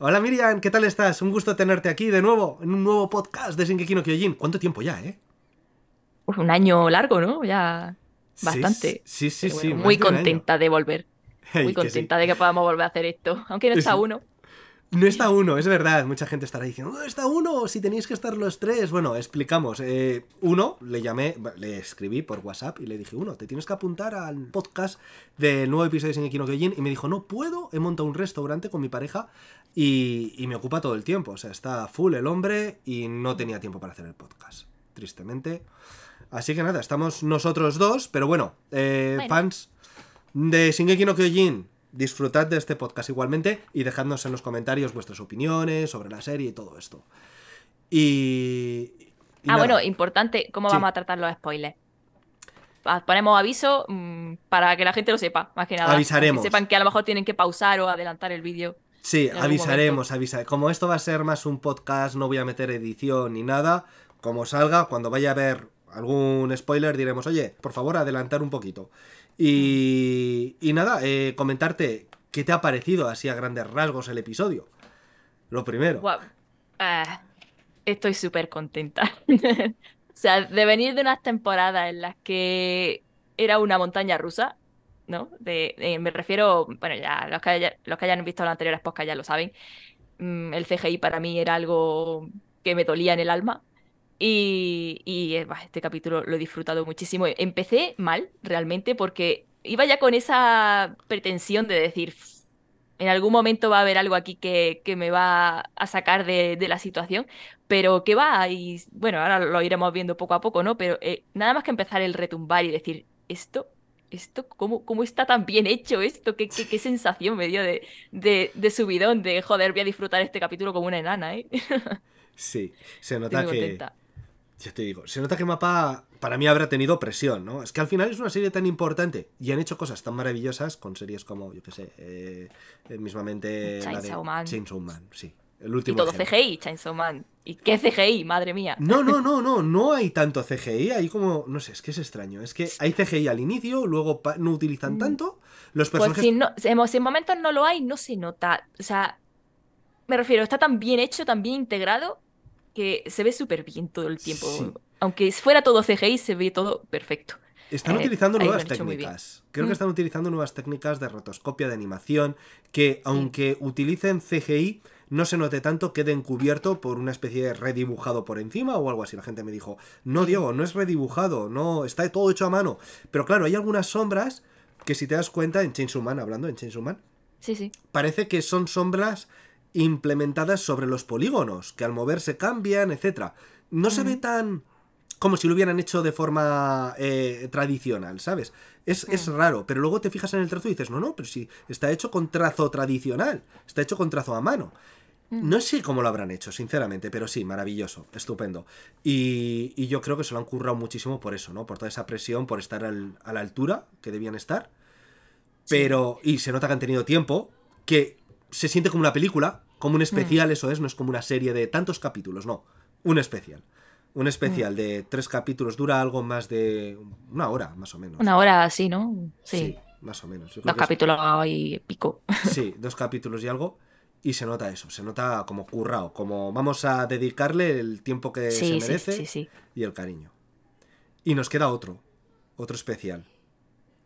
Hola Miriam, ¿qué tal estás? Un gusto tenerte aquí de nuevo en un nuevo podcast de Shingeki no Kyojin. ¿Cuánto tiempo ya, eh? un año largo, ¿no? Ya bastante. Sí, sí, sí. muy contenta de, volver. Muy contenta de que podamos volver a hacer esto, aunque no está uno. No está uno, es verdad. Mucha gente estará diciendo, no está uno, si tenéis que estar los tres. Bueno, explicamos. Eh, uno, le llamé, le escribí por WhatsApp y le dije, uno, te tienes que apuntar al podcast del nuevo episodio de Shingeki no Kyojin. Y me dijo, no puedo, he montado un restaurante con mi pareja y, me ocupa todo el tiempo. O sea, está full el hombre y no tenía tiempo para hacer el podcast, tristemente. Así que nada, estamos nosotros dos, pero bueno, eh, fans de Shingeki no Kyojin, disfrutad de este podcast igualmente y dejadnos en los comentarios vuestras opiniones sobre la serie y todo esto. Y. ah, bueno, importante, ¿cómo vamos a tratar los spoilers? Ah, ponemos aviso mm, para que la gente lo sepa, más que nada. Avisaremos. Que sepan que a lo mejor tienen que pausar o adelantar el vídeo. Sí, avisaremos, avisaremos. Como esto va a ser más un podcast, no voy a meter edición ni nada. Como salga, cuando vaya a haber algún spoiler, diremos, oye, por favor, adelantar un poquito. Y, nada, eh, comentarte qué te ha parecido así a grandes rasgos el episodio. Lo primero. Ah, estoy súper contenta. o sea, de venir de unas temporadas en las que era una montaña rusa, ¿no? De, eh, me refiero, bueno, ya los que, hayan visto las anteriores época ya lo saben. Mm, el CGI para mí era algo que me dolía en el alma. Y, eh, este capítulo lo he disfrutado muchísimo. Empecé mal, realmente, porque iba ya con esa pretensión de decir, en algún momento va a haber algo aquí que, me va a sacar de, la situación, pero que va, y bueno, ahora lo iremos viendo poco a poco, ¿no? Pero eh, nada más que empezar el retumbar y decir, esto esto, ¿cómo, cómo está tan bien hecho esto? ¿Qué, qué, sensación me dio de, de, de, subidón, de joder, voy a disfrutar este capítulo como una enana, ¿eh? Sí, se nota que, ya te digo, se nota que Mapa para mí habrá tenido presión, ¿no? Es que al final es una serie tan importante y han hecho cosas tan maravillosas con series como, yo qué sé, eh, eh mismamente Chainsaw Man. Chainsaw Man, sí. El último y todo CGI, Chainsaw Man. ¿Y qué CGI? Madre mía. No, no, no, no, no hay tanto CGI. Hay como, no sé, es que es extraño. Es que hay CGI al inicio, luego no utilizan mm. tanto. Los pues personajes... Pues si en momentos no lo hay, no se nota. O sea, me refiero, está tan bien hecho, tan bien integrado que se ve súper bien todo el tiempo. Aunque fuera todo CGI, se ve todo perfecto. Están eh, utilizando nuevas técnicas. Creo que mm. están utilizando nuevas técnicas de rotoscopia, de animación, que aunque utilicen CGI, no se note tanto, quede encubierto por una especie de redibujado por encima o algo así. La gente me dijo, no Diego, no es redibujado, no, está todo hecho a mano. Pero claro, hay algunas sombras que si te das cuenta, en Chainsaw Man, hablando en Chainsaw Man, sí, sí. parece que son sombras implementadas sobre los polígonos, que al moverse cambian, etc. No se ve mm. tan como si lo hubieran hecho de forma eh, tradicional, ¿sabes? Es, mm. raro, pero luego te fijas en el trazo y dices, no, no, pero si está hecho con trazo tradicional, está hecho con trazo a mano. Mm. No sé cómo lo habrán hecho, sinceramente, pero sí, maravilloso, estupendo. Y, yo creo que se lo han currado muchísimo por eso, ¿no? Por toda esa presión, por estar a la altura que debían estar. Pero, y se nota que han tenido tiempo, que se siente como una película, como un especial, mm. eso es, no es como una serie de tantos capítulos, no, un especial. Un especial mm. de tres capítulos dura algo más de una hora, más o menos. Una hora así, ¿no? Sí. más o menos. dos capítulos y pico. Sí, dos capítulos y algo. Y se nota eso, se nota como currado como vamos a dedicarle el tiempo que se merece y el cariño. Y nos queda otro, otro especial.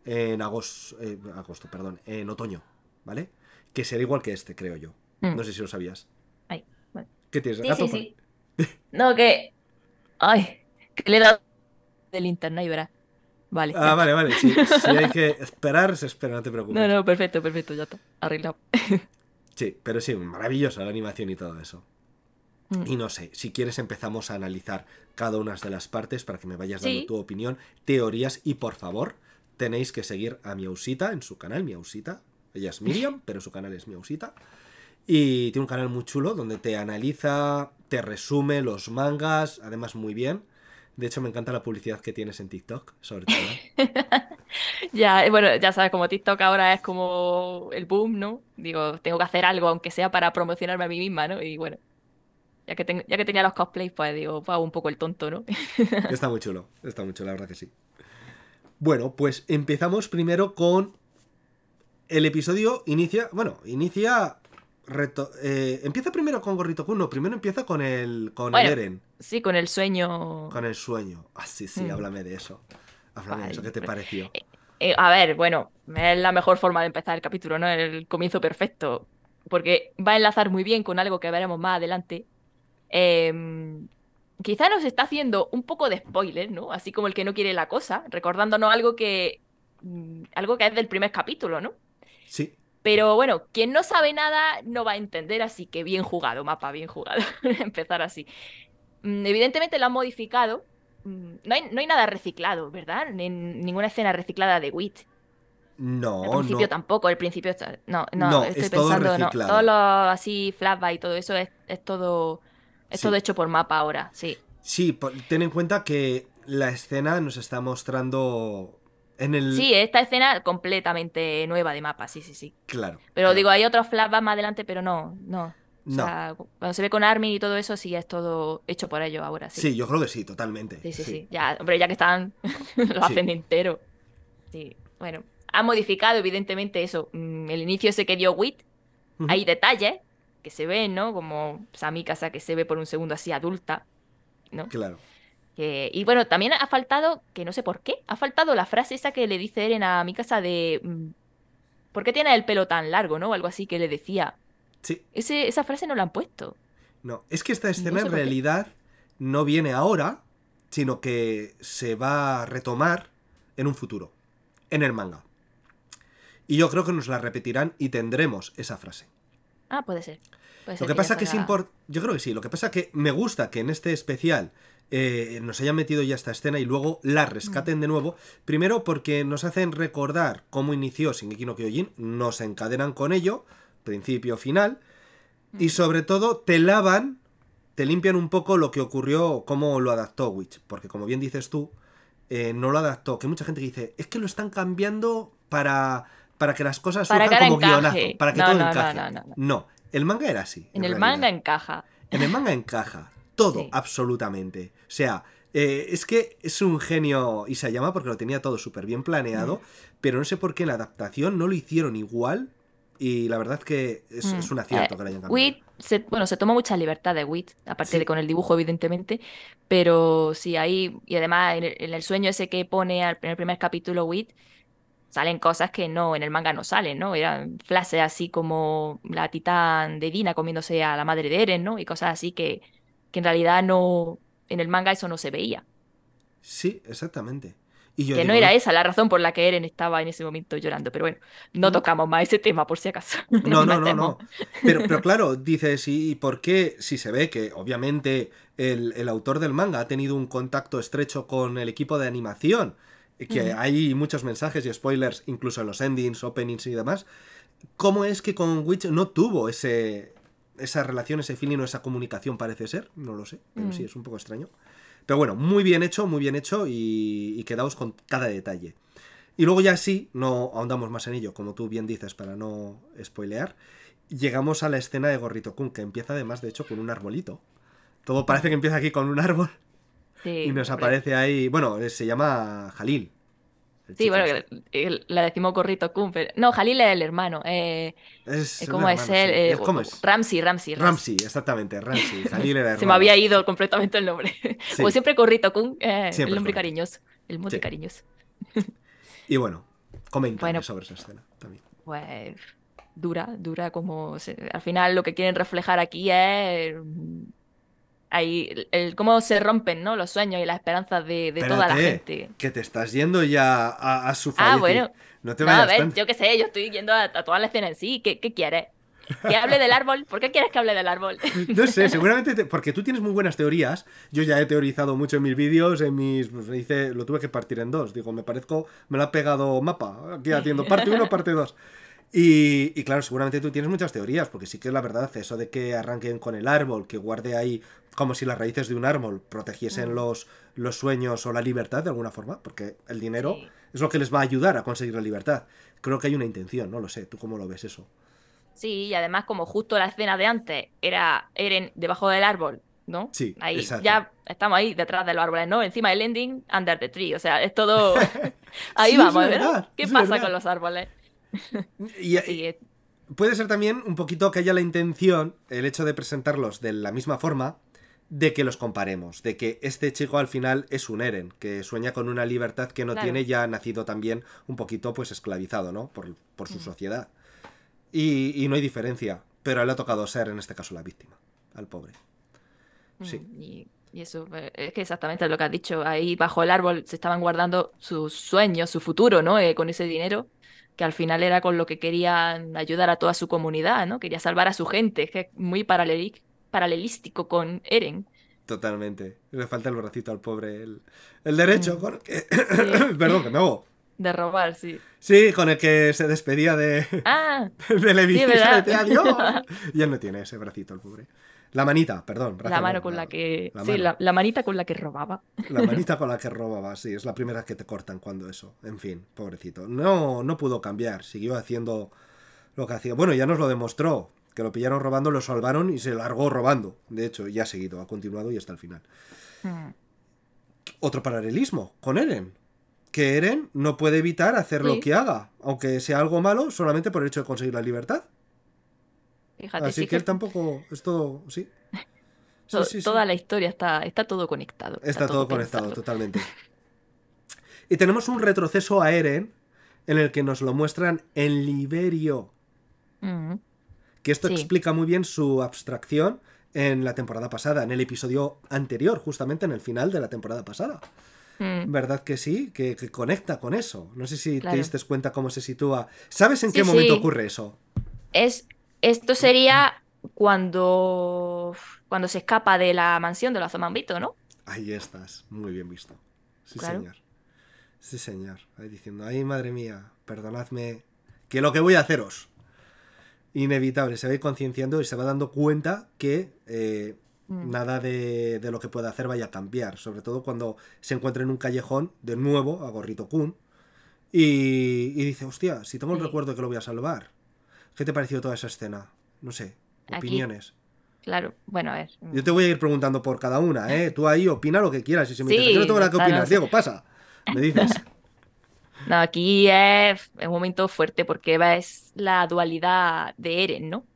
En agosto, eh, agosto, perdón, en otoño, ¿vale? que será igual que este, creo yo. Mm. No sé si lo sabías. ¿Qué tienes? Sí, Sí, sí. no, que. Ay, que le he dado del internet y verá Vale. Ah, vale, vale. Si, hay que esperar, se espera, no te preocupes. No, no, perfecto, perfecto, ya está. Arreglado. sí, pero sí, maravillosa la animación y todo eso. Mm. Y no sé, si quieres empezamos a analizar cada una de las partes para que me vayas dando tu opinión, teorías y por favor, tenéis que seguir a Miausita en su canal, Miausita, ella es Miriam, pero su canal es Miausita. Y tiene un canal muy chulo donde te analiza, te resume los mangas, además muy bien. De hecho, me encanta la publicidad que tienes en TikTok, sobre todo. ya, eh, bueno, ya sabes, como TikTok ahora es como el boom, ¿no? Digo, tengo que hacer algo, aunque sea para promocionarme a mí misma, ¿no? Y bueno, ya que, ya que tenía los cosplays, pues digo, pues hago un poco el tonto, ¿no? está muy chulo, está muy chulo, la verdad que sí. Bueno, pues empezamos primero con el episodio inicia, bueno, inicia... Eh, empieza primero con Gorrito Kun, primero empieza con el, con Eren. Sí, con el sueño. Con el sueño. Ah, sí, sí, mm. háblame de eso. Háblame de eso, ¿qué te pareció? Eh, eh, a ver, bueno, es la mejor forma de empezar el capítulo, ¿no? El comienzo perfecto, porque va a enlazar muy bien con algo que veremos más adelante. Em, quizá nos está haciendo un poco de spoiler, ¿no? Así como el que no quiere la cosa, recordándonos algo que mm, algo que es del primer capítulo, ¿no? Sí. Pero bueno, quien no sabe nada no va a entender, así que bien jugado, mapa, bien jugado. Empezar así. Mm, evidentemente lo han modificado. Mm, no hay, nada reciclado, ¿verdad? ninguna escena reciclada de Wit. No, Al principio tampoco, el principio está... no, no, estoy es pensando, todo no. Todo lo así, flashback y todo eso es, todo. Es todo hecho por mapa ahora, sí. Sí, ten en cuenta que la escena nos está mostrando Sí, esta escena completamente nueva de mapa, sí, sí, sí. Claro. Pero digo, hay otros flashbacks más adelante, pero no, no. cuando se ve con army y todo eso, sí es todo hecho por ellos ahora. Sí, sí yo creo que sí, totalmente. Sí, sí, sí. Ya, hombre, ya que están, lo hacen entero. Sí, bueno. Ha modificado, evidentemente, eso. Mm, el inicio ese que dio Wit. Hay detalles que se ven, ¿no? Como Sami Casa que se ve por un segundo así adulta, ¿no? Claro y bueno, también ha faltado, que no sé por qué, ha faltado la frase esa que le dice Eren a mi casa de. Mm, ¿Por qué tiene el pelo tan largo, no? O algo así que le decía. Sí. esa frase no la han puesto. No, es que esta escena en realidad no viene ahora, sino que se va a retomar en un futuro, en el manga. Y yo creo que nos la repetirán y tendremos esa frase. Ah, puede ser. Pues lo que pasa que es importante, yo creo que sí, lo que pasa que me gusta que en este especial eh, nos hayan metido ya esta escena y luego la mm. rescaten de nuevo, primero porque nos hacen recordar cómo inició Shingeki no Kyojin, nos encadenan con ello, principio, final, y mm. sobre todo te lavan, te limpian un poco lo que ocurrió, cómo lo adaptó Witch, porque como bien dices tú, eh, no lo adaptó, que mucha gente dice, es que lo están cambiando para para que las cosas surjan como guionazo, para que todo encaje. no, el manga era así. En, el manga encaja. En el manga encaja. Todo, absolutamente. O sea, eh, es que es un genio Isayama porque lo tenía todo súper bien planeado, mm. pero no sé por qué en la adaptación no lo hicieron igual y la verdad que es, mm. es un acierto eh, que la Wit bueno, se tomó mucha libertad de Wit, aparte de con el dibujo, evidentemente, pero sí, ahí, y además en el, sueño ese que pone al, en primer capítulo Wit, salen cosas que no en el manga no salen, ¿no? Eran frases así como la titán de Dina comiéndose a la madre de Eren, ¿no? Y cosas así que, en realidad no, en el manga eso no se veía. Sí, exactamente. Y yo que no era esa la razón por la que Eren estaba en ese momento llorando, pero bueno, no, tocamos más ese tema por si acaso. No, no, no, no. Pero, pero, claro, dices, ¿y por qué si se ve que obviamente el, el, autor del manga ha tenido un contacto estrecho con el equipo de animación? que hay muchos mensajes y spoilers, incluso en los endings, openings y demás, ¿cómo es que con Witch no tuvo ese, esa relación, ese feeling o esa comunicación parece ser? No lo sé, pero sí, mm. es un poco extraño. Pero bueno, muy bien hecho, muy bien hecho y, quedaos con cada detalle. Y luego ya sí, no ahondamos más en ello, como tú bien dices, para no spoilear, llegamos a la escena de Gorrito Kun, que empieza además, de hecho, con un arbolito. Todo parece que empieza aquí con un árbol y nos aparece ahí, bueno, se llama Jalil. Sí, bueno, este. la decimos corrito Kun, pero... No, Jalil es el hermano. Eh, eh, ¿Cómo es él? Eh, Ramsey, Ramsey, Ramsey. exactamente, Ramsey. Jalil era el Se me había ido completamente el nombre. Pues siempre corrito Kun, el nombre cariñoso. El mote cariñoso. Y bueno, comenta sobre esa escena también. Pues dura, dura como... Al final lo que quieren reflejar aquí es ahí el, cómo se rompen ¿no? los sueños y las esperanzas de, de toda la gente. Que te estás yendo ya a, a su Ah, bueno. a ver, yo qué sé, yo estoy yendo a, toda la escena en sí. ¿Qué, qué quieres? Que hable del árbol. ¿Por qué quieres que hable del árbol? No sé, seguramente porque tú tienes muy buenas teorías. Yo ya he teorizado mucho en mis vídeos, en mis pues, hice lo tuve que partir en dos. Digo, me parezco, me lo ha pegado mapa, aquí haciendo parte uno parte 2. Y, claro, seguramente tú tienes muchas teorías, porque sí que es la verdad, eso de que arranquen con el árbol, que guarde ahí como si las raíces de un árbol protegiesen mm. los, los sueños o la libertad de alguna forma, porque el dinero es lo que les va a ayudar a conseguir la libertad. Creo que hay una intención, no lo sé, ¿tú cómo lo ves eso? Sí, y además como justo la escena de antes era Eren debajo del árbol, ¿no? Sí, ahí ya estamos ahí detrás de los árboles, ¿no? Encima del ending, under the tree, o sea, es todo... ahí vamos, ¿eh? verdad, ¿Qué pasa con los árboles? Eh, puede ser también un poquito que haya la intención, el hecho de presentarlos de la misma forma, de que los comparemos, de que este chico al final es un Eren, que sueña con una libertad que no tiene, ya ha nacido también un poquito pues esclavizado, ¿no? Por, su mm. sociedad. Y, no hay diferencia, pero le ha tocado ser en este caso la víctima, al pobre. Mm, sí. y... eso eh, es que exactamente lo que has dicho. Ahí bajo el árbol se estaban guardando sus sueños, su futuro, ¿no? Eh, con ese dinero que al final era con lo que querían ayudar a toda su comunidad, ¿no? Quería salvar a su gente, que es muy paralelístico con Eren. Totalmente. Le falta el bracito al pobre, el, derecho, mm. Perdón, que me hago. De robar, sí. Sí, con el que se despedía de... Ah, de Levi. adiós. y él no tiene ese bracito, el pobre. La manita, perdón. la mano con la, que. sí, la, manita con la que robaba. La manita con la que robaba, sí, es la primera que te cortan cuando eso. En fin, pobrecito. No, no pudo cambiar, siguió haciendo lo que hacía. Bueno, ya nos lo demostró, que lo pillaron robando, lo salvaron y se largó robando. De hecho, ya ha seguido, ha continuado y hasta el final. Hmm. Otro paralelismo con Eren. Que Eren no puede evitar hacer lo que haga, aunque sea algo malo, solamente por el hecho de conseguir la libertad. Así que tampoco, es todo, sí. toda la historia está, está todo conectado. Está, todo, conectado, totalmente. Y tenemos un retroceso a Eren en el que nos lo muestran en Liberio. Mm. Que esto explica muy bien su abstracción en la temporada pasada, en el episodio anterior, justamente en el final de la temporada pasada. Mm. ¿Verdad que sí? Que, conecta con eso. No sé si te diste cuenta cómo se sitúa. ¿Sabes en qué momento ocurre eso? Es esto sería cuando, cuando se escapa de la mansión de los Zomambito, ¿no? Ahí estás, muy bien visto. Sí, señor. Sí, señor. Ahí diciendo, ay, madre mía, perdonadme, que lo que voy a haceros. Inevitable, se va a ir concienciando y se va dando cuenta que eh, mm. nada de, lo que pueda hacer vaya a cambiar. Sobre todo cuando se encuentra en un callejón, de nuevo, a Gorrito Kun. Y, dice, hostia, si tengo el recuerdo que lo voy a salvar. ¿Qué te pareció toda esa escena? No sé, opiniones. claro, bueno, a ver. Mm. Yo te voy a ir preguntando por cada una, ¿eh? Tú ahí opina lo que quieras. Y si me interesa, yo no tengo nada que opinar. Diego, pasa. Me dices. No, aquí es un momento fuerte porque va es la dualidad de Eren, ¿no?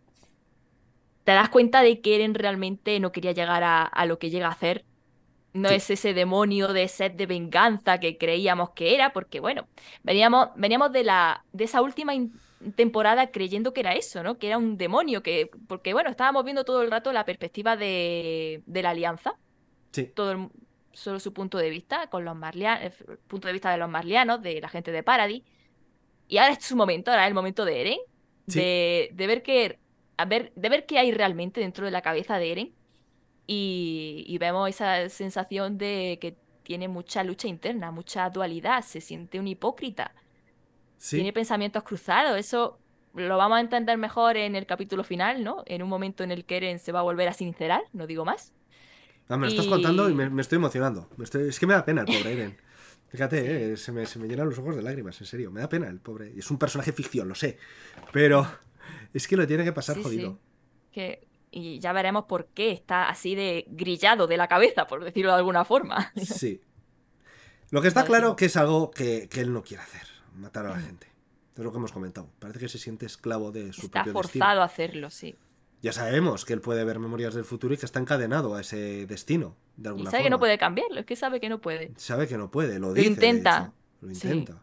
Te das cuenta de que Eren realmente no quería llegar a, lo que llega a hacer. No es ese demonio de sed de venganza que creíamos que era, porque bueno, veníamos, veníamos de, la, de esa última temporada creyendo que era eso, ¿no? Que era un demonio, que porque bueno, estábamos viendo todo el rato la perspectiva de, la alianza. Todo solo su punto de vista con los marlianos, el eh, punto de vista de los marlianos, de la gente de Paradis. Y ahora es su momento, ahora es el momento de Eren, de, ver que a ver, de ver qué hay realmente dentro de la cabeza de Eren. y vemos esa sensación de que tiene mucha lucha interna, mucha dualidad, se siente un hipócrita tiene pensamientos cruzados. Eso lo vamos a entender mejor en el capítulo final, ¿no? En un momento en el que Eren se va a volver a sincerar, no digo más. Ah, me lo estás contando y me, estoy emocionando. Es que me da pena el pobre Eren. Fíjate, eh, se, me, se llenan los ojos de lágrimas, en serio. Me da pena el pobre. Es un personaje ficción, lo sé. Pero es que lo tiene que pasar jodido. y ya veremos por qué está así de grillado de la cabeza, por decirlo de alguna forma. Sí. Lo que está claro que es algo que él no quiere hacer matar a la gente. Es lo que hemos comentado. Parece que se siente esclavo de su Está forzado a hacerlo, sí. Ya sabemos que él puede ver memorias del futuro y que está encadenado a ese destino, de alguna y sabe que no puede cambiarlo, es que sabe que no puede. Sabe que no puede, lo, intenta. Lo intenta.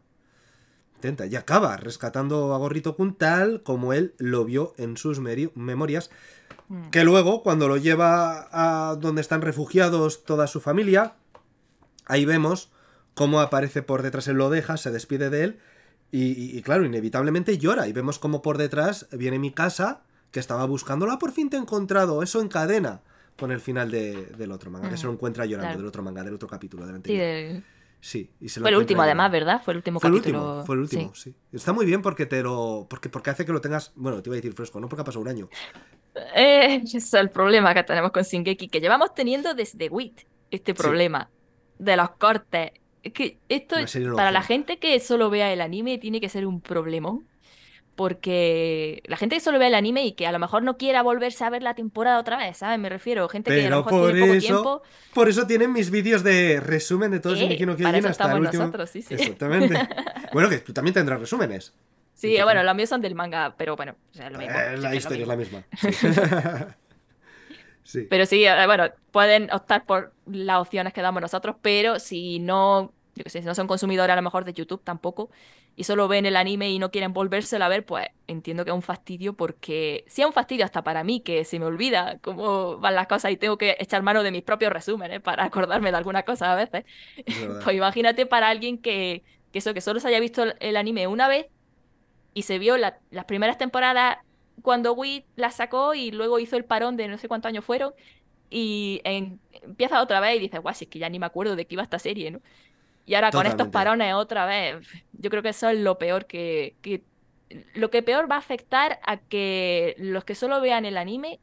Intenta. Y acaba rescatando a Gorrito Kun tal como él lo vio en sus memorias. Mm. Que luego, cuando lo lleva a donde están refugiados toda su familia, ahí vemos cómo aparece por detrás, él lo deja, se despide de él y, claro, inevitablemente llora y vemos cómo por detrás viene mi casa que estaba buscándola, por fin te he encontrado, eso en cadena con el final del otro manga, que se lo encuentra llorando, del otro manga, del otro capítulo, del Sí, y se lo fue el último además, ¿verdad? Fue el último capítulo. último, fue el último, sí. Está muy bien porque te lo porque, hace que lo tengas, bueno, te iba a decir fresco, no porque ha pasado un año. Eh, es el problema que tenemos con Singeki, que llevamos teniendo desde WIT este problema de los cortes que esto es, para la gente que solo vea el anime tiene que ser un problema Porque la gente que solo vea el anime y que a lo mejor no quiera volverse a ver la temporada otra vez, ¿sabes? Me refiero, gente que a tiene poco tiempo. Por eso tienen mis vídeos de resumen de todo que eh, no quieren hasta el último. Exactamente. bueno, que tú también tendrás resúmenes. Sí, bueno, los míos son del manga, pero bueno, o lo mismo. Eh, la historia es la misma. Pero sí, eh, bueno, pueden optar por las opciones que damos nosotros, pero si no, yo sé, no son consumidores a lo mejor de YouTube tampoco, y solo ven el anime y no quieren volvérselo a ver, pues entiendo que es un fastidio porque sí es un fastidio hasta para mí, que se me olvida cómo van las cosas y tengo que echar mano de mis propios resúmenes para acordarme de alguna cosa a veces. Pues imagínate para alguien que, eso, que solo se haya visto el anime una vez y se vio las primeras temporadas cuando Wii la sacó y luego hizo el parón de no sé cuántos años fueron, y empieza otra vez y dices, guau, si es que ya ni me acuerdo de qué iba esta serie, ¿no? Y ahora con estos parones otra vez, yo creo que eso es lo peor que, Lo que peor va a afectar a que los que solo vean el anime,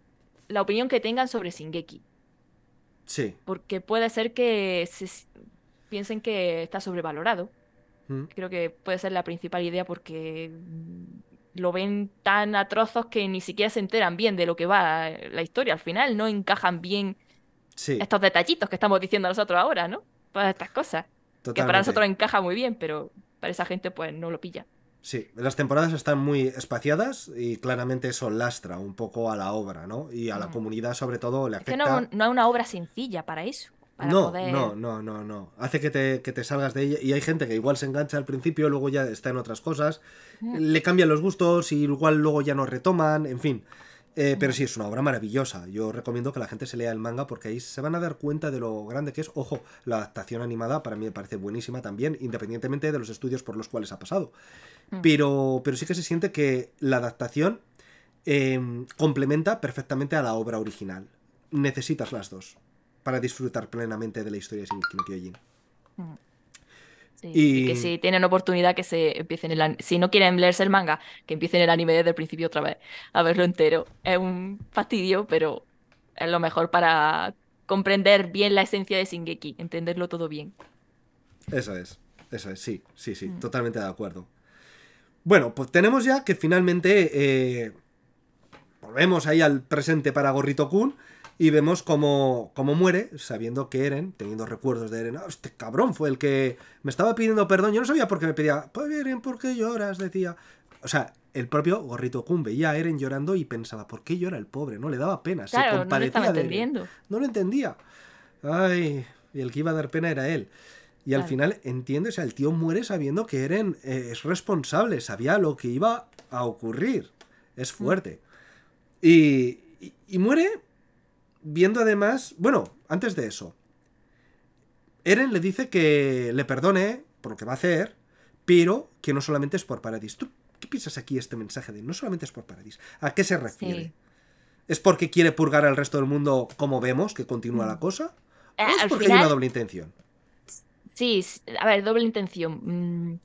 la opinión que tengan sobre Singeki Sí. Porque puede ser que se, piensen que está sobrevalorado. Mm. Creo que puede ser la principal idea porque lo ven tan a trozos que ni siquiera se enteran bien de lo que va la historia. Al final no encajan bien estos detallitos que estamos diciendo nosotros ahora, ¿no? Todas estas cosas. Que para nosotros encaja muy bien, pero para esa gente pues no lo pilla. Sí, las temporadas están muy espaciadas y claramente eso lastra un poco a la obra, ¿no? Y a la mm. comunidad sobre todo le afecta. no, hay una obra sencilla para eso no, no, no, no, no. Hace que te, salgas de ella. Y hay gente que igual se engancha al principio, luego ya está en otras cosas, le cambian los gustos y igual luego ya no retoman, en fin. Eh, pero sí, es una obra maravillosa. Yo recomiendo que la gente se lea el manga porque ahí se van a dar cuenta de lo grande que es. Ojo, la adaptación animada para mí me parece buenísima también, independientemente de los estudios por los cuales ha pasado. Mm. Pero, pero sí que se siente que la adaptación em, complementa perfectamente a la obra original. Necesitas las dos para disfrutar plenamente de la historia de Shingeki Kyojin. y... que si tienen oportunidad que se empiecen el si no quieren leerse el manga, que empiecen el anime desde el principio otra vez, a verlo entero. Es un fastidio, pero es lo mejor para comprender bien la esencia de Shingeki, entenderlo todo bien. Eso es, eso es, sí, sí, sí, mm. totalmente de acuerdo. Bueno, pues tenemos ya que finalmente eh, volvemos ahí al presente para Gorrito y vemos cómo, muere, sabiendo que Eren, teniendo recuerdos de Eren, ah, este cabrón fue el que me estaba pidiendo perdón, yo no sabía por qué me pedía, pues Eren, ¿por qué lloras? decía. O sea, el propio Gorrito Kun veía a Eren llorando y pensaba, ¿por qué llora el pobre? No le daba pena, se no lo entendiendo. No lo entendía. Ay, y el que iba a dar pena era él. Y al final entiende, o sea, el tío muere sabiendo que Eren eh, es responsable, sabía lo que iba a ocurrir. Es mm. fuerte. y, y, muere viendo además, bueno, antes de eso, Eren le dice que le perdone por lo que va a hacer, pero que no solamente es por Paradis. ¿Tú qué piensas aquí este mensaje de no solamente es por Paradis? ¿A qué se refiere? ¿Es porque quiere purgar al resto del mundo como vemos que continúa la mm. cosa? Eh, ¿O es porque hay una doble intención? Sí, a ver, doble intención. Mm.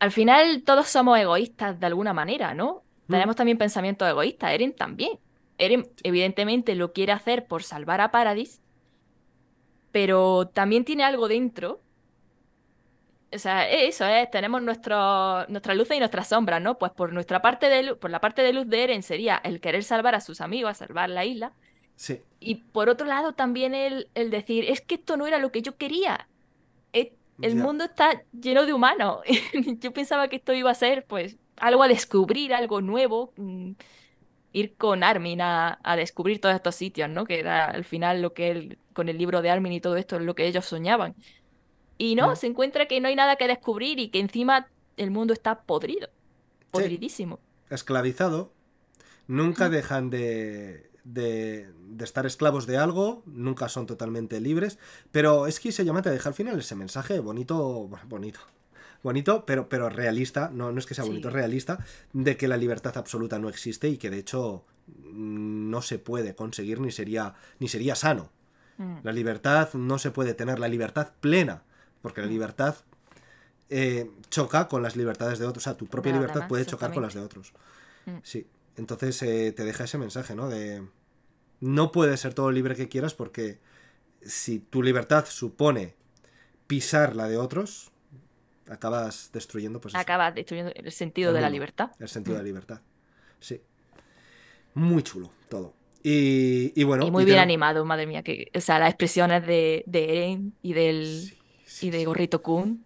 Al final todos somos egoístas de alguna manera, ¿no? Mm. Tenemos también pensamientos egoístas, Eren también. Eren evidentemente lo quiere hacer por salvar a Paradis, pero también tiene algo dentro. O sea, eso es, ¿eh? tenemos nuestro, nuestras luces y nuestras sombras, ¿no? Pues por nuestra parte de por la parte de luz de Eren sería el querer salvar a sus amigos, salvar la isla. Sí. Y por otro lado también el, decir, es que esto no era lo que yo quería. el mundo está lleno de humanos. yo pensaba que esto iba a ser, pues, algo a descubrir, algo nuevo. Mm, ir con Armin a, descubrir todos estos sitios, ¿no? Que era al final lo que él, con el libro de Armin y todo esto, es lo que ellos soñaban. Y no, mm. se encuentra que no hay nada que descubrir y que encima el mundo está podrido, podridísimo. Esclavizado. Nunca dejan de, estar esclavos de algo, nunca son totalmente libres, pero es que se llama te deja al final ese mensaje bonito, bonito, bonito, pero, pero realista, no, no es que sea bonito, es realista, de que la libertad absoluta no existe y que de hecho no se puede conseguir ni sería, ni sería sano. Mm. La libertad no se puede tener, la libertad plena, porque la mm. libertad eh, choca con las libertades de otros, o sea, tu propia libertad puede chocar con las de otros. Mm. Sí, entonces eh, te deja ese mensaje, ¿no? De no puedes ser todo libre que quieras porque si tu libertad supone pisar la de otros, acabas destruyendo pues acabas destruyendo el sentido de la libertad el sentido de la mm. libertad sí muy chulo todo y, bueno muy bien animado madre mía que o sea las expresiones de, de Eren y del y de Gorrito Kun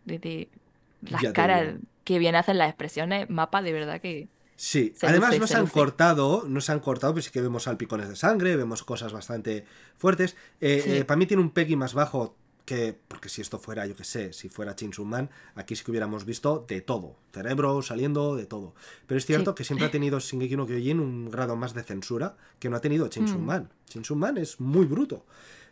las caras que bien hacen las expresiones mapa de verdad que Sí, además no se han cortado no se han cortado, pues sí que vemos salpicones de sangre, vemos cosas bastante fuertes. Eh, eh, para mí tiene un Peggy más bajo que, porque si esto fuera, yo que sé, si fuera Sun Man, aquí sí que hubiéramos visto de todo, cerebro saliendo, de todo. Pero es cierto que siempre ha tenido Shingeki no Kyojin un grado más de censura que no ha tenido Chinsunman, mm. Man. Man es muy bruto.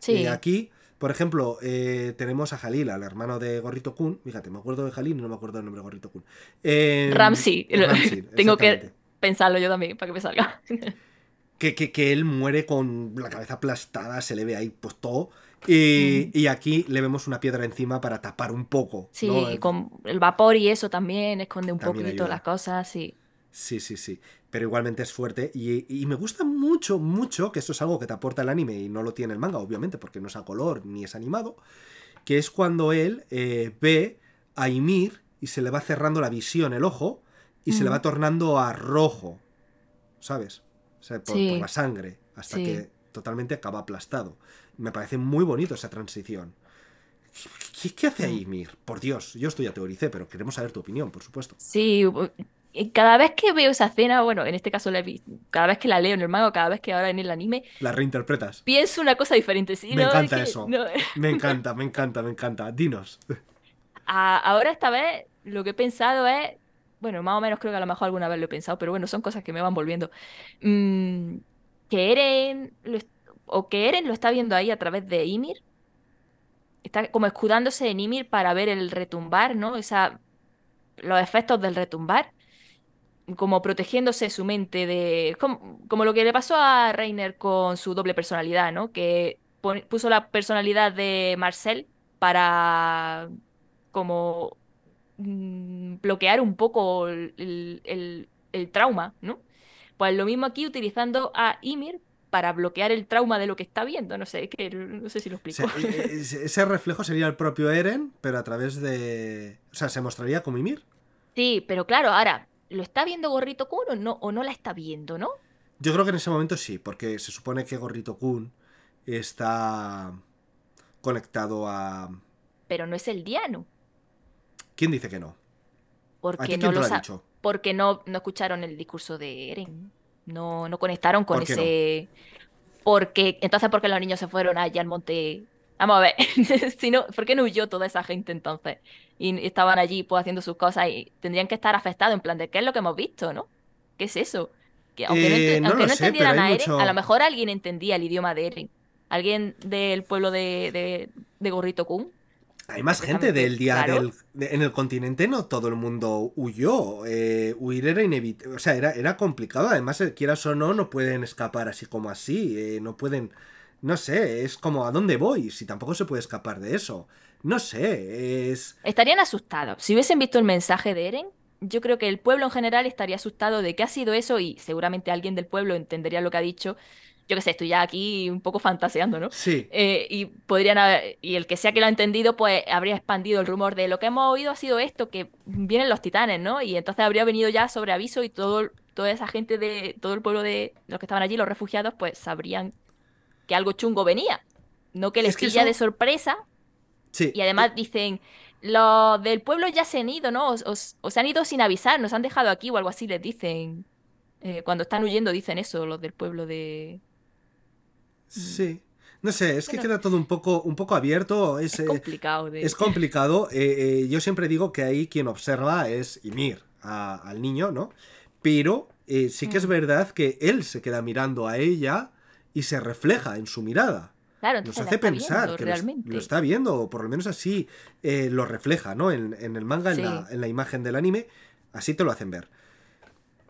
Y eh, aquí, por ejemplo, eh, tenemos a Jalil, al hermano de Gorrito Kun. Fíjate, me acuerdo de Jalil no me acuerdo del nombre de Gorrito Kun. Em, Ramsey. Tengo que pensarlo yo también para que me salga. que, que, que él muere con la cabeza aplastada, se le ve ahí pues todo y, aquí le vemos una piedra encima para tapar un poco. Sí, con el vapor y eso también esconde un poquito las cosas, sí. Sí, sí, sí. Pero igualmente es fuerte. Y, me gusta mucho, mucho, que esto es algo que te aporta el anime y no lo tiene el manga, obviamente, porque no es a color ni es animado. Que es cuando él eh, ve a Ymir y se le va cerrando la visión, el ojo, y se le va tornando a rojo. ¿Sabes? por, la sangre. Hasta que totalmente acaba aplastado. Me parece muy bonito esa transición. ¿Qué, hace ahí mm. Mir? Por Dios, yo estoy a teoricé, pero queremos saber tu opinión, por supuesto. Sí, cada vez que veo esa escena, bueno, en este caso la cada vez que la leo en el manga, cada vez que ahora en el anime, la reinterpretas. Pienso una cosa diferente, ¿sí? Me encanta eso. Me encanta, me encanta, me encanta. Dinos. ahora esta vez lo que he pensado es, bueno, más o menos creo que a lo mejor alguna vez lo he pensado, pero bueno, son cosas que me van volviendo. Mm, que Eren o que Eren lo está viendo ahí a través de Ymir. Está como escudándose en Ymir para ver el retumbar, ¿no? Esa, los efectos del retumbar. Como protegiéndose su mente de. Como, lo que le pasó a Reiner con su doble personalidad, ¿no? Que puso la personalidad de Marcel para. como. Mm, bloquear un poco el, el trauma, ¿no? Pues lo mismo aquí utilizando a Ymir para bloquear el trauma de lo que está viendo. No sé, que, no sé si lo explico. E, e, ese reflejo sería el propio Eren, pero a través de. O sea, se mostraría como Ymir. Sí, pero claro, ahora, ¿lo está viendo Gorrito Kun o no, o no la está viendo, no? Yo creo que en ese momento sí, porque se supone que Gorrito Kun está conectado a. Pero no es el Diano. ¿Quién dice que no? Porque no lo, ha dicho? Porque no escucharon el discurso de Eren no, no conectaron con ese... Porque, entonces, porque los niños se fueron allá al monte? Vamos a ver, si ¿por qué no huyó toda esa gente entonces? Y estaban allí pues haciendo sus cosas y tendrían que estar afectados en plan de qué es lo que hemos visto, ¿no? ¿Qué es eso? Que aunque no, eh, entendieran a a lo mejor alguien entendía el idioma de Eren. Alguien del pueblo de, de, de Gorrito Kun hay más gente del día del... en el continente no todo el mundo huyó. Eh, huir era inevitable. O sea, era, era complicado. Además, eh, quieras o no, no pueden escapar así como así. Eh, no pueden... No sé, es como ¿a dónde voy? Si tampoco se puede escapar de eso. No sé, es... Estarían asustados. Si hubiesen visto el mensaje de Eren, yo creo que el pueblo en general estaría asustado de que ha sido eso y seguramente alguien del pueblo entendería lo que ha dicho yo qué sé, estoy ya aquí un poco fantaseando, ¿no? Sí. Eh, y podrían y el que sea que lo ha entendido, pues habría expandido el rumor de lo que hemos oído ha sido esto, que vienen los titanes, ¿no? Y entonces habría venido ya sobre aviso y todo, toda esa gente de, todo el pueblo de los que estaban allí, los refugiados, pues sabrían que algo chungo venía. No que les pilla de sorpresa. Sí. Y además dicen, los del pueblo ya se han ido, ¿no? O se han ido sin avisar, nos han dejado aquí o algo así, les dicen. Eh, cuando están huyendo dicen eso, los del pueblo de, Sí. No sé, es que queda todo un poco, un poco abierto. Es, eh, complicado. Es complicado. Eh, eh, yo siempre digo que ahí quien observa es Ymir al niño, ¿no? Pero sí que es verdad que él se queda mirando a ella y se refleja en su mirada. Claro, Nos hace pensar que Lo, está viendo, o por lo menos así lo refleja, ¿no? En, el manga, en, la, imagen del anime, así te lo hacen ver.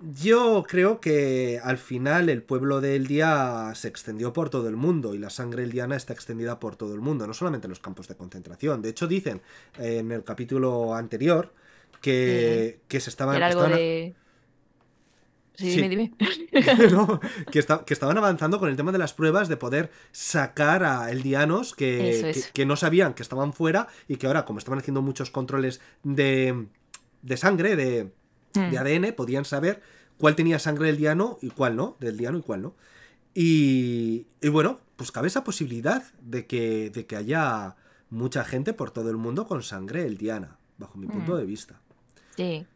Yo creo que al final el pueblo del día se extendió por todo el mundo y la sangre eldiana está extendida por todo el mundo, no solamente en los campos de concentración. De hecho, dicen eh, en el capítulo anterior que, se estaban. Era algo de... Sí, dime, dime. que, estaban avanzando con el tema de las pruebas de poder sacar a eldianos que, que, que no sabían que estaban fuera y que ahora, como estaban haciendo muchos controles de, de sangre, de de mm. ADN podían saber cuál tenía sangre del diano y cuál no, del diano y cuál no. Y, bueno, pues cabe esa posibilidad de que, de que haya mucha gente por todo el mundo con sangre del diana, bajo mi punto mm. de vista. Sí.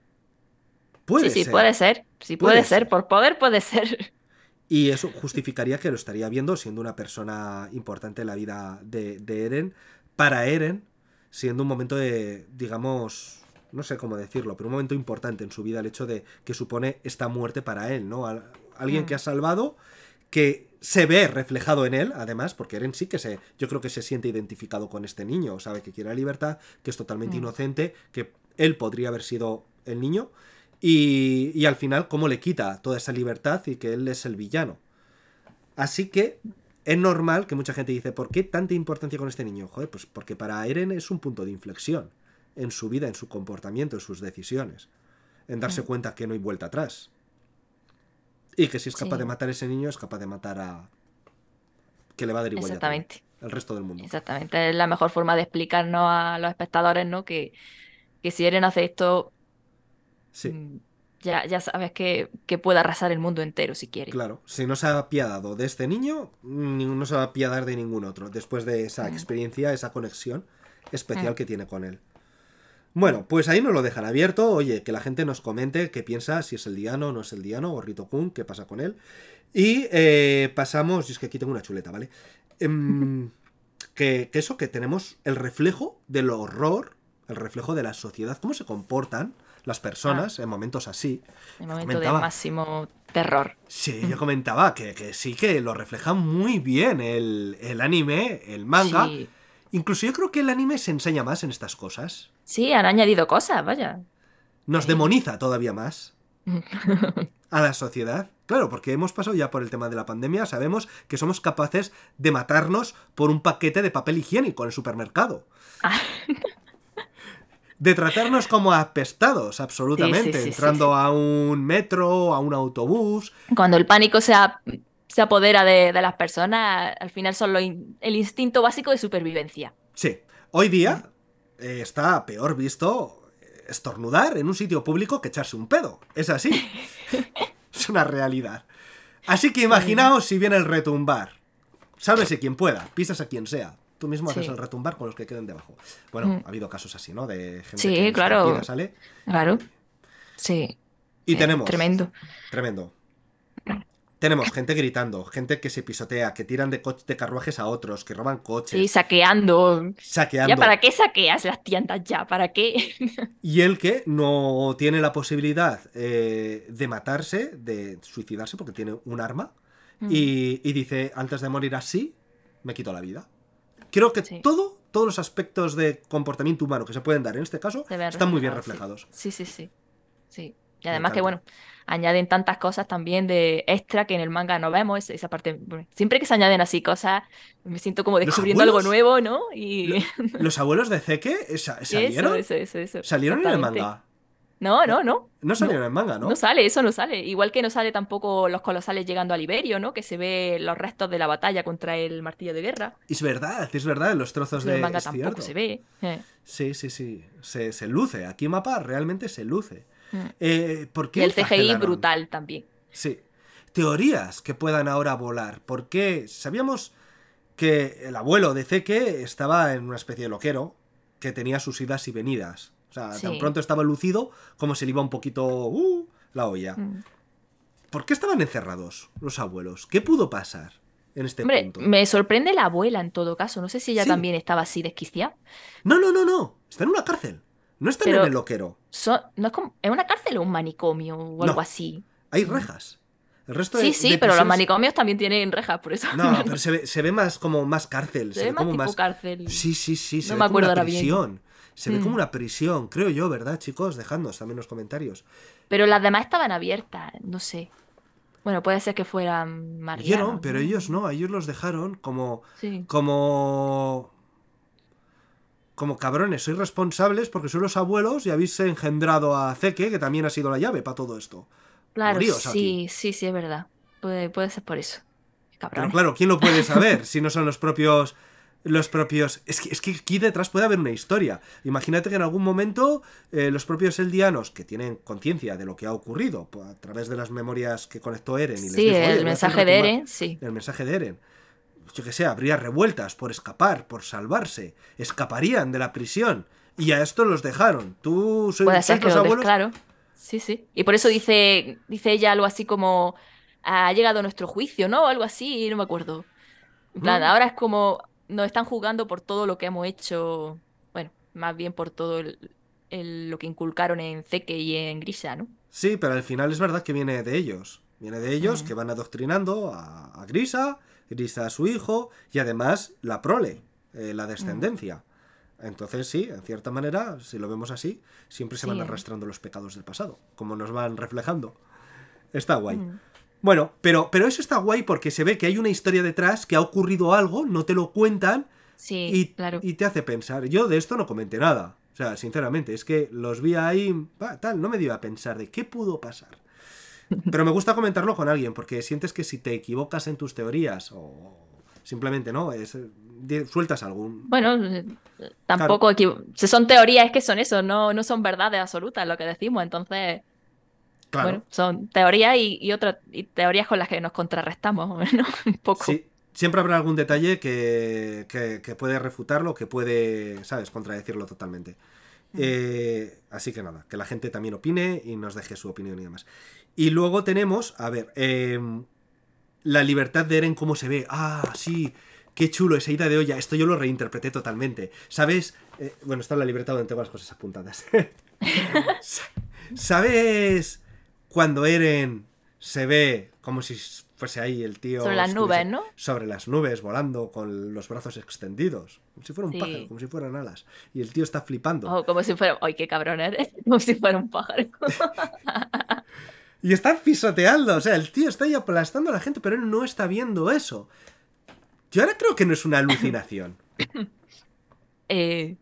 Puede sí, sí, puede ser. Sí, puede, ser. Por poder puede ser. Y eso justificaría que lo estaría viendo siendo una persona importante en la vida de, de Eren, para Eren, siendo un momento de, digamos, no sé cómo decirlo, pero un momento importante en su vida, el hecho de que supone esta muerte para él, ¿no? alguien mm. que ha salvado, que se ve reflejado en él, además, porque Eren sí que se, yo creo que se siente identificado con este niño, sabe que quiere la libertad, que es totalmente mm. inocente, que él podría haber sido el niño, y, y al final cómo le quita toda esa libertad y que él es el villano. Así que es normal que mucha gente dice, ¿por qué tanta importancia con este niño? Joder, pues porque para Eren es un punto de inflexión en su vida, en su comportamiento, en sus decisiones, en darse cuenta que no hay vuelta atrás. Y que si es capaz de matar a ese niño, es capaz de matar a... que le va a dar igual al resto del mundo. Exactamente, es la mejor forma de explicarnos a los espectadores, ¿no? Que, que si Eren hace esto... Mm, ya, sabes que, que, puede arrasar el mundo entero si quiere. Claro, si no se ha apiadado de este niño, no se va a apiadar de ningún otro, después de esa mm. experiencia, esa conexión especial que tiene con él. Bueno, pues ahí nos lo dejan abierto. Oye, que la gente nos comente qué piensa, si es el Diano o no es el Diano, o Rito Kun, qué pasa con él. Y eh, pasamos, y es que aquí tengo una chuleta, ¿vale? Em, que, eso, que tenemos el reflejo del horror, el reflejo de la sociedad, cómo se comportan las personas ah. en momentos así. En momento de máximo terror. Sí, yo comentaba que, sí que lo refleja muy bien el, el anime, el manga. Sí. Incluso yo creo que el anime se enseña más en estas cosas. Sí, han añadido cosas, vaya. Nos demoniza todavía más a la sociedad. Claro, porque hemos pasado ya por el tema de la pandemia, sabemos que somos capaces de matarnos por un paquete de papel higiénico en el supermercado. de tratarnos como apestados, absolutamente, entrando a un metro, a un autobús. Cuando el pánico se, apodera de, las personas, al final son el instinto básico de supervivencia. Sí. Hoy día, mm. Eh, está peor visto estornudar en un sitio público que echarse un pedo. Es así. es una realidad. Así que imaginaos si viene el retumbar. Sálvese quien pueda, pisas a quien sea. Tú mismo haces el retumbar con los que queden debajo. Bueno, mm. ha habido casos así, ¿no? De gente que claro. Sale. Claro. Sí. Y eh, tenemos. Tremendo. Tremendo tenemos gente gritando, gente que se pisotea, que tiran de, de carruajes a otros, que roban coches. Sí, saqueando. Saqueando. ¿Ya para qué saqueas las tiendas ya? ¿Para qué? y el que no tiene la posibilidad eh, de matarse, de suicidarse porque tiene un arma, mm. y, dice, antes de morir así, me quito la vida. Creo que todo, todos los aspectos de comportamiento humano que se pueden dar en este caso, están muy bien reflejados. sí. sí. sí. sí. Y además que, bueno, añaden tantas cosas también de extra que en el manga no vemos, esa parte, siempre que se añaden así cosas, me siento como descubriendo algo nuevo, ¿no? Y... ¿Los abuelos de Zeke salieron? Eso, eso, eso, ¿Salieron en el manga? No, no, no. No salieron en el manga, ¿no? No sale, eso no sale. Igual que no sale tampoco los colosales llegando al Iberio, ¿no? Que se ve los restos de la batalla contra el martillo de guerra. Es verdad, es verdad, los trozos de... El manga tampoco se ve. Eh. Sí, sí, sí. Se, se luce. Aquí mapa realmente se luce. Eh, el CGI brutal también. Sí. Teorías que puedan ahora volar. Porque sabíamos que el abuelo de Zeke estaba en una especie de loquero que tenía sus idas y venidas. O sea, tan pronto estaba lucido como se le iba un poquito uh, la olla. Mm. ¿Por qué estaban encerrados los abuelos? ¿Qué pudo pasar en este Hombre, punto? Me sorprende la abuela en todo caso. No sé si ella también estaba así desquiciada. No, no, no, no. Está en una cárcel. No están en el loquero. es, una cárcel o un manicomio o algo así. Hay rejas. El resto sí, sí, pero los manicomios también tienen rejas, por eso. No, pero se ve, se más como más cárcel. Se, ve como más... cárcel. Sí, sí, sí. Se ve como una prisión. Se ve como mm. una prisión, creo yo, ¿verdad, chicos? Dejadnos también los comentarios. Pero las demás estaban abiertas, no sé. Bueno, puede ser que fueran marianos. Vieron, pero ellos no, ellos los dejaron como. Como como cabrones, sois responsables porque sois los abuelos y habéis engendrado a Zeke, que también ha sido la llave para todo esto. Claro, sí, sí, sí, es verdad. Puede, ser por eso. Pero ¿eh? claro, ¿quién lo puede saber si no son los propios los propios. Es que, aquí detrás puede haber una historia. Imagínate que en algún momento eh, los propios eldianos, que tienen conciencia de lo que ha ocurrido a través de las memorias que conectó Eren y Sí, el mensaje de Eren, sí. El mensaje de Eren que sé, habría revueltas por escapar, por salvarse, escaparían de la prisión y a esto los dejaron. Tú soy Puede ser que los abuelos? claro. Sí, sí. Y por eso dice dice ella algo así como ha llegado nuestro juicio, ¿no? Algo así, no me acuerdo. Mm. ahora es como nos están jugando por todo lo que hemos hecho, bueno, más bien por todo lo que inculcaron en Zeke y en Grisa ¿no? Sí, pero al final es verdad que viene de ellos. Viene de ellos mm. que van adoctrinando a, a Grisa a su hijo y además la prole, eh, la mm. descendencia. Entonces sí, en cierta manera, si lo vemos así, siempre se van arrastrando los pecados del pasado, como nos van reflejando. Está guay. Mm. Bueno, pero, pero eso está guay porque se ve que hay una historia detrás, que ha ocurrido algo, no te lo cuentan y, te hace pensar. Yo de esto no comenté nada. O sea, sinceramente, es que los vi ahí, tal, no me dio a pensar de qué pudo pasar. Pero me gusta comentarlo con alguien, porque sientes que si te equivocas en tus teorías o simplemente no, es, eh, sueltas algún... Bueno, eh, tampoco... son teorías, que son eso, no, no son verdades absolutas lo que decimos, entonces... son teorías y, otras teorías con las que nos contrarrestamos, un poco. Sí, siempre habrá algún detalle que, que, puede refutarlo, que puede, ¿sabes?, contradecirlo totalmente. Mm. Eh, así que nada, que la gente también opine y nos deje su opinión y demás. Y luego tenemos, a ver, em, la libertad de Eren, cómo se ve. Ah, sí, qué chulo esa ida de olla. Esto yo lo reinterpreté totalmente. ¿Sabes? Eh, bueno, está la libertad donde tengo las cosas apuntadas. ¿Sabes cuando Eren se ve como si fuese ahí el tío. Sobre las nubes, ¿no? Sobre las nubes, volando con los brazos extendidos. Como si fuera un pájaro, como si fueran alas. Y el tío está flipando. Oh, como si fuera. ¡Ay, qué cabrón eres! Como si fuera un pájaro. Y está pisoteando, o sea, el tío está ahí aplastando a la gente, pero él no está viendo eso. Yo ahora creo que no es una alucinación. Eh,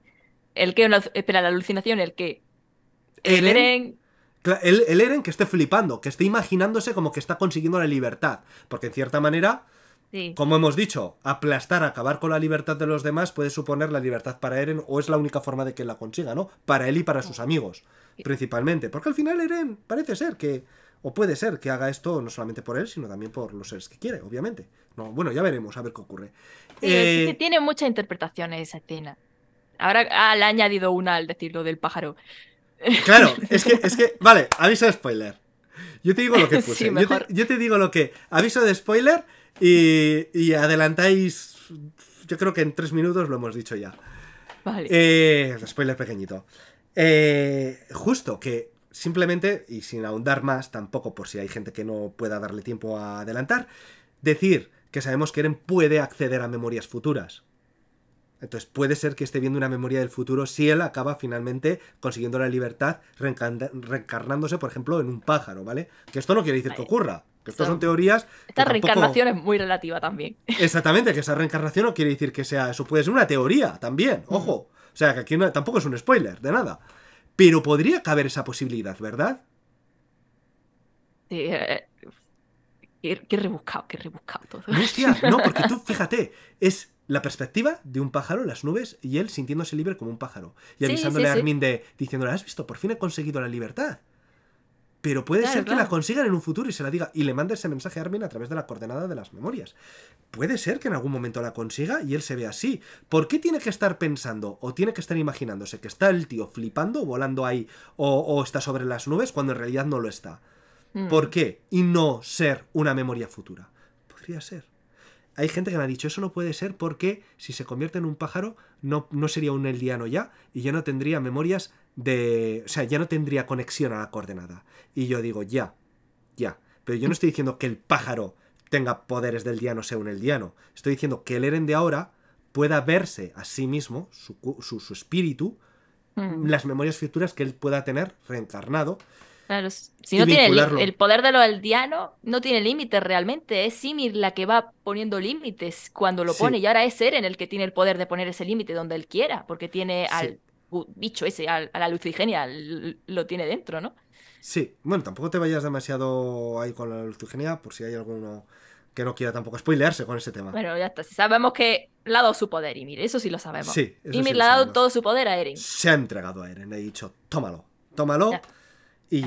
el que, espera, la alucinación, el que... El Eren... El, Eren que esté flipando, que esté imaginándose como que está consiguiendo la libertad. Porque en cierta manera, Como hemos dicho, aplastar, acabar con la libertad de los demás puede suponer la libertad para Eren o es la única forma de que la consiga, ¿no? Para él y para sus amigos, principalmente. Porque al final Eren parece ser que o puede ser que haga esto no solamente por él, sino también por los seres que quiere, obviamente. No, bueno, ya veremos, a ver qué ocurre. Sí, eh, tiene muchas interpretaciones esa escena. Ahora ah, le ha añadido una al lo del pájaro. Claro, es que, vale, aviso de spoiler. Yo te digo lo que puse. yo, te, digo lo que. Aviso de spoiler y, adelantáis. Yo creo que en tres minutos lo hemos dicho ya. Vale. Eh, spoiler pequeñito. Eh, justo que simplemente, y sin ahondar más, tampoco por si hay gente que no pueda darle tiempo a adelantar, decir que sabemos que Eren puede acceder a memorias futuras. Entonces puede ser que esté viendo una memoria del futuro si él acaba finalmente consiguiendo la libertad reencarnándose, por ejemplo, en un pájaro, ¿vale? Que esto no quiere decir que ocurra. Que estas son teorías. Esta reencarnación es muy relativa también. Exactamente, que esa reencarnación no quiere decir que sea. Eso puede ser una teoría también, ojo. O sea, que aquí tampoco es un spoiler, de nada. Pero podría caber esa posibilidad, ¿verdad? Eh, eh, qué, rebuscado, qué rebuscado No, no, porque tú, fíjate, es la perspectiva de un pájaro en las nubes y él sintiéndose libre como un pájaro. Y avisándole a Armin de, diciéndole, has visto, por fin he conseguido la libertad pero puede ser que la consigan en un futuro y se la diga y le mande ese mensaje a Armin a través de la coordenada de las memorias. Puede ser que en algún momento la consiga y él se vea así. ¿Por qué tiene que estar pensando o tiene que estar imaginándose que está el tío flipando, volando ahí o, está sobre las nubes cuando en realidad no lo está? Hmm. ¿Por qué? Y no ser una memoria futura. Podría ser hay gente que me ha dicho, eso no puede ser porque si se convierte en un pájaro no, no sería un eldiano ya y ya no tendría memorias de... O sea, ya no tendría conexión a la coordenada. Y yo digo, ya, ya. Pero yo no estoy diciendo que el pájaro tenga poderes del diano sea un eldiano. Estoy diciendo que el Eren de ahora pueda verse a sí mismo, su, su, espíritu, mm. las memorias futuras que él pueda tener reencarnado Claro, si no tiene el, poder de lo aldeano, no tiene límites realmente. Es Simir la que va poniendo límites cuando lo pone, y ahora es Eren el que tiene el poder de poner ese límite donde él quiera, porque tiene al bicho ese, a la genia, lo tiene dentro, ¿no? Sí, bueno, tampoco te vayas demasiado ahí con la genia, por si hay alguno que no quiera tampoco spoilearse con ese tema. Bueno, ya está. sabemos que le ha dado su poder, Ymir, eso sí lo sabemos. Sí, Ymir le ha dado todo su poder a Eren. Se ha entregado a Eren, he dicho, tómalo, tómalo.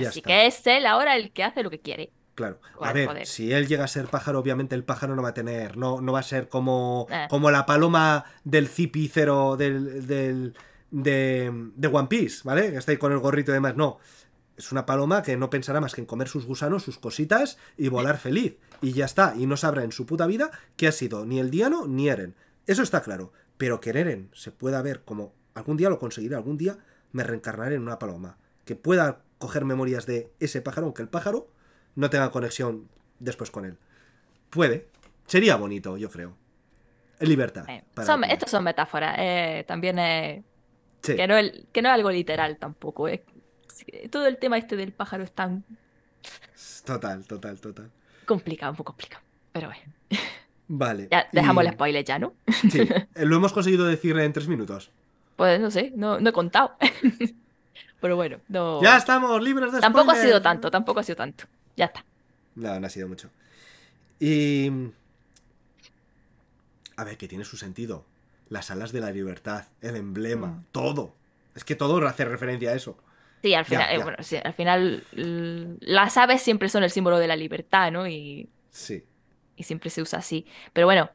Así que es él ahora el que hace lo que quiere. Claro. A ver, si él llega a ser pájaro, obviamente el pájaro no va a tener, no, no va a ser como, ah. como la paloma del zipi del, del de, de, One Piece, ¿vale? Que está ahí con el gorrito y demás. No. Es una paloma que no pensará más que en comer sus gusanos, sus cositas y volar feliz. Y ya está. Y no sabrá en su puta vida qué ha sido ni el Diano ni Eren. Eso está claro. Pero que Eren se pueda ver como algún día lo conseguiré, algún día me reencarnaré en una paloma. Que pueda coger memorias de ese pájaro, aunque el pájaro no tenga conexión después con él. Puede. Sería bonito, yo creo. Libertad. Eh, estas son, metáforas. Eh, también que, no el, que no es algo literal tampoco. Todo el tema este del pájaro es tan... Total, total, total. Complicado, un poco complicado. Pero bueno. Vale. Ya dejamos el spoiler ya, ¿no? Sí. Lo hemos conseguido decir en tres minutos. Pues no sé, no, no he contado. Pero bueno, no. Ya estamos libres de Tampoco ha sido tanto, tampoco ha sido tanto. Ya está. No, no ha sido mucho. Y. A ver, que tiene su sentido. Las alas de la libertad, el emblema, mm. todo. Es que todo hace referencia a eso. Sí, al final, bueno, al final las aves siempre son el símbolo de la libertad, ¿no? Y, sí. Y siempre se usa así. Pero bueno,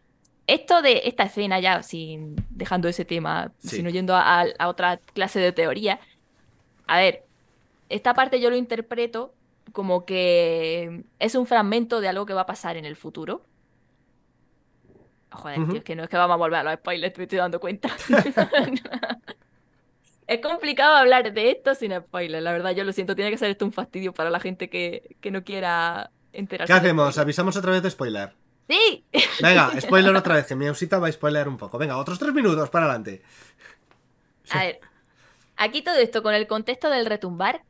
esto de esta escena ya, sin dejando ese tema, sino yendo a, otra clase de teoría, a ver, esta parte yo lo interpreto como que es un fragmento de algo que va a pasar en el futuro. Joder, tío, es que no es que vamos a volver a los spoilers, me estoy dando cuenta. es complicado hablar de esto sin spoilers, la verdad, yo lo siento, tiene que ser esto un fastidio para la gente que, que no quiera enterarse. ¿Qué hacemos? ¿Avisamos otra vez de spoiler? ¡Sí! Venga, spoiler otra vez, que mi ausita va a spoiler un poco. Venga, otros tres minutos para adelante. A ver, Aquí todo esto con el contexto del retumbar.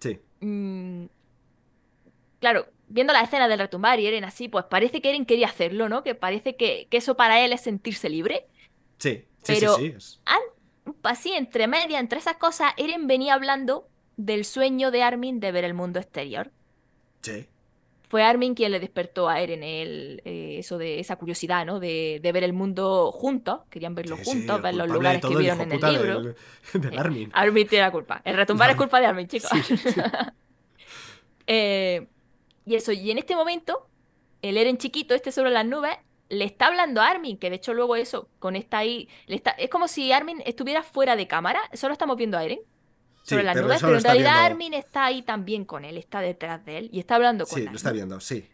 Sí. Mm, claro, viendo la escena del retumbar y Eren así, pues parece que Eren quería hacerlo, ¿no? Que parece que, eso para él es sentirse libre. Sí, sí, Pero sí. así, entre media, entre esas cosas, Eren venía hablando del sueño de Armin de ver el mundo exterior. Sí fue Armin quien le despertó a Eren el, eh, eso de esa curiosidad, ¿no? De, ver el mundo juntos, querían verlo juntos, ver los lugares que vieron en el libro. del eh, Armin. Armin tiene la culpa. El retumbar es culpa de Armin, chicos. Eh, y eso, y en este momento, el Eren chiquito, este sobre las nubes, le está hablando a Armin, que de hecho luego eso, con esta ahí, es como si Armin estuviera fuera de cámara, solo estamos viendo a Eren sobre las nubes, pero en realidad Armin está ahí también con él, está detrás de él y está hablando con él. Sí, lo está viendo, sí.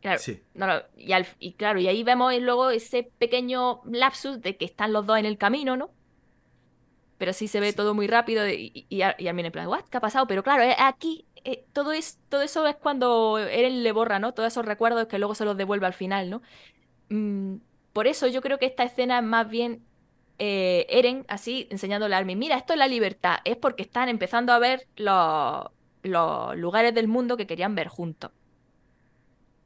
Claro, sí. y, claro, y ahí vemos luego ese pequeño lapsus de que están los dos en el camino, ¿no? Pero sí se ve todo muy rápido y, y, Armin en plan, ¿Qué ha pasado? Pero claro, eh, aquí eh, todo, es, todo eso es cuando Eren le borra, ¿no? Todos esos recuerdos que luego se los devuelve al final, ¿no? Mm, por eso yo creo que esta escena es más bien eh, Eren así enseñándole a Armin, mira, esto es la libertad, es porque están empezando a ver los, lugares del mundo que querían ver juntos.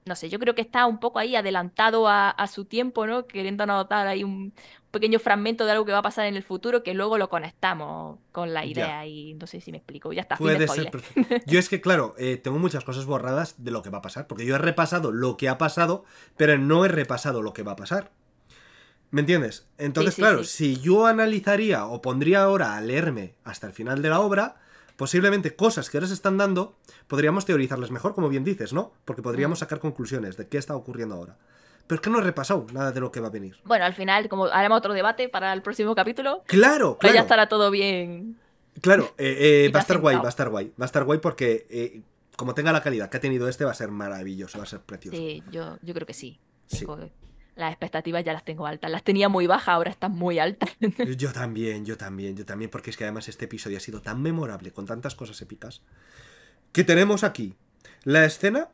No sé, yo creo que está un poco ahí adelantado a, su tiempo, ¿no? Queriendo anotar ahí un pequeño fragmento de algo que va a pasar en el futuro que luego lo conectamos con la idea y no sé si me explico, ya está. Puede Yo es que, claro, eh, tengo muchas cosas borradas de lo que va a pasar, porque yo he repasado lo que ha pasado, pero no he repasado lo que va a pasar. ¿Me entiendes? Entonces, claro, si yo analizaría o pondría ahora a leerme hasta el final de la obra, posiblemente cosas que ahora se están dando, podríamos teorizarlas mejor, como bien dices, ¿no? Porque podríamos mm. sacar conclusiones de qué está ocurriendo ahora. Pero es que no he repasado nada de lo que va a venir. Bueno, al final, como haremos otro debate para el próximo capítulo. Claro, pues claro. ya estará todo bien. Claro, eh, eh, va a estar guay, va a estar guay. Va a estar guay porque, eh, como tenga la calidad que ha tenido este, va a ser maravilloso, va a ser precioso. Sí, yo, creo que sí las expectativas ya las tengo altas. Las tenía muy bajas, ahora están muy altas. yo también, yo también, yo también, porque es que además este episodio ha sido tan memorable, con tantas cosas épicas, que tenemos aquí la escena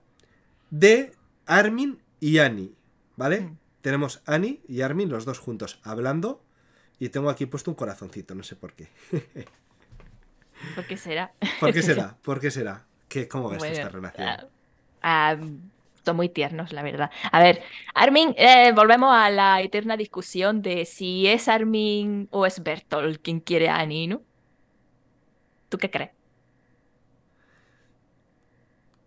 de Armin y Annie, ¿vale? Mm. Tenemos Annie y Armin, los dos juntos, hablando, y tengo aquí puesto un corazoncito, no sé por qué. ¿Por qué será? ¿Por qué será? ¿Por qué será? ¿Qué, ¿Cómo ves esta relación? Ah, ah, muy tiernos, la verdad. A ver, Armin, eh, volvemos a la eterna discusión de si es Armin o es Bertolt quien quiere a Annie, ¿no? ¿Tú qué crees?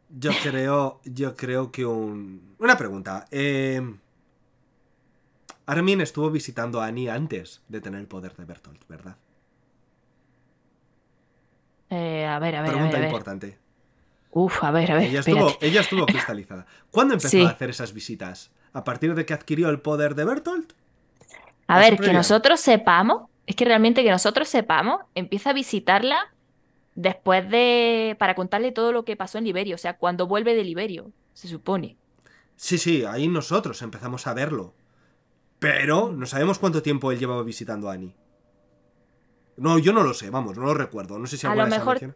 Yo creo, yo creo que un... Una pregunta. Em, Armin estuvo visitando a Annie antes de tener el poder de Bertolt, ¿verdad? Eh, a ver, a ver. Pregunta importante. Uf, a ver, a ver. Ella estuvo, cristalizada. ¿Cuándo empezó a hacer esas visitas? ¿A partir de que adquirió el poder de Bertolt? A ver, que nosotros sepamos, es que realmente que nosotros sepamos, empieza a visitarla después de. para contarle todo lo que pasó en Liberio, o sea, cuando vuelve de Liberio, se supone. Sí, sí, ahí nosotros empezamos a verlo. Pero no sabemos cuánto tiempo él llevaba visitando a Annie. No, yo no lo sé, vamos, no lo recuerdo. No sé si alguna a lo mejor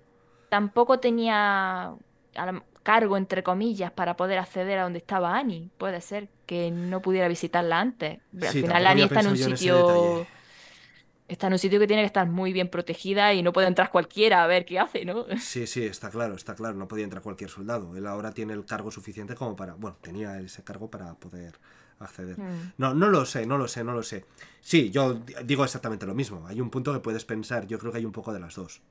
tampoco tenía cargo, entre comillas, para poder acceder a donde estaba Annie. Puede ser que no pudiera visitarla antes. al final Annie está en un sitio... está en un sitio que tiene que estar muy bien protegida y no puede entrar cualquiera a ver qué hace, ¿no? Sí, sí, está claro, está claro. No podía entrar cualquier soldado. Él ahora tiene el cargo suficiente como para... Bueno, tenía ese cargo para poder acceder. Mm. No, no lo sé, no lo sé, no lo sé. Sí, yo digo exactamente lo mismo. Hay un punto que puedes pensar. Yo creo que hay un poco de las dos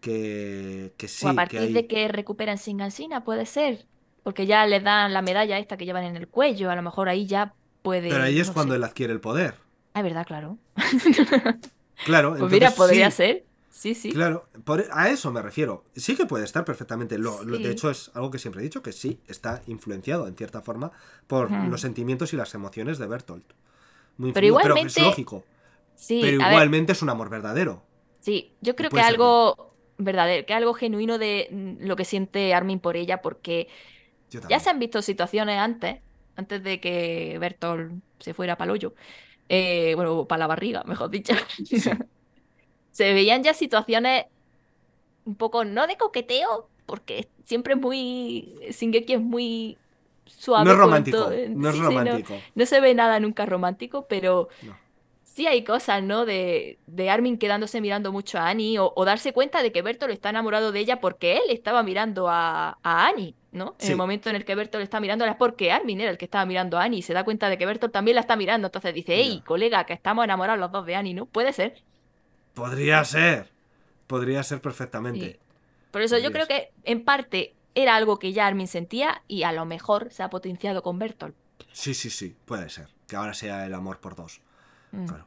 que, sí. a partir de que recuperan Singansina, puede ser. Porque ya le dan la medalla esta que llevan en el cuello, a lo mejor ahí ya puede. Pero ahí es cuando él adquiere el poder. Ah, verdad, claro. claro. Pues mira, podría ser. Sí, sí. Claro, e, a eso me refiero. Sí que puede estar perfectamente. Lo, de hecho, es algo que siempre he dicho, que sí, está influenciado en cierta forma por los sentimientos y las emociones de Bertolt. Muy pero igualmente, pero lógico. Sí, pero igualmente es un amor verdadero. Sí, yo creo que algo, verdadero, que es algo genuino de mm, lo que siente Armin por ella, porque ya se han visto situaciones antes, antes de que Bertol se fuera para el hoyo, eh, bueno, para la barriga, mejor dicho. se veían ya situaciones un poco, no de coqueteo, porque siempre es muy, Singeki es muy suave. No es romántico, no es romántico. no, se ve nada nunca romántico, pero... Sí hay cosas, ¿no? De, Armin quedándose mirando mucho a Annie o, darse cuenta de que Bertol está enamorado de ella porque él estaba mirando a, Annie, ¿no? En el momento en el que Bertol está mirando es porque Armin era el que estaba mirando a Annie y se da cuenta de que Bertol también la está mirando. Entonces dice, hey, colega, que estamos enamorados los dos de Annie, ¿no? Puede ser. Podría ser. Podría ser perfectamente. Por eso yo creo que en parte era algo que ya Armin sentía y a lo mejor se ha potenciado con Bertolt. Sí, sí, sí, puede ser. Que ahora sea el amor por dos. Mm. Claro,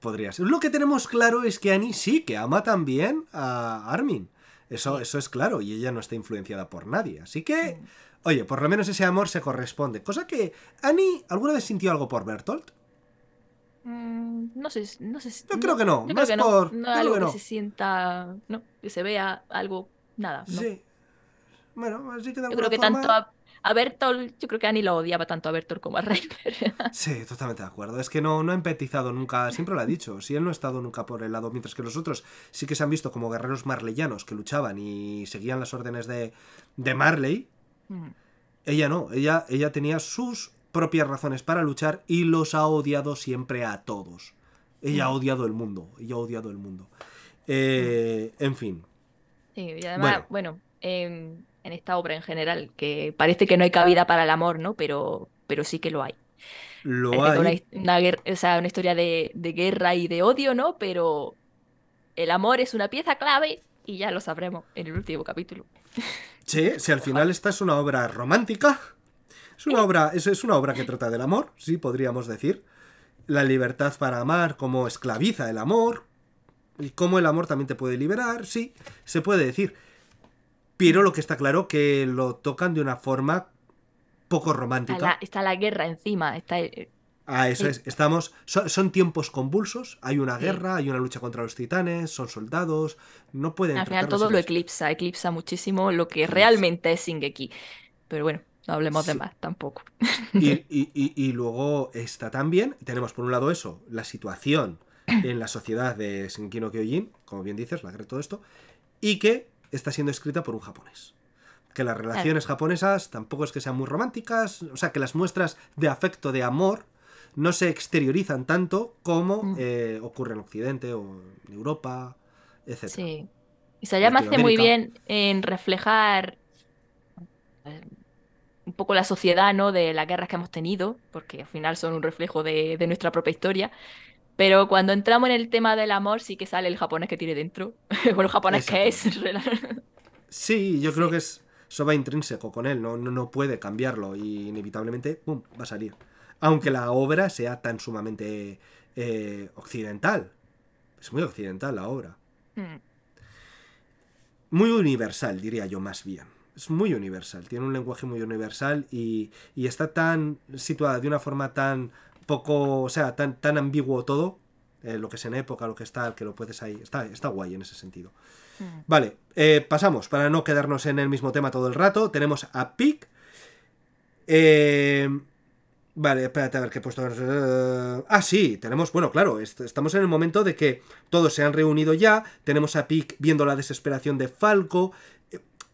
podría Lo que tenemos claro es que Annie sí que ama también a Armin. Eso, eso es claro, y ella no está influenciada por nadie. Así que, mm. oye, por lo menos ese amor se corresponde. Cosa que, Annie, ¿alguna vez sintió algo por Bertolt? Mm, no sé, no Yo creo que no. Más por. No, algo que, se sienta. No, que se vea algo. Nada. Sí. Bueno, así que Yo creo que tanto a Bertol, yo creo que Annie lo odiaba tanto a Bertol como a Reiner. sí, totalmente de acuerdo. Es que no, no ha empatizado nunca, siempre lo ha dicho. Si él no ha estado nunca por el lado, mientras que los otros sí que se han visto como guerreros marleyanos que luchaban y seguían las órdenes de, Marley. Mm. Ella no, ella, ella tenía sus propias razones para luchar y los ha odiado siempre a todos. Ella ha mm. odiado el mundo, ella ha odiado el mundo. Eh, en fin. Sí, y además, bueno, em, en esta obra en general, que parece que no hay cabida para el amor, ¿no? Pero, pero sí que lo hay. Lo hay. Una, una, o sea, una historia de, guerra y de odio, ¿no? Pero el amor es una pieza clave y ya lo sabremos en el último capítulo. Sí, si al final esta es una obra romántica. Es una obra, es, es una obra que trata del amor, sí, podríamos decir. La libertad para amar, cómo esclaviza el amor, y cómo el amor también te puede liberar, sí, se puede decir. Pero lo que está claro que lo tocan de una forma poco romántica. Está la, guerra encima, eh, Ah, eso es. Estamos. Son, tiempos convulsos. Hay una guerra, hay una lucha contra los titanes, son soldados. No pueden. Al final todo lo eclipsa, eclipsa muchísimo lo que realmente es Singeki. Pero bueno, no hablemos de más tampoco. Y, luego está también. Tenemos por un lado eso, la situación en la sociedad de Singeki Kyojin, como bien dices, la guerra todo esto. Y que está siendo escrita por un japonés. Que las relaciones japonesas tampoco es que sean muy románticas, o sea, que las muestras de afecto, de amor, no se exteriorizan tanto como mm. eh, ocurre en Occidente o en Europa, etc. Sí. Y Sayama hace muy bien en reflejar eh, un poco la sociedad, ¿no? De las guerras que hemos tenido, porque al final son un reflejo de nuestra propia historia. Pero cuando entramos en el tema del amor, sí que sale el japonés que tiene dentro. bueno, el japonés que es. sí, yo creo que es, eso va intrínseco con él, no, no, puede cambiarlo y inevitablemente ¡pum! va a salir. Aunque la obra sea tan sumamente eh, occidental. Es muy occidental la obra. Mm. Muy universal, diría yo, más bien. Es muy universal, tiene un lenguaje muy universal y, y está tan situada de una forma tan poco, o sea, tan, tan ambiguo todo, eh, lo que es en época, lo que está, que lo puedes ahí, está, está guay en ese sentido. Hmm. Vale, eh, pasamos, para no quedarnos en el mismo tema todo el rato, tenemos a Pic. Eh, vale, espérate a ver qué he puesto. ah, sí, tenemos, bueno, claro, estamos en el momento de que todos se han reunido ya, tenemos a Pic viendo la desesperación de Falco,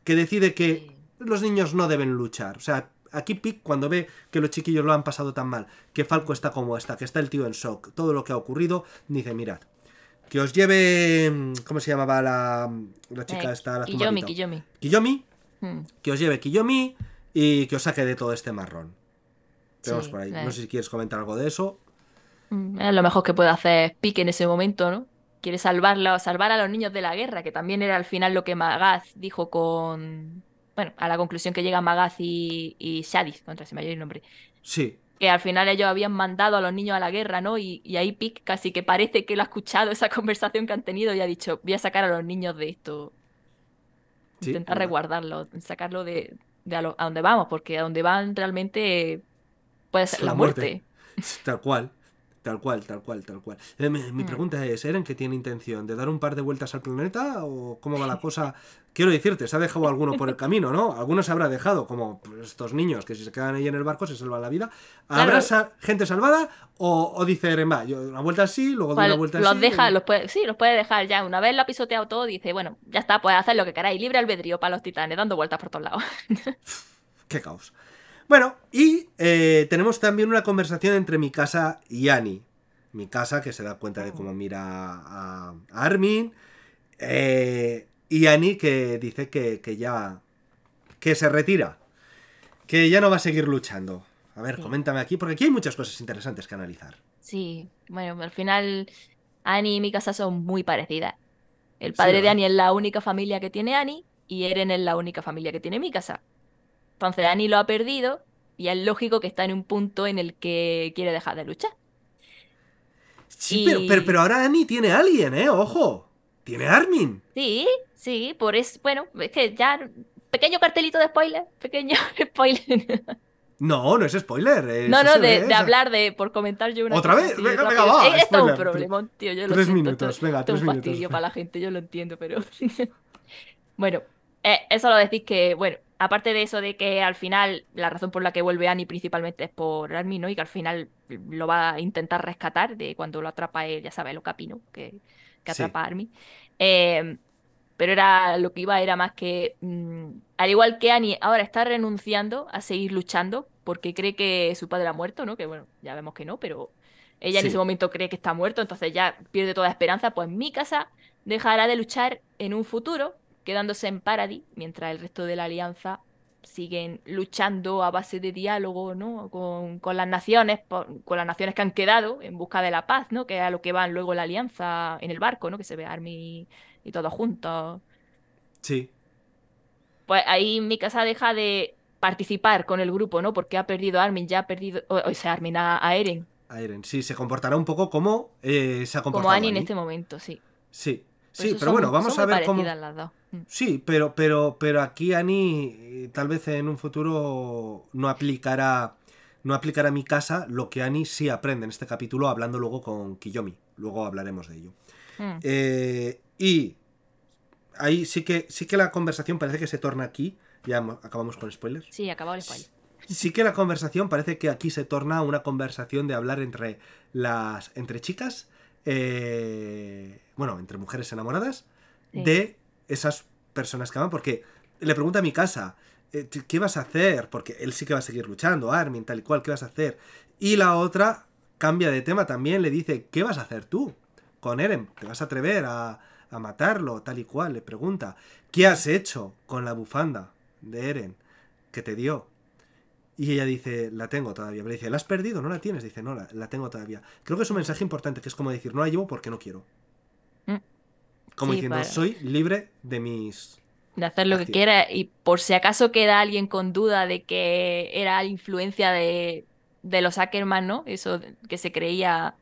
que decide que los niños no deben luchar. O sea, aquí Pic, cuando ve que los chiquillos lo han pasado tan mal, que Falco está como está, que está el tío en shock, todo lo que ha ocurrido, dice, mirad, que os lleve... ¿Cómo se llamaba la, chica eh, esta? La Kiyomi, Kiyomi. Kiyomi. Hmm. Que os lleve Kiyomi y que os saque de todo este marrón. por ahí. No sé si quieres comentar algo de eso. Es mm, lo mejor que puede hacer Pic en ese momento, ¿no? Quiere salvarla, salvar a los niños de la guerra, que también era al final lo que Magaz dijo con, bueno, a la conclusión que llega Magaz y, Shadis, contra ese mayor nombre. Sí. Que al final ellos habían mandado a los niños a la guerra, ¿no? Y, y ahí Pic casi que parece que lo ha escuchado esa conversación que han tenido y ha dicho, voy a sacar a los niños de esto. Intentar resguardarlo, sacarlo de, a, donde vamos, porque a donde van realmente puede ser la, muerte. muerte. Tal cual. Tal cual, tal cual, tal cual. Eh, mi, mm. pregunta es, ¿Eren que tiene intención de dar un par de vueltas al planeta o cómo va la cosa? Quiero decirte, se ha dejado alguno por el camino, ¿no? Algunos habrá dejado, como estos niños que si se quedan ahí en el barco se salvan la vida. ¿Habrá gente salvada o, dice Eren, va, yo una vuelta así, luego doy una pues, vuelta los así? Deja, los puede, sí, los puede dejar ya. Una vez lo ha pisoteado todo, dice, bueno, ya está, puedes hacer lo que queráis, libre albedrío para los titanes, dando vueltas por todos lados. Qué caos. Bueno, y eh, tenemos también una conversación entre mi casa y Annie. Mi casa que se da cuenta de cómo mira a, Armin. Eh, y Annie que dice que, ya. que se retira. Que ya no va a seguir luchando. A ver, coméntame aquí, porque aquí hay muchas cosas interesantes que analizar. Sí, bueno, al final Annie y mi casa son muy parecidas. El padre de Annie es la única familia que tiene Annie y Eren es la única familia que tiene mi casa. Entonces Dani lo ha perdido y es lógico que está en un punto en el que quiere dejar de luchar. Sí, pero, ahora Dani tiene a alguien, ¿eh? Ojo. Tiene Armin. Sí, sí, por eso. Bueno, es que ya. Pequeño cartelito de spoiler. Pequeño spoiler. No, no es spoiler. no, no, de, hablar de. Por comentar yo una. ¿Otra vez? venga, venga, va. es un problema, tío. Yo lo tres minutos, venga, tres minutos. para la gente, yo lo entiendo, pero. bueno, eh, eso lo decís que, bueno, aparte de eso de que al final la razón por la que vuelve Annie principalmente es por Armin, ¿no? Y que al final lo va a intentar rescatar de cuando lo atrapa él, ya sabe, lo capino que, que atrapa a Armin. Em, pero era lo que iba era más que mm, al igual que Annie ahora está renunciando a seguir luchando porque cree que su padre ha muerto, ¿no? Que bueno, ya vemos que no, pero ella en ese momento cree que está muerto, entonces ya pierde toda esperanza, pues en mi casa dejará de luchar en un futuro quedándose en Paradis, mientras el resto de la alianza siguen luchando a base de diálogo ¿no? con, las naciones, con las naciones que han quedado en busca de la paz, ¿no? que es a lo que van luego la alianza en el barco, ¿no? que se ve a y, y todos juntos. Sí. Pues ahí mi casa deja de participar con el grupo, ¿no? Porque ha perdido a Armin, ya ha perdido, o, sea, Armin a, Eren. A Eren, sí, se comportará un poco como eh, se ha comportado. Como Annie en este momento, sí. Sí, pues sí, pero bueno, vamos a ver cómo... dos. Mm. Sí, pero, pero, pero aquí Ani eh, tal vez en un futuro no aplicará, no aplicará a mi casa lo que Ani sí aprende en este capítulo hablando luego con Kiyomi. Luego hablaremos de ello. Mm. Eh, y ahí sí que, sí que la conversación parece que se torna aquí. Ya acabamos con spoilers. Sí, acabamos el spoiler. Sí que la conversación parece que aquí se torna una conversación de hablar entre las entre chicas, eh, bueno, entre mujeres enamoradas, de esas personas que aman, porque le pregunta a mi casa, eh, ¿qué vas a hacer? Porque él sí que va a seguir luchando, Armin, tal y cual, ¿qué vas a hacer? Y la otra cambia de tema también, le dice, ¿qué vas a hacer tú con Eren? ¿Te vas a atrever a, a matarlo? Tal y cual, le pregunta, ¿qué has hecho con la bufanda de Eren que te dio? Y ella dice, la tengo todavía. Le dice, ¿la has perdido? ¿No la tienes? Dice, no, la, la tengo todavía. Creo que es un mensaje importante, que es como decir, no la llevo porque no quiero. Como diciendo, soy libre de mis... De hacer lo que quiera y por si acaso queda alguien con duda de que era la influencia de, los Ackerman, ¿no? Eso que se creía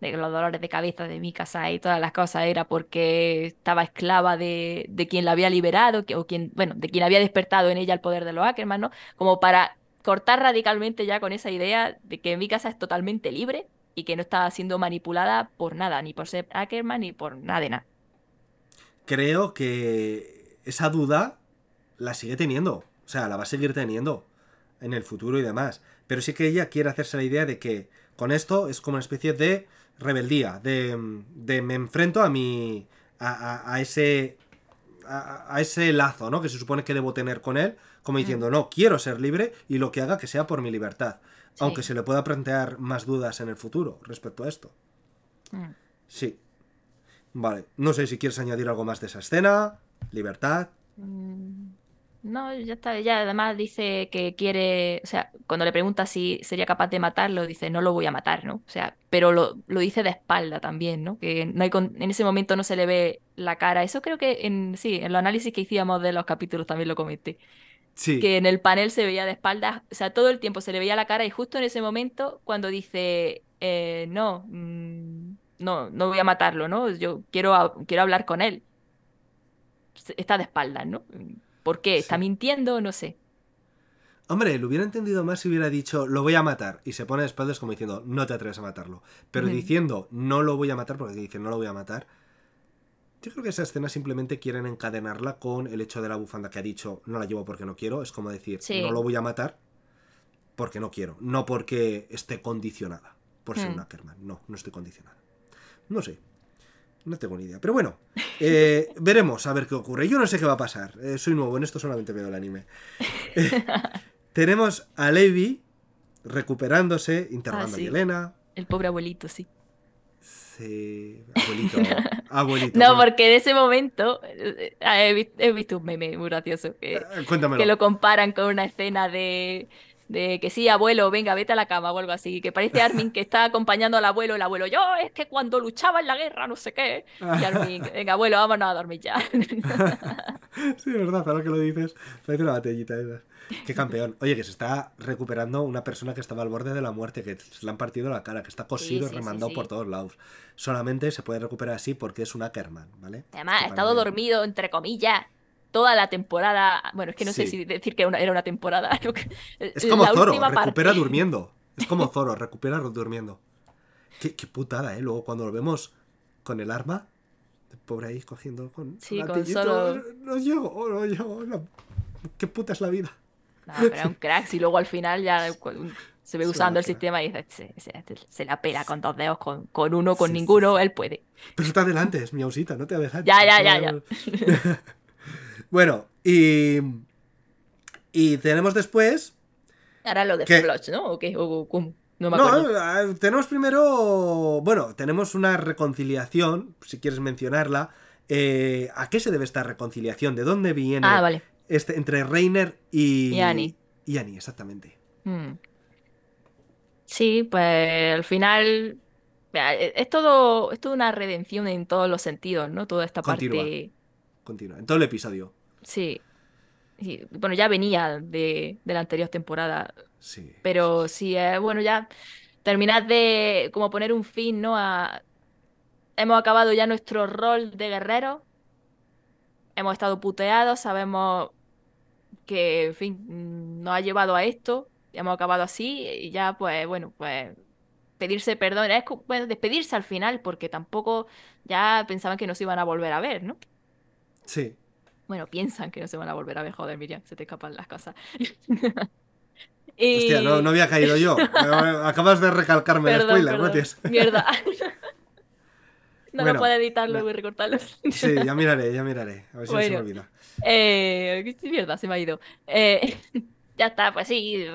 de los dolores de cabeza de mi casa y todas las cosas era porque estaba esclava de, quien la había liberado o quien, bueno, de quien había despertado en ella el poder de los Ackerman, ¿no? Como para cortar radicalmente ya con esa idea de que mi casa es totalmente libre y que no estaba siendo manipulada por nada, ni por ser Ackerman ni por nada de nada creo que esa duda la sigue teniendo. O sea, la va a seguir teniendo en el futuro y demás. Pero sí que ella quiere hacerse la idea de que con esto es como una especie de rebeldía, de, me enfrento a mi... a, ese... A, ese lazo, ¿no? Que se supone que debo tener con él, como diciendo, mm. no, quiero ser libre y lo que haga que sea por mi libertad. Aunque se le pueda plantear más dudas en el futuro respecto a esto. Mm. Sí. Vale, no sé si quieres añadir algo más de esa escena. Libertad. Mm, no, ya está. ya además dice que quiere, o sea, cuando le pregunta si sería capaz de matarlo, dice, no lo voy a matar, ¿no? O sea, pero lo, dice de espalda también, ¿no? Que no hay en ese momento no se le ve la cara. Eso creo que en, sí, en los análisis que hicimos de los capítulos también lo comenté. Sí. Que en el panel se veía de espaldas, o sea, todo el tiempo se le veía la cara y justo en ese momento cuando dice, eh, no, mm, no, no voy a matarlo, ¿no? Yo quiero, quiero hablar con él. Está de espaldas, ¿no? ¿Por qué? ¿Está mintiendo? No sé. Hombre, lo hubiera entendido más si hubiera dicho, lo voy a matar. Y se pone de espaldas como diciendo, no te atreves a matarlo. Pero diciendo, no lo voy a matar, porque dice, no lo voy a matar. Yo creo que esa escena simplemente quieren encadenarla con el hecho de la bufanda que ha dicho, no la llevo porque no quiero. Es como decir, no lo voy a matar porque no quiero. No porque esté condicionada por ser hmm. una Kerman. No, no estoy condicionada. No sé. No tengo ni idea. Pero bueno, eh, veremos a ver qué ocurre. Yo no sé qué va a pasar. Eh, soy nuevo, en esto solamente veo el anime. Eh, tenemos a Levi recuperándose, interrogando ah, a Elena El pobre abuelito, sí. Sí, abuelito. abuelito no, porque en ese momento he visto, un meme muy gracioso que, que, lo comparan con una escena de de que sí, abuelo, venga, vete a la cama o algo así, que parece Armin que está acompañando al abuelo, el abuelo, yo es que cuando luchaba en la guerra, no sé qué, y Armin, venga, abuelo, vámonos a dormir ya. sí, es verdad, ahora que lo dices, parece una batallita esa. Qué campeón. Oye, que se está recuperando una persona que estaba al borde de la muerte, que se le han partido la cara, que está cosido y remandado por todos lados. Solamente se puede recuperar así porque es un Ackerman, ¿vale? Además, ha estado dormido, entre comillas toda la temporada. Bueno, es que no sé si decir que era una temporada. Es como Zoro, recupera durmiendo. Es como Zoro, recupera durmiendo. Qué, qué, putada, ¿eh? Luego cuando lo vemos con el arma, pobre ahí cogiendo con. Sí, con solo No, llego, oh, no llego. Qué puta es la vida. No, era un crack. Y luego al final ya se ve usando el sistema y dice: este se, la pela con dos dedos, con, con uno, con ninguno, él puede. Pero está adelante, es mi ausita, no te adelantes. Ya, ya, ya, ya. Bueno, y. Y tenemos después. Ahora lo de que... ¿no? ¿O no, me acuerdo. no, ah, tenemos primero. Bueno, tenemos una reconciliación, si quieres mencionarla. Eh, ¿A qué se debe esta reconciliación? ¿De dónde viene? Ah, este, entre Reiner y. Y Annie. exactamente. Hmm. Sí, pues al final. E-, es todo. Es toda una redención en todos los sentidos, ¿no? Toda esta parte. Continúa. En todo el episodio. Sí. Bueno, ya venía de, de la anterior temporada. Sí. Pero sí, eh, bueno, ya terminar de como poner un fin, ¿no? A... Hemos acabado ya nuestro rol de guerrero. Hemos estado puteados, sabemos que, en fin, nos ha llevado a esto. Hemos acabado así y ya, pues, bueno, pues pedirse perdón, es bueno, despedirse al final, porque tampoco ya pensaban que nos iban a volver a ver, ¿no? Sí, bueno, piensan que no se van a volver a ver. Joder, Miriam, se te escapan las cosas. Hostia, no, había caído yo. Acabas de recalcarme perdón, el spoiler, gracias. Mierda. No lo puedo editar luego y recortarlos. Sí, ya miraré, ya miraré. A ver si se me olvida. Eh, mierda, se me ha ido. Eh, ya está, pues sí.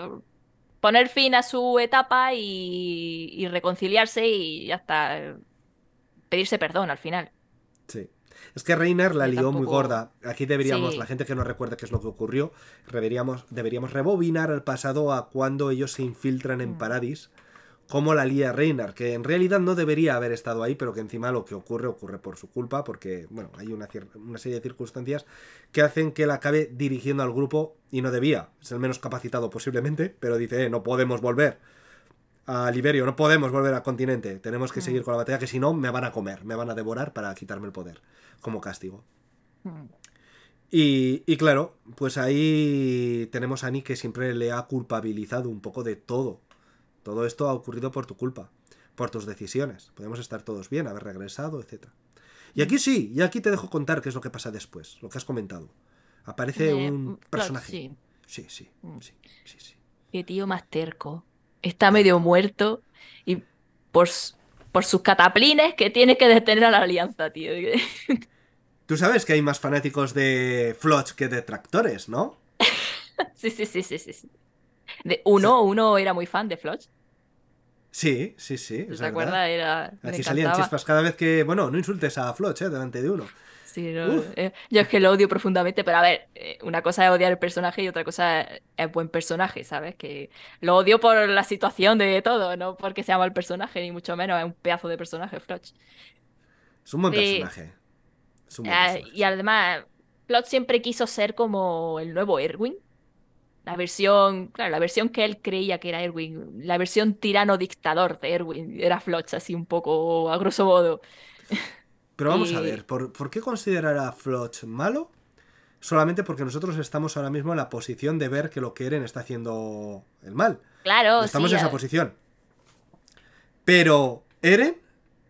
Poner fin a su etapa y, y reconciliarse y ya está. Pedirse perdón al final. Sí. Es que Reiner la lió muy gorda. Aquí deberíamos, la gente que no recuerde qué es lo que ocurrió, deberíamos, deberíamos rebobinar al pasado a cuando ellos se infiltran en mm. Paradis, cómo la lía Reiner, que en realidad no debería haber estado ahí, pero que encima lo que ocurre ocurre por su culpa, porque bueno, hay una, serie de circunstancias que hacen que la acabe dirigiendo al grupo y no debía. Es el menos capacitado posiblemente, pero dice, eh, no podemos volver a Liberio. No podemos volver al continente. Tenemos que mm. seguir con la batalla, que si no, me van a comer, me van a devorar para quitarme el poder, como castigo. Mm. Y, claro, pues ahí tenemos a Nick que siempre le ha culpabilizado un poco de todo. Todo esto ha ocurrido por tu culpa, por tus decisiones. Podemos estar todos bien, haber regresado, etc. Y aquí sí, y aquí te dejo contar qué es lo que pasa después, lo que has comentado. Aparece un personaje. sí. Sí, sí, mm. sí, sí, sí. tío más terco está medio muerto y por, por sus cataplines que tiene que detener a la alianza, tío. Tú sabes que hay más fanáticos de Flotch que de tractores ¿no? sí, sí, sí, sí, sí. De uno, uno era muy fan de Flotch. Sí, sí, sí. ¿Te Aquí salían chispas cada vez que. Bueno, no insultes a Flotch, ¿eh? delante de uno. Sí, eh, yo es que lo odio profundamente, pero a ver, eh, una cosa es odiar el personaje y otra cosa es, buen personaje, ¿sabes? Que lo odio por la situación de todo, no porque sea mal personaje, ni mucho menos, es un pedazo de personaje, Floch. Es un buen ah, personaje. Y además, Floch siempre quiso ser como el nuevo Erwin. La versión, claro, la versión que él creía que era Erwin, la versión tirano dictador de Erwin, era Floch, así un poco a grosso modo. Pero vamos a ver, ¿por, qué considerar a Floch malo? Solamente porque nosotros estamos ahora mismo en la posición de ver que lo que Eren está haciendo el mal. Claro, Estamos en esa eh. posición. Pero Eren,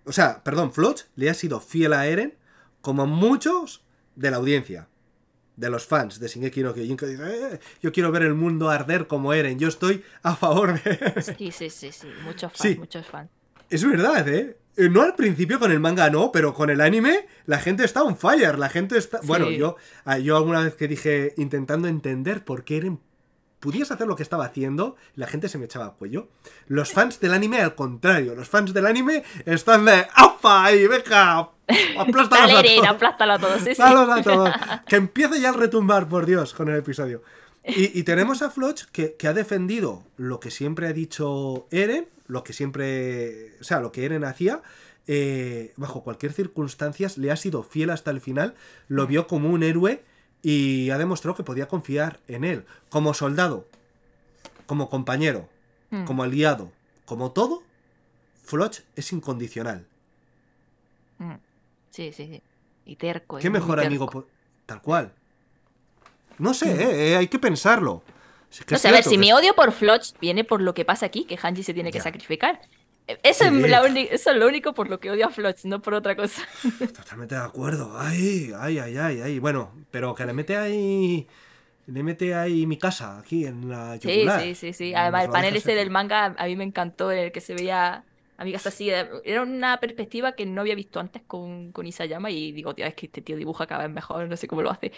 o sea, perdón, Floch le ha sido fiel a Eren como muchos de la audiencia de los fans de Shingeki no que eh, yo quiero ver el mundo arder como Eren, yo estoy a favor de... Sí, sí, sí, sí, muchos fans, muchos fans. Es verdad, ¿eh? Eh, no al principio con el manga, no, pero con el anime la gente está un fire, la gente está... Bueno, yo, ah, yo alguna vez que dije intentando entender por qué Eren pudiese hacer lo que estaba haciendo, la gente se me echaba a cuello. Los fans del anime al contrario, los fans del anime están de ¡Apa! y venga! ¡Aplástalo a todos! ¡Aplástalo a todos! Sí, a todos! Que empiece ya el retumbar, por Dios, con el episodio. Y, tenemos a Floch que, que ha defendido lo que siempre ha dicho Eren, lo que siempre, o sea, lo que Eren hacía, eh, bajo cualquier circunstancia, le ha sido fiel hasta el final, lo vio como un héroe y ha demostrado que podía confiar en él, como soldado, como compañero, hmm. como aliado, como todo, Floch es incondicional. Hmm. Sí, sí, sí. Y terco. ¿Qué ¿eh? mejor amigo? Tal cual. No sé, hmm. eh, hay que pensarlo no a ver, si mi odio por Flotch viene por lo que pasa aquí, que Hanji se tiene que sacrificar. Eso, es lo único por lo que odio a Flotch, no por otra cosa. Totalmente de acuerdo. Ay, ay, ay, ay, Bueno, pero que le mete ahí. Le mete ahí mi casa, aquí en la Sí, sí, sí, sí. Mm, Además, el panel ese del manga a mí me encantó, en el que se veía amigas así. Eh, era una perspectiva que no había visto antes con, con Isayama y digo, tío, es que este tío dibuja cada vez mejor, no sé cómo lo hace.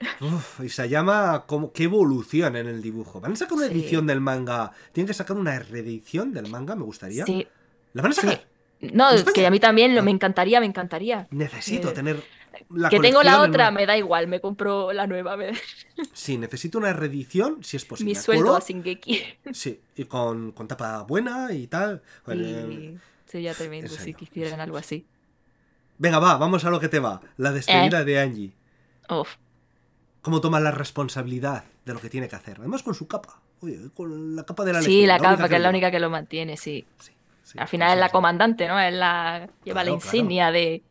Isayama, ¿cómo, qué evolución en el dibujo. ¿Van a sacar una edición del manga? ¿Tienen que sacar una reedición del manga? Me gustaría. Sí. ¿La van a sacar? No, es que a mí también ah. me encantaría, me encantaría. Necesito eh, tener que tengo la otra, me da igual, me compro la nueva. Sí, necesito una reedición, si es posible. Mi sueldo a Singeki. Sí, y con, tapa buena y tal. sí, ya tremendo si quisieran algo así. Venga, va, vamos a lo que te va. La eh. despedida de Angie. Uf. Cómo toma la responsabilidad de lo que tiene que hacer. Además con su capa. Oye, con la capa de la Sí, la, capa, que, es la única que lo mantiene, sí. Al final es la comandante, ¿no? Es la... Lleva la insignia de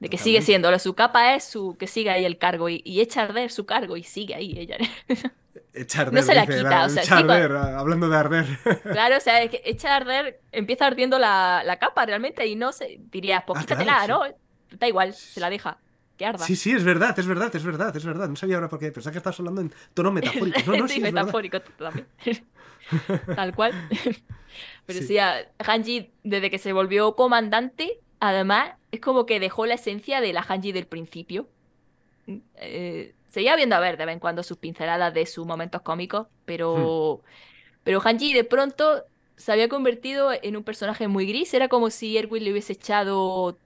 de que sigue siendo, su capa es su que sigue ahí el cargo y, y echa arder su cargo y sigue ahí ella. E-, echa arder, no se la quita, o sea, echa arder, ah, hablando de arder. Claro, o sea, es que echa arder, empieza ardiendo la, la capa realmente y no se dirías, ah, pues ah, quítatela, ¿no? Da igual, se la deja. Que arda. Sí, sí, es verdad, es verdad, es verdad, es verdad. No sabía ahora por qué, pensaba que estabas hablando en tono metafórico. No, no, sí, sí metafórico también. Tal cual. Pero sí, a Hanji, desde que se volvió comandante, además, es como que dejó la esencia de la Hanji del principio. Mm, eh, seguía viendo a ver de vez en cuando sus pinceladas de sus momentos cómicos, pero, hmm. pero Hanji de pronto se había convertido en un personaje muy gris. Era como si Erwin le hubiese echado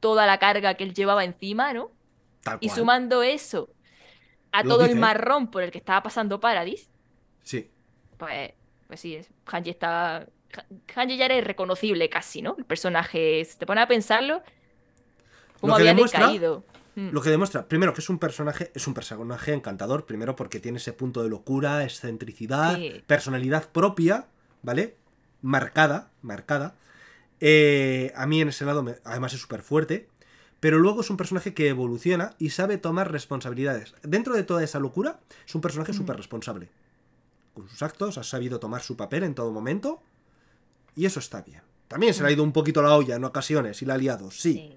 toda la carga que él llevaba encima, ¿no? y sumando eso a todo el marrón por el que estaba pasando Paradis. Sí. Pues, pues sí, Hanji estaba. Hanji ya era irreconocible casi, ¿no? El personaje, si te pones a pensarlo, como lo que demuestra, mm. Lo que demuestra, primero, que es un personaje, es un personaje encantador, primero porque tiene ese punto de locura, excentricidad, personalidad propia, ¿vale? Marcada, marcada. Eh, a mí en ese lado, además es súper fuerte. Pero luego es un personaje que evoluciona y sabe tomar responsabilidades. Dentro de toda esa locura, es un personaje mm. súper responsable. Con sus actos, ha sabido tomar su papel en todo momento. Y eso está bien. También se le ha mm. ido un poquito la olla en ocasiones y la ha liado, sí.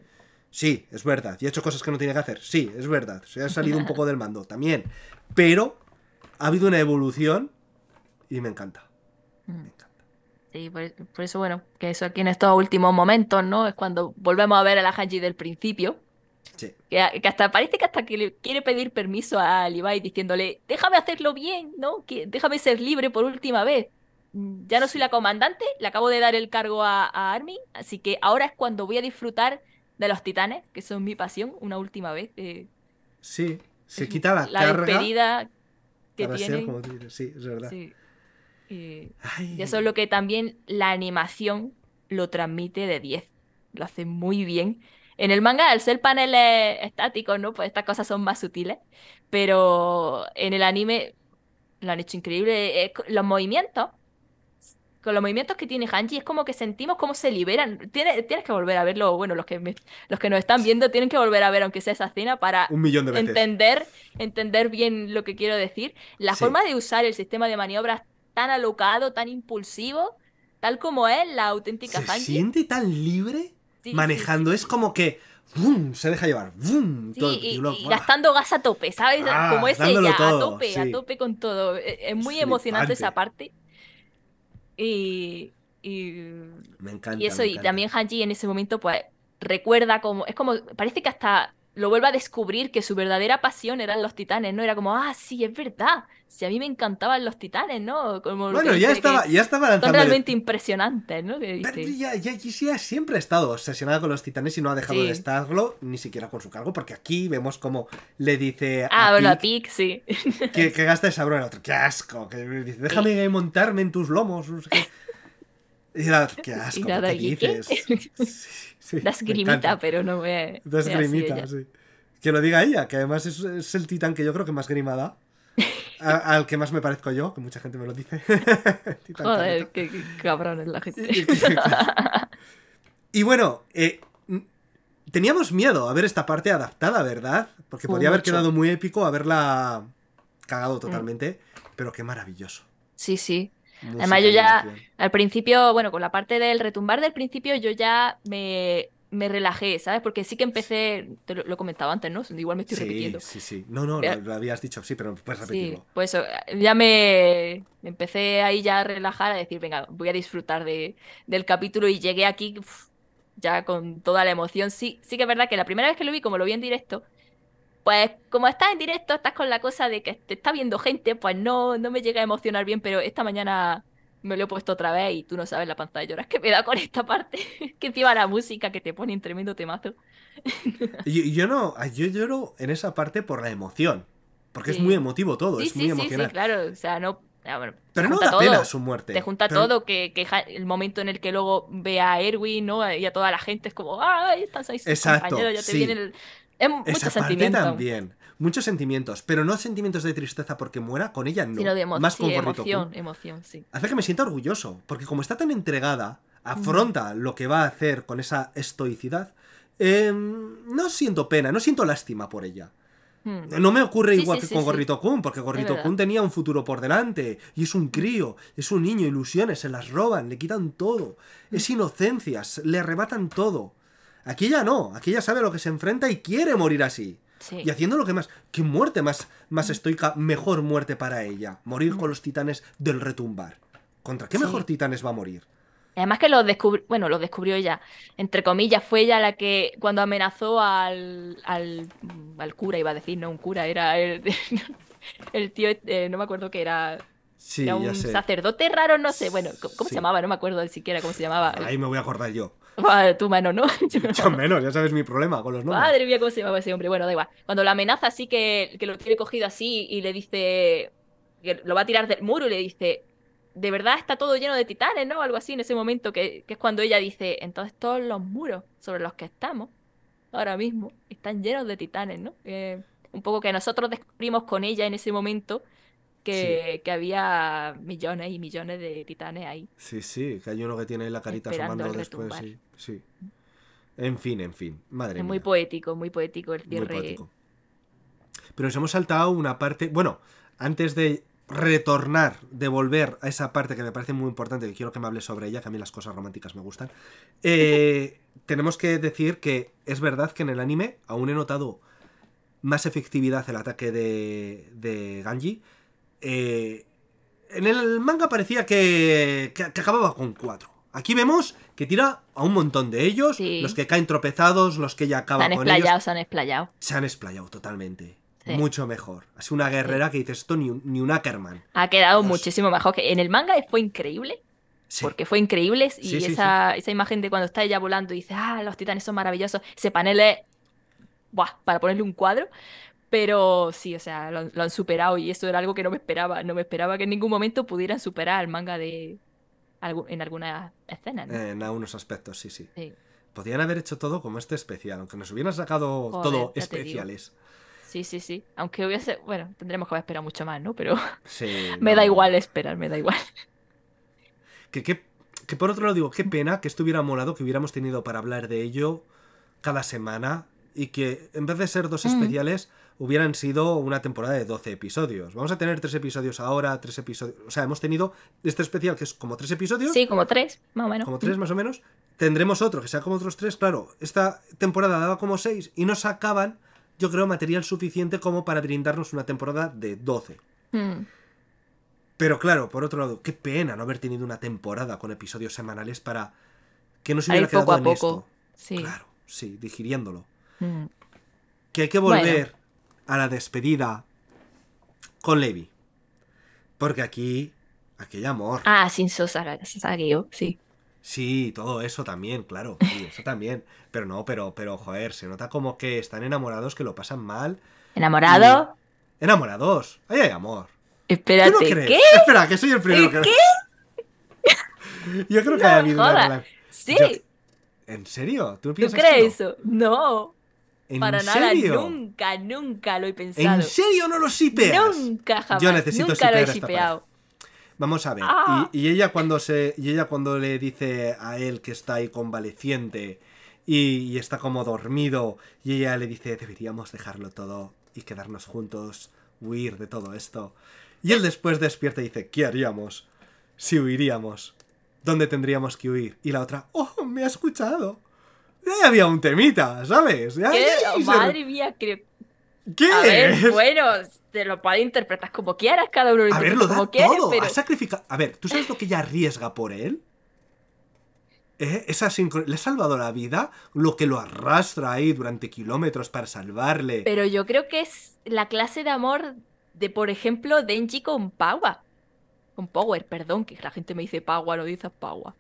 Sí, es verdad. Y ha hecho cosas que no tiene que hacer. Sí, es verdad. Se ha salido un poco del mando también. Pero ha habido una evolución y me encanta. Mm. Me encanta. Sí, por, eso, bueno, que eso aquí en estos últimos momentos, ¿no? Es cuando volvemos a ver a la Hanji del principio. Sí. Que, hasta parece que hasta quiere pedir permiso a Levi diciéndole, déjame hacerlo bien, ¿no? Que, déjame ser libre por última vez. Ya no soy la comandante, le acabo de dar el cargo a, a Armin, así que ahora es cuando voy a disfrutar de los titanes, que son mi pasión, una última vez. Eh, sí, se quita la, la que Sí, es verdad. Y, eso es lo que también la animación lo transmite de 10. Lo hace muy bien. En el manga, al ser paneles estáticos, ¿no? Pues estas cosas son más sutiles. Pero en el anime lo han hecho increíble. Los movimientos con los movimientos que tiene Hanji es como que sentimos cómo se liberan. Tienes, que volver a verlo, bueno, los que, los que nos están viendo tienen que volver a ver, aunque sea esa escena, para Entender, entender bien lo que quiero decir. La forma de usar el sistema de maniobras tan alocado, tan impulsivo, tal como es la auténtica ¿Se siente tan libre manejando? es como que... Se deja llevar. ¡Bum! todo, y, y gastando gas a tope, ¿sabes? Ah, como es ella, a tope, a tope con todo. E, e, es muy emocionante esa parte. Y, y, me encanta, y eso, y también Hanji en ese momento, pues recuerda como, es como, parece que hasta lo vuelva a descubrir que su verdadera pasión eran los titanes, ¿no? Era como, ah, sí, es verdad. Si a mí me encantaban los titanes, ¿no? bueno, ya estaba, ya estaba realmente impresionante impresionantes, ¿no? ya, ya, siempre ha estado obsesionada con los titanes y no ha dejado de estarlo, ni siquiera con su cargo, porque aquí vemos como le dice. Ah, a bueno, Pic, sí. Que, gasta esa broma en otro. ¡Qué asco! Que dice, déjame montarme en tus lomos. Y qué asco, ¿qué dices? das grimita, pero no me. Das sí. Que lo diga ella, que además es, el titán que yo creo que más grimada al que más me parezco yo, que mucha gente me lo dice. Joder, qué, cabrón es la gente. y bueno, eh, teníamos miedo a ver esta parte adaptada, ¿verdad? Porque podría haber quedado muy épico haberla cagado mm. totalmente, pero qué maravilloso. Sí, sí. Además, yo ya al principio, bueno, con la parte del retumbar del principio, yo ya me, me relajé, ¿sabes? Porque sí que empecé, te lo, he comentado antes, ¿no? Igual me estoy repitiendo. Sí, sí, no, no, lo, habías dicho, sí, pero puedes repetirlo. Sí, pues eh, ya me, empecé ahí ya a relajar, a decir, venga, voy a disfrutar de, del capítulo y llegué aquí ya con toda la emoción. Sí, sí que es verdad que la primera vez que lo vi, como lo vi en directo, pues como estás en directo, estás con la cosa de que te está viendo gente, pues no, no me llega a emocionar bien, pero esta mañana me lo he puesto otra vez y tú no sabes la pantalla lloras que me da con esta parte. que encima la música que te pone en tremendo temazo. yo, yo, no, ah, yo lloro en esa parte por la emoción. Porque es muy emotivo todo, es muy emocional. Sí, claro, o sea, no. Ah, pero no da todo, pena su muerte. Te junta todo, que, el momento en el que luego ve a Erwin y a toda la gente es como, ¡ay, estás ahí! Exacto. Ya te viene el, esa Parte también. Muchos sentimientos, pero no sentimientos de tristeza porque muera, con ella no. Más con emoción, emoción, sí. Hace que me sienta orgulloso, porque como está tan entregada, afronta mm. lo que va a hacer con esa estoicidad, em, no siento pena, no siento lástima por ella. Mm. No me ocurre igual que con Gorrito Kun, porque Gorrito Kun tenía un futuro por delante, y es un mm. crío, es un niño, ilusiones, se las roban, le quitan todo, es inocencias, le arrebatan todo. Aquí ya no, aquí ya sabe a lo que se enfrenta y quiere morir así. Y haciendo lo que más. ¿Qué muerte más, más mm. estoica, mejor muerte para ella? Morir mm. con los titanes del retumbar. ¿Contra qué mejor titanes va a morir? Además que lo descubrió, bueno, lo descubrió ella, entre comillas, fue ella la que cuando amenazó al, al, al cura, iba a decir, no un cura, era el, tío, eh, no me acuerdo qué era, sí, un sacerdote raro, no sé, bueno, ¿cómo se llamaba? No me acuerdo ni siquiera cómo se llamaba. Ahí me voy a acordar yo. Vale, tú menos, ¿no? Yo menos, ya sabes mi problema con los no Madre mía, cómo se a ese hombre. Bueno, da igual. Cuando la amenaza así que, lo tiene cogido así y le dice. Que lo va a tirar del muro y le dice. De verdad está todo lleno de titanes, ¿no? Algo así en ese momento, que, es cuando ella dice. Entonces todos los muros sobre los que estamos ahora mismo están llenos de titanes, ¿no? un poco que nosotros descubrimos con ella en ese momento que, había millones y millones de titanes ahí. Sí, sí, que hay uno que tiene la carita asomando después. Sí, sí, En fin, en fin. Madre Muy poético, muy poético el cierre. Muy Pero nos hemos saltado una parte. Bueno, antes de retornar, de volver a esa parte que me parece muy importante, que quiero que me hable sobre ella, que a mí las cosas románticas me gustan. Eh, tenemos que decir que es verdad que en el anime aún he notado más efectividad el ataque de, de Ganji, eh, en el manga parecía que, acababa con cuatro. Aquí vemos que tira a un montón de ellos, los que caen tropezados, los que ya acaban con ellos. Se han explayado, se han explayado. Se han explayado totalmente. Mucho mejor. Es una guerrera que dice esto ni un, Ackerman. Ha quedado muchísimo mejor. que En el manga fue increíble. Porque fue increíble. Y esa, imagen de cuando está ella volando y dice, ah, los titanes son maravillosos. Ese panel es. Buah, para ponerle un cuadro. Pero sí, o sea, lo, han superado y eso era algo que no me esperaba. No me esperaba que en ningún momento pudieran superar el manga de en alguna escena. en algunos aspectos, sí, sí, Podrían haber hecho todo como este especial, aunque nos hubieran sacado todo especiales. Sí, sí, sí. Aunque hubiese, bueno, tendremos que haber esperado mucho más, ¿no? Pero sí, me da igual esperar, me da igual. Que, que, que por otro lado digo, qué pena que estuviera molado que hubiéramos tenido para hablar de ello cada semana y que en vez de ser dos mm. especiales hubieran sido una temporada de 12 episodios. Vamos a tener tres episodios ahora, tres episodios... O sea, hemos tenido este especial que es como tres episodios. Sí, como tres, más o menos. Como tres, mm. más o menos. Tendremos otro que sea como otros tres. Claro, esta temporada daba como seis y nos sacaban, yo creo, material suficiente como para brindarnos una temporada de 12. Mm. Pero claro, por otro lado, qué pena no haber tenido una temporada con episodios semanales para que no se hubiera quedado poco Sí. Claro, sí, digiriéndolo. Mm. Que hay que volver a la despedida con Levi. Porque aquí, aquí hay amor. Ah, sin Sosa, yo sí. Sí, todo eso también, claro, sí, eso también. Pero no, pero, pero, joder, se nota como que están enamorados, que lo pasan mal. ¿Enamorado? Enamorados, ahí hay amor. Espérate, ¿qué? Espera, que soy el primero que... ¿Qué? Yo creo que hay ha habido Sí. ¿En serio? ¿Tú, crees eso? No. Para nada, nunca, nunca lo he pensado. ¿En serio no lo Nunca jamás. Yo necesito nunca lo Vamos a ver. Ah. Y, ella cuando se, y ella cuando le dice a él que está ahí convaleciente y, y está como dormido y ella le dice deberíamos dejarlo todo y quedarnos juntos, huir de todo esto. Y él después despierta y dice ¿qué haríamos? Si huiríamos, ¿dónde tendríamos que huir? Y la otra, oh, me ha escuchado. Ya había un temita, ¿sabes? Ya, oh, Madre mía, ¿Qué? A ver, bueno, te lo puedes interpretar como quieras, cada uno lo A ver, lo da todo. A ver, ¿tú sabes lo que ella arriesga por él? ¿Eh? Esa Le ha salvado la vida, lo que lo arrastra ahí durante kilómetros para salvarle. Pero yo creo que es la clase de amor de, por ejemplo, Denji con Power Con Power, perdón, que la gente me dice Power no dice Power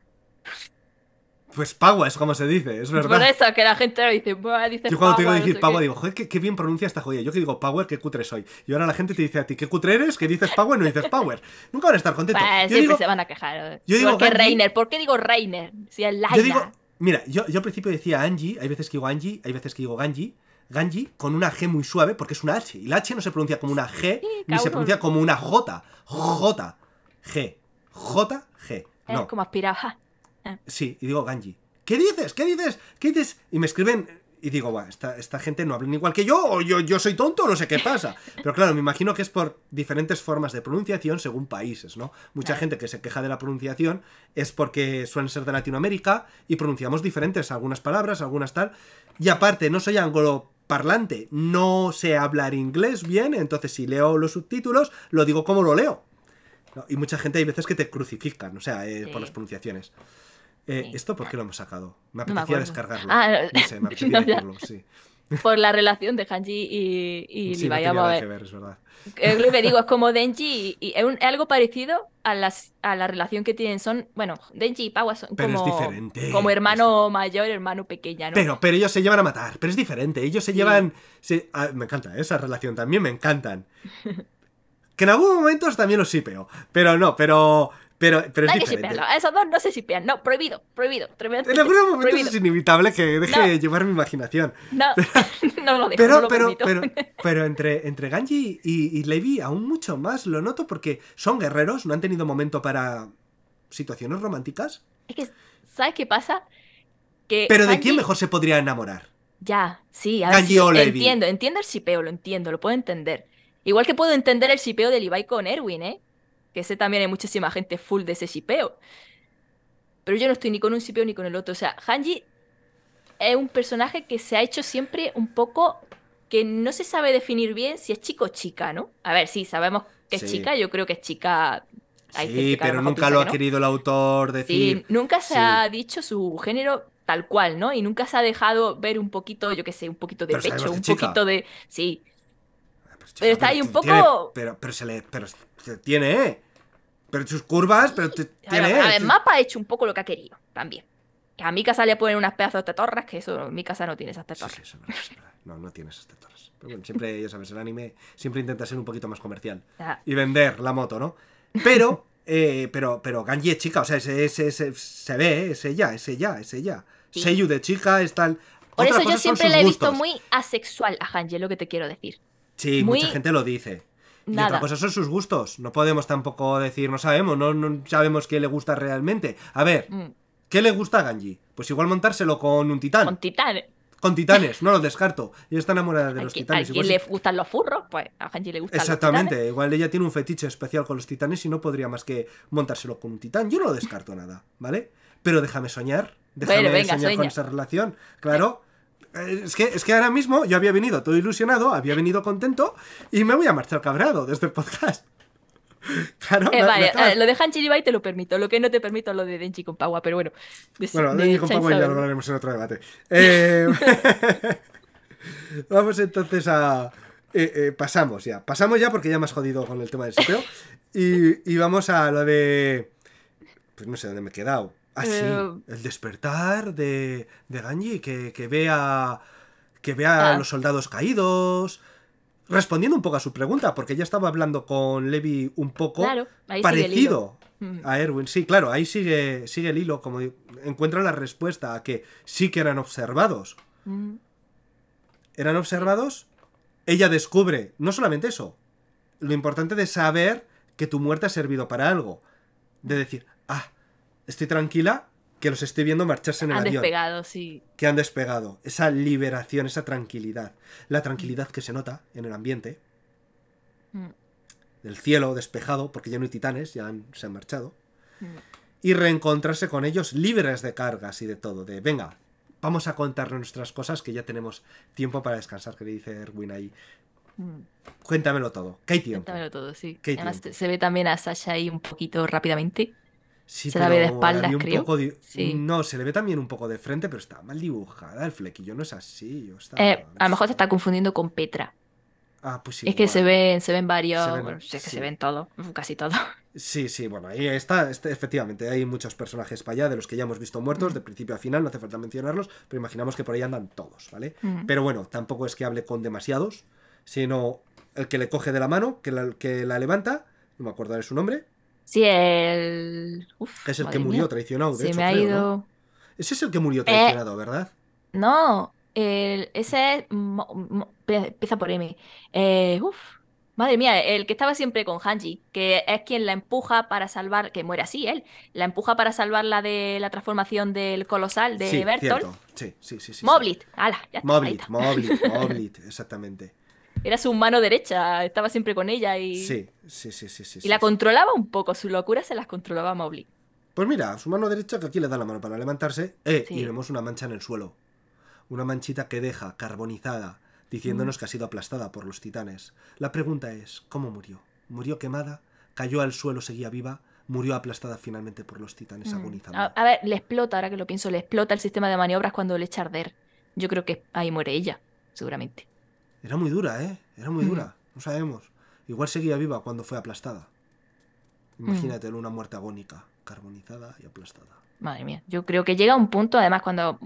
pues pagua, es como se dice, es pues verdad. Por eso que la gente dice, Buah, dice Yo cuando te digo decir pagua, digo, joder, qué, bien pronuncia esta jodida. Yo que digo power, qué cutre soy. Y ahora la gente te dice a ti, qué cutre eres, que dices y no dices power. Nunca van a estar contentos. siempre se van a quejar. Yo digo, ¿Por qué Reiner? ¿Por qué digo Reiner? Si es Laina. Yo digo, mira, yo, yo al principio decía Angie, hay veces que digo Angie, hay veces que digo Ganji. Ganji con una G muy suave porque es una H. Y la H no se pronuncia como una G, ni se pronuncia como una J. J. G. J. G. Es como aspiraba. Ah. Sí, y digo Ganji. ¿Qué dices? ¿Qué dices? ¿Qué dices? Y me escriben y digo, Buah, esta, gente no ni igual que yo, o yo, yo soy tonto, o no sé qué pasa. Pero claro, me imagino que es por diferentes formas de pronunciación según países, ¿no? Mucha gente que se queja de la pronunciación es porque suelen ser de Latinoamérica y pronunciamos diferentes algunas palabras, algunas tal. Y aparte, no soy angloparlante, no sé hablar inglés bien, entonces si leo los subtítulos, lo digo como lo leo. Y mucha gente hay veces que te crucifican, o sea, eh, por las pronunciaciones. Eh, ¿Esto por qué lo hemos sacado? Me apetecía descargarlo. Ah, me apetecía sí. Por la relación de Hanji y, y Levi. que ver, es verdad. Eh, lo que digo, es como Denji y, es, algo parecido a, a la relación que tienen. Son, bueno, Denji y Pawa son como, como hermano mayor, hermano pequeña. Pero, pero ellos se llevan a matar, pero es diferente. Ellos se llevan. Ah, me encanta esa relación también, me encantan. que en algún momento también los sipeo. Pero no, pero. Pero, pero Esos dos no se sipean. No, prohibido, prohibido. En algunos momentos es inevitable que deje de llevar mi imaginación. No, no lo dejo, pero, pero, entre, entre Ganji y, Levi aún mucho más lo noto porque son guerreros, no han tenido momento para situaciones románticas. Es que, ¿sabes qué pasa? Que pero ¿de quién mejor se podría enamorar? Ya, sí, a Ganji o entiendo, entiendo el sipeo, lo entiendo, lo puedo entender. Igual que puedo entender el sipeo de Levi con Erwin, ¿eh? Que sé también hay muchísima gente full de ese shipeo. Pero yo no estoy ni con un shipeo ni con el otro. O sea, Hanji es un personaje que se ha hecho siempre un poco que no se sabe definir bien si es chico o chica, ¿no? A ver, sí, sabemos que es chica, yo creo que es chica. sí, pero nunca lo ha querido el autor decir. Sí, nunca se ha dicho su género tal cual, ¿no? Y nunca se ha dejado ver un poquito, yo qué sé, un poquito de pecho, un poquito de. Sí, pero está ahí un poco. pero, pero se le. Pero tiene, ¿eh? Pero sus curvas, pero tiene. A ver, el mapa ha hecho un poco lo que ha querido también. a mi casa le ponen unas pedazos de tetorras, que eso, mi casa no tiene esas tetorras. no, no tiene esas tetorras. Pero bueno, siempre, ya sabes, el anime siempre intenta ser un poquito más comercial. Y vender la moto, ¿no? Pero, eh, pero, pero Ganji es chica, o sea, se ve, es ella, es ella, es ella. Sí. de chica es tal. Por eso yo siempre le he visto muy asexual a Ganji, lo que te quiero decir. Sí, mucha gente lo dice. Nada. Y otra cosa son sus gustos. No podemos tampoco decir, no sabemos, no, sabemos qué le gusta realmente. A ver, mm. ¿qué le gusta a Ganji? Pues igual montárselo con un titán. Con titanes. Con titanes, no lo descarto. Ella está enamorada de los titanes. ¿A le gustan los furros? Pues a Ganji le gustan Exactamente. Los Igual ella tiene un fetiche especial con los titanes y no podría más que montárselo con un titán. Yo no lo descarto nada, ¿vale? Pero déjame soñar. Déjame soñar con esa relación. Claro. Eh, es que, ahora mismo yo había venido todo ilusionado, había venido contento y me voy a marchar cabrado desde este el podcast. Claro, eh, vale, eh, lo de Hanchi y te lo permito. Lo que no te permito es lo de Denchi con Pagua, pero bueno. bueno, con Pagua ya lo hablaremos en otro debate. vamos entonces a. pasamos ya. Pasamos ya porque ya me has jodido con el tema del sitio. Y, y vamos a lo de. Pues no sé dónde me he quedado así ah, eh, el despertar de, de Ganji, que, vea, que vea a ah. los soldados caídos. Respondiendo un poco a su pregunta, porque ya estaba hablando con Levi un poco parecido mm. a Erwin. Sí, claro, ahí sigue, sigue el hilo, como encuentra la respuesta a que sí que eran observados. Mm. Eran observados. Ella descubre, no solamente eso, lo importante de saber que tu muerte ha servido para algo. De decir, ah, estoy tranquila que los estoy viendo marcharse en el avión. Han despegado, sí. Que han despegado. Esa liberación, esa tranquilidad. La tranquilidad que se nota en el ambiente. Mm. Del cielo despejado, porque ya no hay titanes, ya se han marchado. Mm. Y reencontrarse con ellos libres de cargas y de todo. De, venga, vamos a contar nuestras cosas que ya tenemos tiempo para descansar, que le dice Erwin ahí. Mm. Cuéntamelo todo, que hay tiempo. Cuéntamelo todo, sí. Además, se ve también a Sasha ahí un poquito rápidamente se la ve de espaldas, creo. No, se le ve también un poco de frente, pero está mal dibujada. El flequillo no es así. Eh, a lo mejor se está confundiendo con Petra. Ah, pues sí. Es que se ven, se ven varios. Se ven... es que se ven todo, casi todo. Sí, sí, bueno, ahí está, este, efectivamente, hay muchos personajes para allá de los que ya hemos visto muertos, mm. de principio a final, no hace falta mencionarlos, pero imaginamos que por ahí andan todos, ¿vale? Mm. Pero bueno, tampoco es que hable con demasiados, sino el que le coge de la mano, que que la levanta, no me acuerdo de su nombre, Sí, el. es el que murió traicionado. De me ha ido. Ese es el que murió traicionado, eh, ¿verdad? No, el, ese es. empieza por M. Eh, uf, madre mía, el que estaba siempre con Hanji, que es quien la empuja para salvar. Que muere así él. La empuja para salvarla de la transformación del colosal de sí, Bertolt. Sí, sí, sí. sí Moblit, ala, ya está, Moblit, Moblit, Moblit, exactamente era su mano derecha, estaba siempre con ella y... Sí, sí, sí, sí. sí y la controlaba un poco, su locura se las controlaba Mowgli. Pues mira, su mano derecha que aquí le da la mano para levantarse, eh, y vemos una mancha en el suelo. Una manchita que deja, carbonizada, diciéndonos mm. que ha sido aplastada por los titanes. La pregunta es, ¿cómo murió? ¿Murió quemada? ¿Cayó al suelo, seguía viva? murió aplastada finalmente por los titanes mm. agonizando. A, ver, le explota, ahora que lo pienso, le explota el sistema de maniobras cuando le echa arder. Yo creo que ahí muere ella, seguramente. Era muy dura, ¿eh? Era muy dura. No sabemos. Igual seguía viva cuando fue aplastada. Mm. Imagínate una muerte agónica, carbonizada y aplastada. Madre mía. Yo creo que llega un punto, además, cuando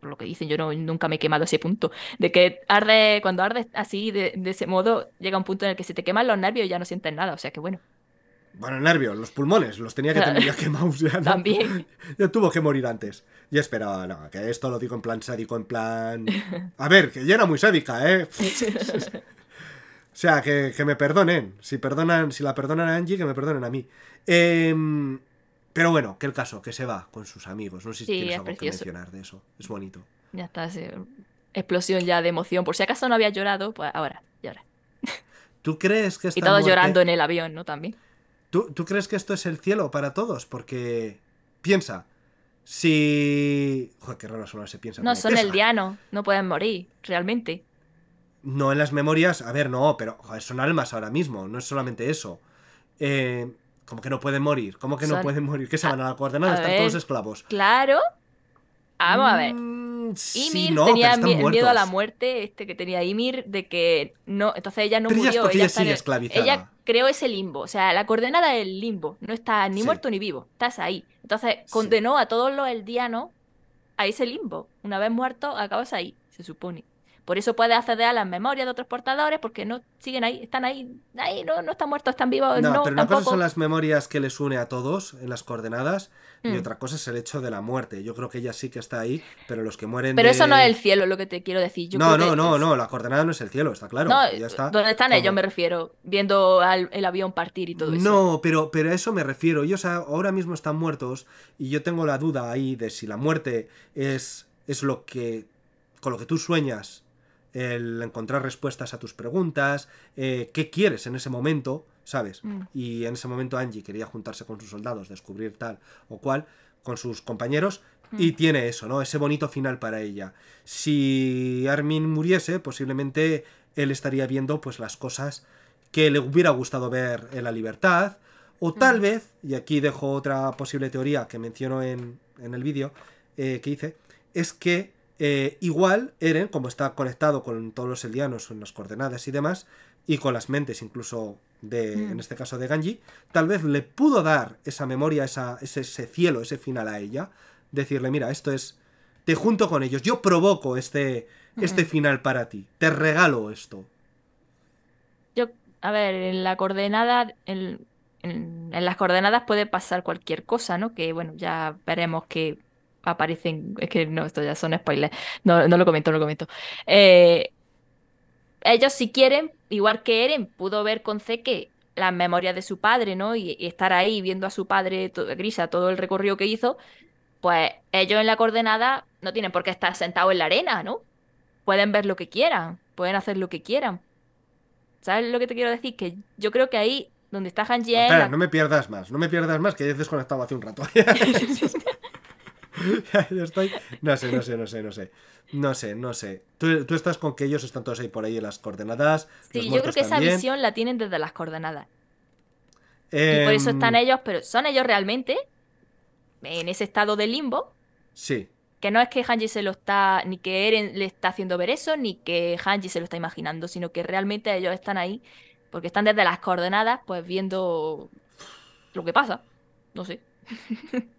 por lo que dicen, yo nunca me he quemado ese punto, de que arde, cuando arde así, de, ese modo, llega un punto en el que se te queman los nervios y ya no sientes nada, o sea que bueno. Bueno, nervios, los pulmones, los tenía que tener ya quemados. Ya, También. ya tuvo que morir antes. Y esperaba, no, que esto lo digo en plan sádico, en plan... A ver, que ya era muy sádica, ¿eh? o sea, que, me perdonen. Si, perdonan, si la perdonan a Angie, que me perdonen a mí. Em, pero bueno, que el caso, que se va con sus amigos. No sé si tienes algo que mencionar de eso. Es bonito. Ya está, sí. explosión ya de emoción. Por si acaso no había llorado, pues ahora, llora. ¿Tú crees que está Y todos llorando en el avión, ¿no? También. ¿Tú, ¿Tú crees que esto es el cielo para todos? Porque piensa, si. Joder, qué raro se piensa. No, son el diano, no pueden morir, realmente. No en las memorias, a ver, no, pero son almas ahora mismo, no es solamente eso. Eh, como que no pueden morir, como que no pueden morir, que se van a la coordenada, están todos esclavos. Claro. Vamos a ver. Mm, tenía miedo a la muerte, este que tenía Ymir, de que no, entonces ella no murió. Ella, ella, creó ese limbo, o sea, la coordenada del limbo, no está ni muerto ni vivo, estás ahí. Entonces condenó a todos los eldianos a ese limbo. Una vez muerto, acabas ahí, se supone. Por eso puede acceder a las memorias de otros portadores, porque no siguen ahí, están ahí, ahí no, están muertos, están vivos. No, pero una cosa son las memorias que les une a todos en las coordenadas, y mm. otra cosa es el hecho de la muerte. Yo creo que ella sí que está ahí, pero los que mueren. Pero eso no es el cielo, lo que te quiero decir. Yo no, no, no, no, la coordenada no es el cielo, está claro. No, ya está. ¿Dónde están ellos? Me refiero, viendo al, el avión partir y todo eso. No, pero, pero a eso me refiero. Ellos ahora mismo están muertos y yo tengo la duda ahí de si la muerte es, es lo que con lo que tú sueñas el encontrar respuestas a tus preguntas, eh, qué quieres en ese momento, ¿sabes? Mm. Y en ese momento Angie quería juntarse con sus soldados, descubrir tal o cual, con sus compañeros, y mm. tiene eso, ¿no? Ese bonito final para ella. Si Armin muriese, posiblemente él estaría viendo pues las cosas que le hubiera gustado ver en la libertad, o mm. tal vez, y aquí dejo otra posible teoría que menciono en, en el vídeo eh, que hice, es que eh, igual, Eren, como está conectado con todos los Eldianos, en las coordenadas y demás, y con las mentes incluso de, mm. en este caso de Ganji, tal vez le pudo dar esa memoria, ese, cielo, ese final a ella, decirle, mira, esto es, te junto con ellos, yo provoco este, este final para ti, te regalo esto. Yo, a ver, en la coordenada, en las coordenadas puede pasar cualquier cosa, ¿no? Que bueno, ya veremos que aparecen, es que no, esto ya son spoilers, no, no lo comento, no lo comento. Eh, ellos si quieren, igual que Eren, pudo ver con C que las memorias de su padre, ¿no? Y, estar ahí viendo a su padre, todo, Grisa, todo el recorrido que hizo, pues ellos en la coordenada no tienen por qué estar sentados en la arena, ¿no? Pueden ver lo que quieran, pueden hacer lo que quieran. ¿Sabes lo que te quiero decir? Que yo creo que ahí donde está Hanji... no me pierdas más, no me pierdas más, que ya he desconectado hace un rato. No sé, no sé, no sé, no sé. No sé, no sé. Tú, estás con que ellos están todos ahí por ahí en las coordenadas. Sí, yo creo que esa visión la tienen desde las coordenadas. Y por eso están em, ellos, pero ¿son ellos realmente? En ese estado de limbo. Sí. Que no es que Hanji se lo está, ni que Eren le está haciendo ver eso, ni que Hanji se lo está imaginando, sino que realmente ellos están ahí, porque están desde las coordenadas, pues viendo lo que pasa. No sé.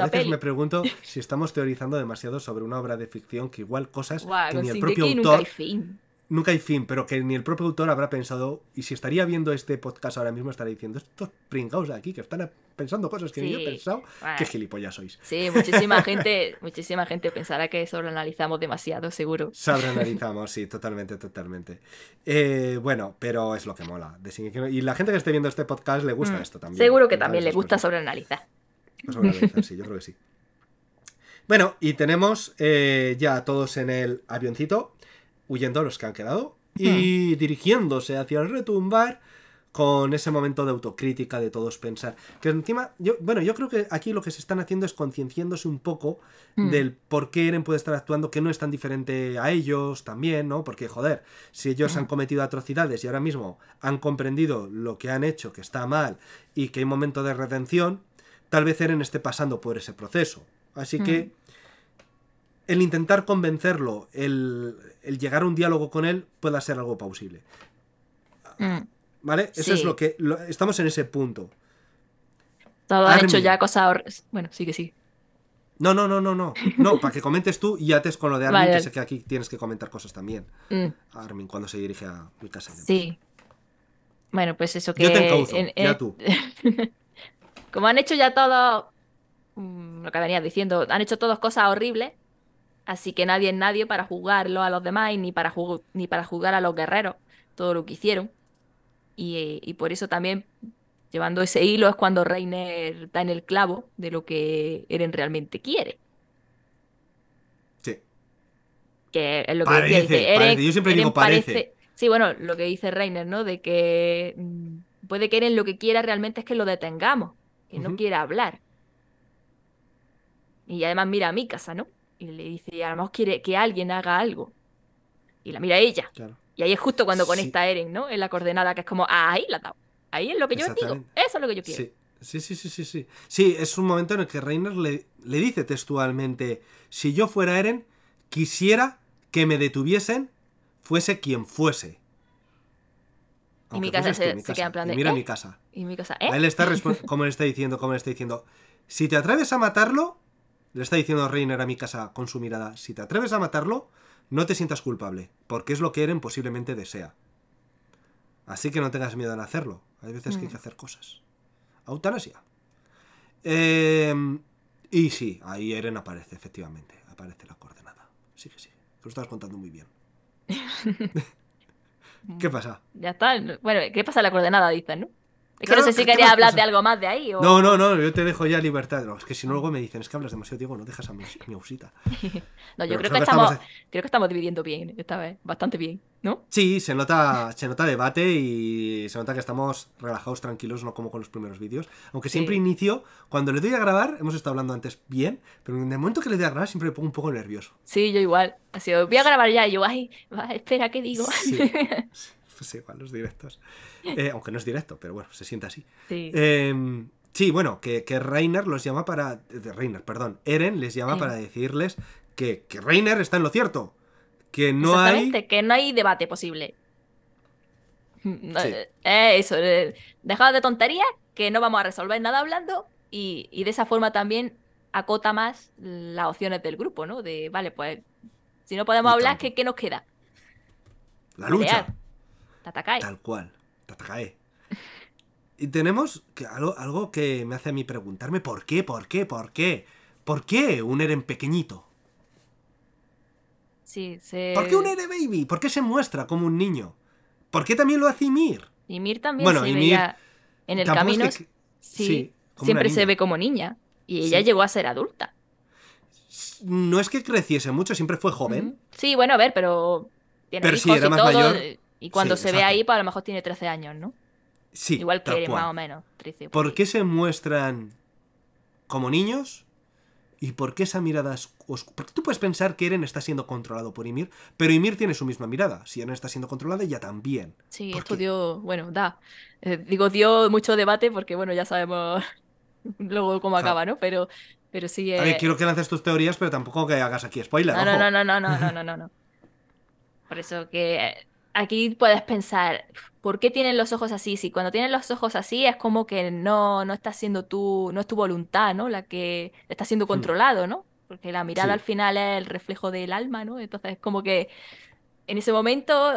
a veces me pregunto si estamos teorizando demasiado sobre una obra de ficción que igual cosas que ni pues el propio autor... Nunca hay, fin. nunca hay fin, pero que ni el propio autor habrá pensado, y si estaría viendo este podcast ahora mismo estaría diciendo, estos pringados de aquí que están pensando cosas que ni yo he pensado, qué gilipollas sois. Sí, muchísima gente, muchísima gente pensará que sobreanalizamos demasiado, seguro. Sobreanalizamos, sí, totalmente, totalmente. Eh, bueno, pero es lo que mola. Y la gente que esté viendo este podcast le gusta mm, esto también. Seguro que también le gusta sobreanalizar sí, yo creo que sí. Bueno, y tenemos eh, ya a todos en el avioncito, huyendo los que han quedado, y hmm. dirigiéndose hacia el retumbar con ese momento de autocrítica de todos pensar. Que encima, yo, bueno, yo creo que aquí lo que se están haciendo es concienciándose un poco hmm. del por qué Eren puede estar actuando, que no es tan diferente a ellos también, ¿no? Porque, joder, si ellos han hmm. cometido atrocidades y ahora mismo han comprendido lo que han hecho, que está mal, y que hay un momento de redención, Tal vez Eren esté pasando por ese proceso. Así que el intentar convencerlo, el, llegar a un diálogo con él, pueda ser algo plausible. Mm. ¿Vale? Eso es lo que... estamos en ese punto. Todo ha hecho ya cosas... Bueno, sí que sí. No, no, no, no, no. No, para que comentes tú y ates con lo de Armin, que sé que aquí tienes que comentar cosas también. Mm. Armin, cuando se dirige a mi casa. Sí. Bueno, pues eso que... ya tú. Como han hecho ya todo mm, lo que venías diciendo, han hecho todos cosas horribles, así que nadie es nadie para jugarlo a los demás ni para, ni para juzgar a los guerreros, todo lo que hicieron. Y, por eso también, llevando ese hilo, es cuando Reiner Está en el clavo de lo que Eren realmente quiere. Sí. Que es lo que dice, Eren, Yo siempre digo parece. Sí, bueno, lo que dice Reiner, ¿no? De que mm, puede que Eren lo que quiera realmente es que lo detengamos que no quiere hablar. Y además mira a mi casa, ¿no? Y le dice, a lo mejor quiere que alguien haga algo. Y la mira ella. Y ahí es justo cuando conecta a Eren, ¿no? En la coordenada que es como, ah, ahí la Ahí es lo que yo digo. Eso es lo que yo quiero. Sí. Sí, sí, sí, sí, sí. Sí, es un momento en el que Reiner le, le, dice textualmente, si yo fuera Eren, quisiera que me detuviesen, fuese quien fuese. Y mi casa, se, queda en plan de. Y mira ¿eh? mi casa. Y mi casa, ¿eh? él está como le está diciendo, como le está diciendo. Si te atreves a matarlo, le está diciendo Reiner a mi casa con su mirada. Si te atreves a matarlo, no te sientas culpable, porque es lo que Eren posiblemente desea. Así que no tengas miedo en hacerlo. Hay veces que hay que mm. hacer cosas. Eutanasia. Em, y sí, ahí Eren aparece, efectivamente. Aparece la coordenada. Sí que sí. lo estás contando muy bien. Mm. ¿Qué pasa? Ya está. Bueno, ¿qué pasa la coordenada? Dicen, ¿no? Es no sé si quería hablar de algo más de ahí. No, no, no, yo te dejo ya libertad. es que si no, luego me dicen, es que hablas demasiado, Diego, no dejas a mi, ausita. no, yo creo que, estamos, creo que estamos dividiendo bien esta vez, bastante bien, ¿no? Sí, se nota, se nota debate y se nota que estamos relajados, tranquilos, no como con los primeros vídeos. Aunque siempre inicio, cuando le doy a grabar, hemos estado hablando antes bien, pero en el momento que le doy a grabar siempre me pongo un poco nervioso. Sí, yo igual. Así, voy a grabar ya y yo, ay, espera, ¿qué digo? Sí. se los directos. Eh, aunque no es directo, pero bueno, se siente así. Sí. Em, bueno, que, que Reiner los llama para. Reiner, perdón. Eren les llama para decirles que, Reiner está en lo cierto. Que no Exactamente, hay. Que no hay debate posible. Eh, eso, eh, dejado de tontería que no vamos a resolver nada hablando. Y, de esa forma también acota más las opciones del grupo, ¿no? De, vale, pues si no podemos hablar, ¿qué, ¿qué, nos queda? La lucha. Tatakae. Tal cual. Tatakae. y tenemos algo, que me hace a mí preguntarme por qué, por qué, por qué. ¿Por qué un Eren pequeñito? Sí, se... ¿Por qué un Eren baby? ¿Por qué se muestra como un niño? ¿Por qué también lo hace Ymir? Ymir también bueno, se en el camino. Sí, siempre se ve como niña. Y ella llegó a ser adulta. No es que creciese mucho, siempre fue joven. Sí, bueno, a ver, pero. pero sí, era más mayor. Y cuando se ve ahí, pues a lo mejor tiene 13 años, ¿no? Sí. Igual que más o menos. ¿Por pues. qué se muestran como niños? ¿Y por qué esa mirada oscura? Porque tú puedes pensar que Eren está siendo controlado por Ymir, pero Ymir tiene su misma mirada. Si Eren está siendo controlada, ella también. Sí, esto dio, bueno, da. Eh, digo, dio mucho debate porque, bueno, ya sabemos luego cómo acaba, ¿no? Pero, pero sí. A ver, eh, quiero que lances tus teorías, pero tampoco que hagas aquí spoiler. no, no, no, no, no, no, no, no. Por eso que eh, aquí puedes pensar, ¿por qué tienen los ojos así? Si cuando tienen los ojos así es como que no, no está siendo tú, no es tu voluntad, ¿no? La que está siendo hmm. controlado, ¿no? Porque la mirada al final es el reflejo del alma, ¿no? Entonces, como que en ese momento,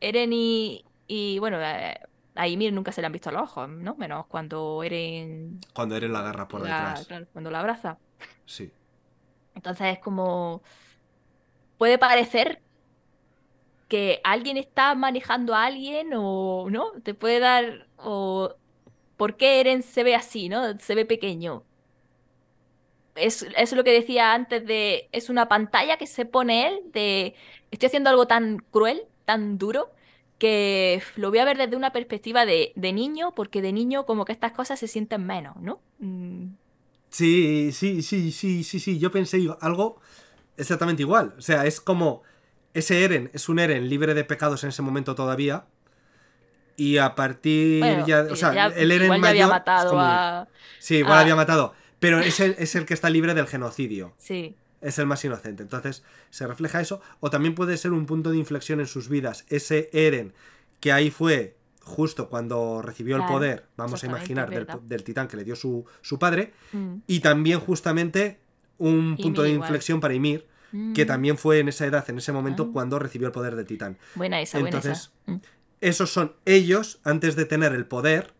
Eren y, y bueno, eh, a nunca se le han visto los ojos, ¿no? Menos cuando Eren... Cuando Eren la agarra por detrás. cuando la abraza. Sí. Entonces es como... Puede parecer que alguien está manejando a alguien o no, te puede dar o por qué Eren se ve así, ¿no? Se ve pequeño. Es, lo que decía antes de, es una pantalla que se pone él de, estoy haciendo algo tan cruel, tan duro, que lo voy a ver desde una perspectiva de, niño, porque de niño como que estas cosas se sienten menos, ¿no? Mm. Sí, sí, sí, sí, sí, sí, yo pensé algo exactamente igual. O sea, es como ese Eren es un Eren libre de pecados en ese momento todavía. Y a partir ya, o sea, el Eren igual había matado a... Sí, igual había matado. Pero es el, es el que está libre del genocidio. Sí es el más inocente. Entonces se refleja eso. O también puede ser un punto de inflexión en sus vidas. Ese Eren, que ahí fue justo cuando recibió el poder, vamos a imaginar, del, titán que le dio su, padre. Mm. Y también justamente un punto de inflexión para Ymir, que mm. también fue en esa edad, en ese momento, ah. cuando recibió el poder de Titán. Buena esa, Entonces, buena esa. Mm. esos son ellos antes de tener el poder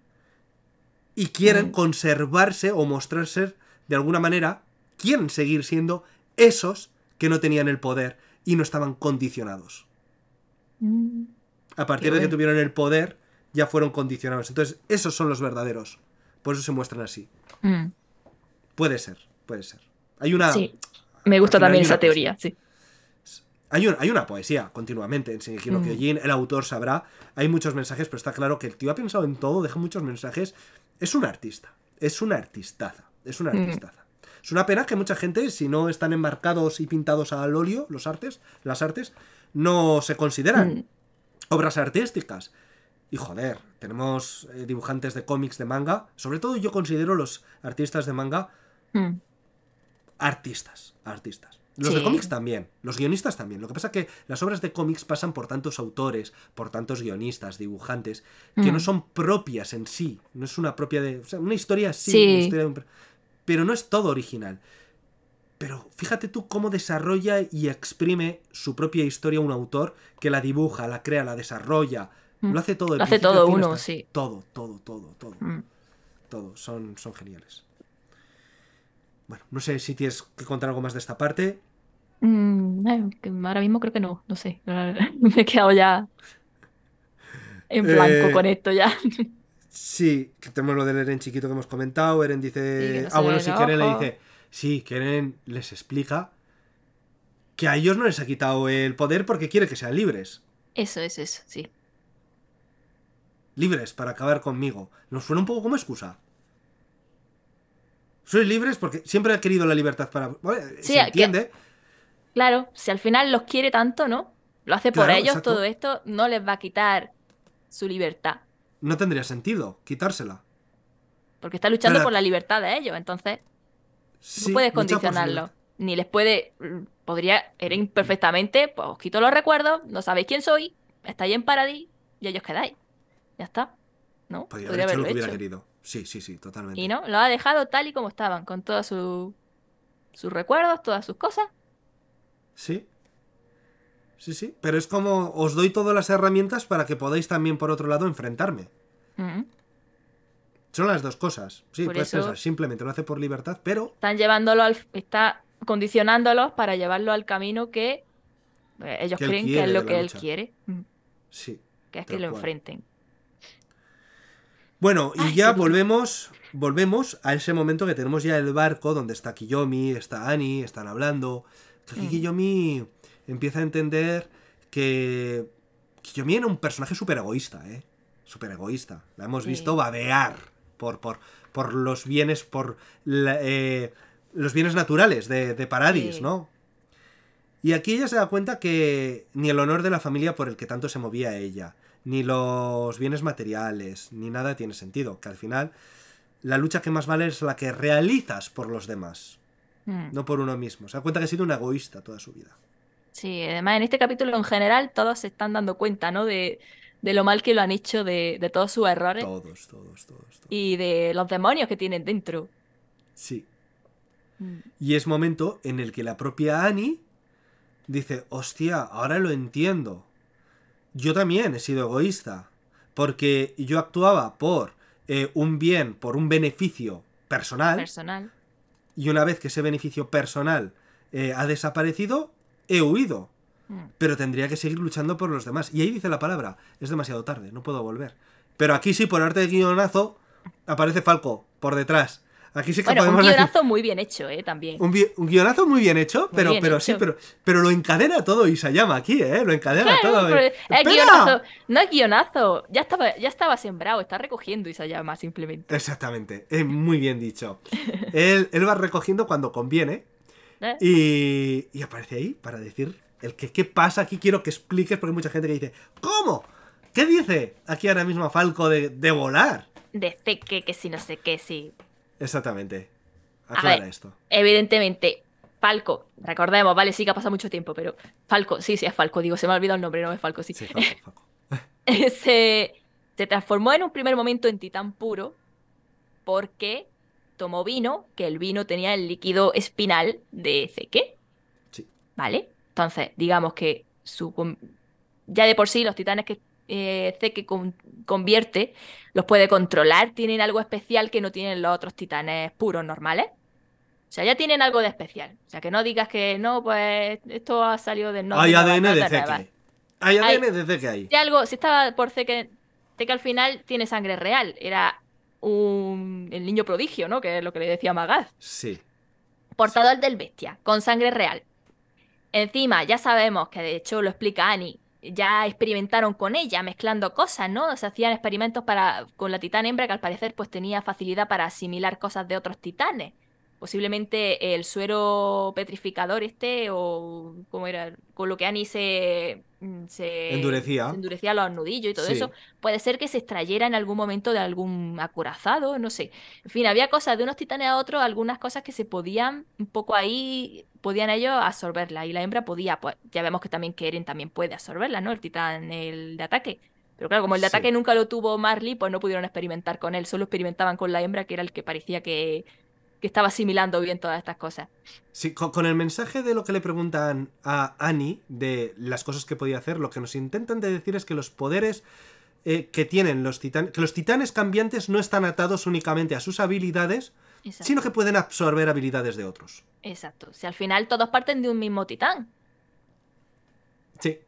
y quieren mm. conservarse o mostrarse de alguna manera, quieren seguir siendo esos que no tenían el poder y no estaban condicionados. A partir de que tuvieron el poder, ya fueron condicionados. Entonces, esos son los verdaderos. Por eso se muestran así. Puede ser, puede ser. Hay una, me gusta también esa teoría, sí. Hay, hay, una poesía continuamente en Shingeki no mm. el autor sabrá, hay muchos mensajes, pero está claro que el tío ha pensado en todo, deja muchos mensajes. Es un artista, es una artistaza, es una mm. artistaza. Es una pena que mucha gente, si no están enmarcados y pintados al óleo, los artes, las artes, no se consideran mm. obras artísticas. Y joder, tenemos eh, dibujantes de cómics, de manga, sobre todo yo considero los artistas de manga artistas, artistas. Los de cómics también, los guionistas también. Lo que pasa es que las obras de cómics pasan por tantos autores, por tantos guionistas, dibujantes, que no mm. son propias en sí. No es una propia de. O sea, una historia sí, pero no es todo original. Pero fíjate tú cómo desarrolla y exprime su propia historia un autor que la dibuja, la crea, la desarrolla. Mm. Lo hace todo. Lo hace todo uno, sí. Todo, todo, todo, todo. Mm. Todo. Son, son geniales. Bueno, no sé si tienes que contar algo más de esta parte. Mm, ahora mismo creo que no, no sé. Me he quedado ya en eh, blanco con esto ya. Sí, que tenemos lo del Eren chiquito que hemos comentado. Eren dice. ah, bueno, si sí, le dice. Sí, Eren les explica que a ellos no les ha quitado el poder porque quiere que sean libres. Eso es, eso, sí. Libres para acabar conmigo. Nos suena un poco como excusa sois libres porque siempre ha querido la libertad para... se entiende. Claro, si al final los quiere tanto, ¿no? Lo hace por ellos, todo esto no les va a quitar su libertad. No tendría sentido quitársela. Porque está luchando por la libertad de ellos, entonces no puedes condicionarlo. Ni les puede... Podría... Eran imperfectamente pues os quito los recuerdos, no sabéis quién soy, estáis en paradis y ellos quedáis. Ya está. ¿No? Podría, haber querido. Sí, sí, sí, totalmente. Y no, lo ha dejado tal y como estaban, con todos su, sus recuerdos, todas sus cosas. Sí. Sí, sí. Pero es como os doy todas las herramientas para que podáis también, por otro lado, enfrentarme. Mm. Son las dos cosas. Sí, por simplemente lo hace por libertad, pero. Están llevándolo al. Está condicionándolos para llevarlo al camino que eh, ellos creen que es lo que él quiere. Mm. Sí. Que es que lo enfrenten. Bueno, y ya volvemos, volvemos a ese momento que tenemos ya el barco donde está Kiyomi, está Annie, están hablando. Y mm. Kiyomi empieza a entender que Kiyomi era un personaje súper egoísta, ¿eh? Súper egoísta. La hemos visto babear por, por, los bienes, por eh, los bienes naturales de, de Paradis, ¿no? Y aquí ella se da cuenta que ni el honor de la familia por el que tanto se movía ella, ni los bienes materiales, ni nada tiene sentido, que al final la lucha que más vale es la que realizas por los demás, mm. no por uno mismo. Se da cuenta que ha sido un egoísta toda su vida. Sí, además en este capítulo en general todos se están dando cuenta, ¿no? De, lo mal que lo han hecho, de, todos sus errores. Todos, todos, todos, Y de los demonios que tienen dentro. Sí. Mm. Y es momento en el que la propia Annie dice, hostia, ahora lo entiendo yo también he sido egoísta, porque yo actuaba por eh, un bien, por un beneficio personal, personal. Y una vez que ese beneficio personal eh, ha desaparecido, he huido. Mm. Pero tendría que seguir luchando por los demás. Y ahí dice la palabra, es demasiado tarde, no puedo volver. Pero aquí sí, por arte de guionazo, aparece Falco por detrás. Aquí sí que podemos un guionazo muy bien hecho, ¿eh? También. Un, guionazo muy bien hecho, pero, pero sí, pero, pero lo encadena todo Isayama aquí, ¿eh? Lo encadena todo. guionazo, no es guionazo. Ya estaba, ya estaba sembrado, está recogiendo Isayama simplemente. Exactamente, es muy bien dicho. él, va recogiendo cuando conviene ¿Eh? y, aparece ahí para decir el que qué pasa aquí. Quiero que expliques porque hay mucha gente que dice, ¿cómo? ¿Qué dice aquí ahora mismo Falco de, volar? De que, que si no sé qué, si... Exactamente. Aclara esto. Evidentemente, Falco, recordemos, vale, sí que ha pasado mucho tiempo, pero Falco, sí, sí, es Falco, digo, se me ha olvidado el nombre, no es Falco, sí. se, transformó en un primer momento en titán puro porque tomó vino, que el vino tenía el líquido espinal de Zeke. Sí. ¿Vale? Entonces, digamos que su, ya de por sí los titanes que eh, C que convierte los puede controlar, tienen algo especial que no tienen los otros titanes puros normales. O sea, ya tienen algo de especial. O sea, que no digas que no, pues esto ha salido del Hay ADN de Zeke. Hay ADN de Zeke ahí. hay. algo, si estaba por Zeke, que al final tiene sangre real. Era un, el niño prodigio, ¿no? Que es lo que le decía Magaz. Sí. Portador del bestia, con sangre real. Encima, ya sabemos que de hecho lo explica Annie, ya experimentaron con ella, mezclando cosas, ¿no? Se hacían experimentos para, con la titán hembra que al parecer pues tenía facilidad para asimilar cosas de otros titanes. Posiblemente el suero petrificador este o como era, con lo que Annie se Mm, se endurecía. endurecía los nudillos y todo eso. Puede ser que se extrayera en algún momento de algún acorazado, no sé. En fin, había cosas de unos titanes a otros, algunas cosas que se podían un poco ahí, podían ellos absorberla y la hembra podía, pues ya vemos que también Keren también puede absorberla, ¿no? El titán, el de ataque. Pero claro, como el de ataque nunca lo tuvo Marley, pues no pudieron experimentar con él, solo experimentaban con la hembra, que era el que parecía que que estaba asimilando bien todas estas cosas. Sí, con, el mensaje de lo que le preguntan a Annie, de las cosas que podía hacer, lo que nos intentan de decir es que los poderes eh, que tienen los titanes, que los titanes cambiantes no están atados únicamente a sus habilidades, sino que pueden absorber habilidades de otros. Exacto, si al final todos parten de un mismo titán. Sí.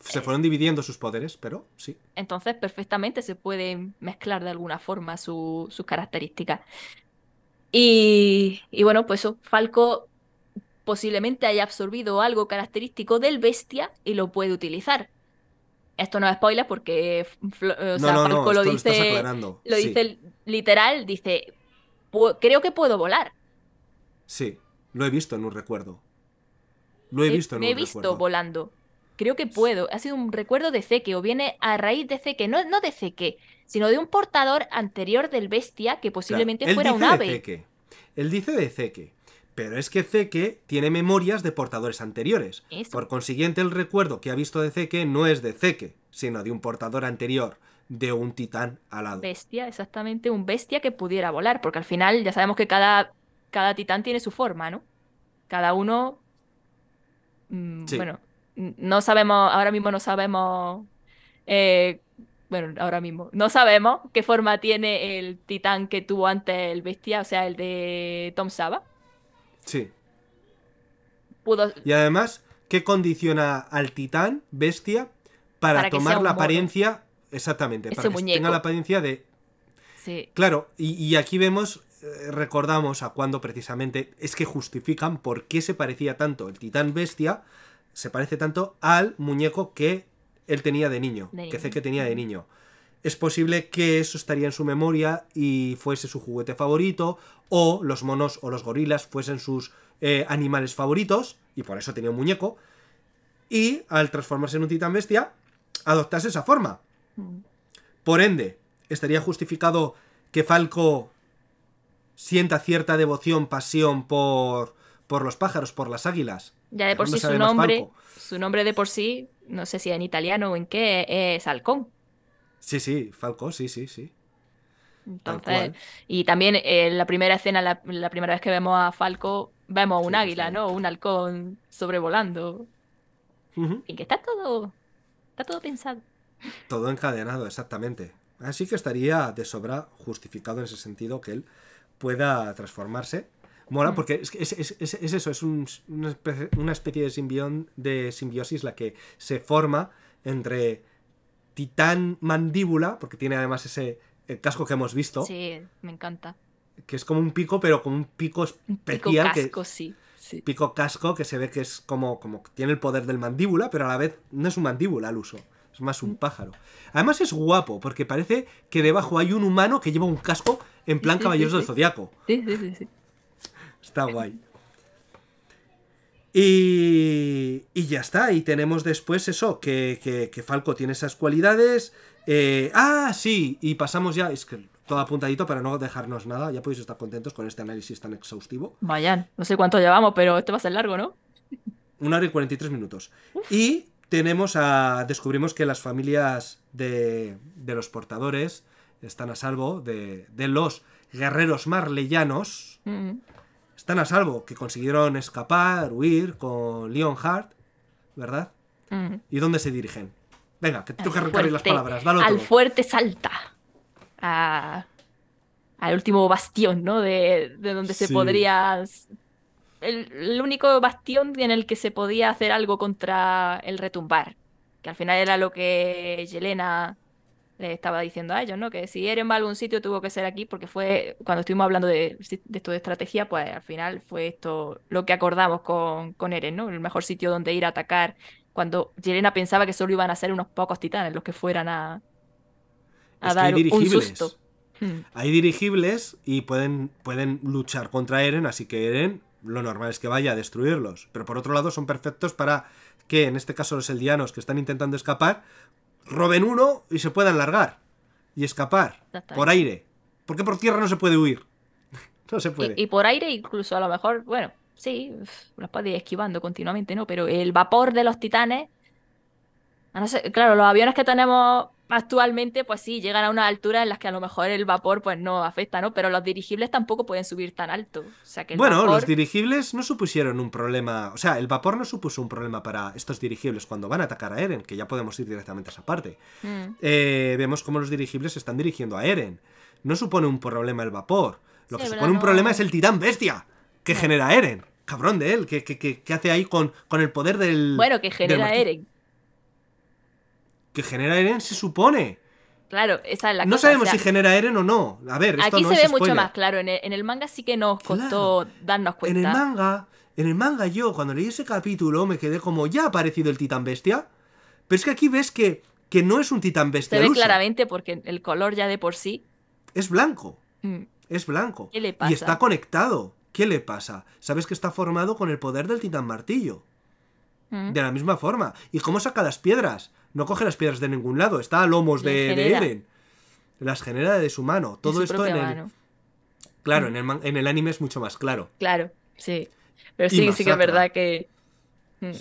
Se eh. fueron dividiendo sus poderes, pero sí. Entonces perfectamente se pueden mezclar de alguna forma sus características. Y, bueno, pues Falco posiblemente haya absorbido algo característico del bestia y lo puede utilizar. Esto no es spoiler porque Falco lo dice, lo, literal, dice, creo que puedo volar. Sí, lo he visto en un recuerdo. Lo he visto en me he visto volando creo que puedo. Ha sido un recuerdo de Zeke, o viene a raíz de Zeke, no, no de Zeke, sino de un portador anterior del bestia que posiblemente fuera un ave. Zeke. Él dice de Zeke. Pero es que Zeke tiene memorias de portadores anteriores. Por consiguiente, el recuerdo que ha visto de Zeke no es de Zeke, sino de un portador anterior, de un titán alado. Bestia, exactamente, un bestia que pudiera volar, porque al final ya sabemos que cada, cada titán tiene su forma, ¿no? Cada uno... Mm, bueno, no sabemos, ahora mismo no sabemos, eh, bueno, ahora mismo, no sabemos qué forma tiene el titán que tuvo antes el bestia, o sea, el de Tom Saba. Sí. Y además, ¿qué condiciona al titán, bestia, para, tomar la apariencia, exactamente, para que tenga la apariencia de... Sí. Claro, y, aquí vemos eh, recordamos a cuándo precisamente es que justifican por qué se parecía tanto el titán bestia se parece tanto al muñeco que él tenía de niño, que tenía de niño. Es posible que eso estaría en su memoria y fuese su juguete favorito, o los monos o los gorilas fuesen sus eh, animales favoritos, y por eso tenía un muñeco, y al transformarse en un titán bestia, adoptase esa forma. Mm. Por ende, estaría justificado que Falco sienta cierta devoción, pasión por, por los pájaros, por las águilas ya de por sí su nombre, su nombre de por sí, no sé si en italiano o en qué, es halcón. Sí, sí, Falco, sí, sí, sí. Entonces, y también en eh, la primera escena, la, primera vez que vemos a Falco, vemos a un águila, ¿no? Un halcón sobrevolando. Y que está todo, está todo pensado. Todo encadenado, exactamente. Así que estaría de sobra justificado en ese sentido que él pueda transformarse Mola mm. porque es, es, es, eso, es un, una, especie, de, de simbiosis la que se forma entre titán mandíbula, porque tiene además ese casco que hemos visto. Sí, me encanta. Que es como un pico, pero con un pico especial. pico casco, que, sí, Pico casco que se ve que es como, como tiene el poder del mandíbula, pero a la vez no es un mandíbula al uso. Es más un mm. pájaro. Además es guapo, porque parece que debajo hay un humano que lleva un casco en plan caballero Caballeros del Zodiaco. Sí, sí, sí. Está guay. Y, y, ya está, y tenemos después eso, que, Falco tiene esas cualidades. Eh, ah, sí, y pasamos ya, es que todo apuntadito para no dejarnos nada, ya podéis estar contentos con este análisis tan exhaustivo. Vayan, no sé cuánto llevamos, pero este va a ser largo, ¿no? Una hora y 43 minutos. Y tenemos a. descubrimos que las familias de, de los portadores están a salvo de, los guerreros marleyanos. Mm están a salvo, que consiguieron escapar, huir con Hart, ¿verdad? Mm. ¿Y dónde se dirigen? Venga, que tengo que las palabras, Al fuerte salta. al último bastión, ¿no? De, de donde se podría... el, único bastión en el que se podía hacer algo contra el retumbar, que al final era lo que Yelena le estaba diciendo a ellos, ¿no? Que si Eren va a algún sitio tuvo que ser aquí porque fue, cuando estuvimos hablando de, esto de estrategia, pues al final fue esto lo que acordamos con, Eren, ¿no? El mejor sitio donde ir a atacar cuando Yelena pensaba que solo iban a ser unos pocos titanes los que fueran a, dar dirigibles. un susto. Hmm. Hay dirigibles y pueden, pueden luchar contra Eren, así que Eren lo normal es que vaya a destruirlos. Pero por otro lado son perfectos para que, en este caso los eldianos que están intentando escapar, roben uno y se puedan largar y escapar por aire. Porque por tierra no se puede huir. no se puede. Y, por aire incluso a lo mejor, bueno, sí, las puedes ir esquivando continuamente, ¿no? Pero el vapor de los titanes... A no ser, claro, los aviones que tenemos actualmente, pues sí, llegan a una altura en las que a lo mejor el vapor pues no afecta, ¿no? Pero los dirigibles tampoco pueden subir tan alto. bueno, los dirigibles no supusieron un problema, o sea, el vapor no supuso un problema para estos dirigibles cuando van a atacar a Eren, que ya podemos ir directamente a esa parte. Mm. Eh, vemos cómo los dirigibles se están dirigiendo a Eren. No supone un problema el vapor. Lo que supone un problema es el titán bestia que genera Eren. Cabrón de él, que, hace ahí con, con el poder del... Bueno, que genera Eren que genera Eren se supone. Claro, esa es la No sabemos si genera Eren o no. A ver, aquí se ve mucho más claro. En el, manga sí que nos costó darnos cuenta. En el manga, en el manga yo cuando leí ese capítulo me quedé como ya ha aparecido el titán bestia, pero es que aquí ves que no es un titán bestia. Se ve claramente porque el color ya de por sí es blanco. Mm. Es blanco. Y está conectado. ¿Qué le pasa? Sabes que está formado con el poder del titán martillo. Mm. De la misma forma. ¿Y cómo saca las piedras? no coge las piedras de ningún lado, está a lomos de, Eren. Las genera de su mano. Todo esto en el. Claro, mm. en, el, anime es mucho más claro. Claro, sí. Pero sí, sí que es verdad que. Mm.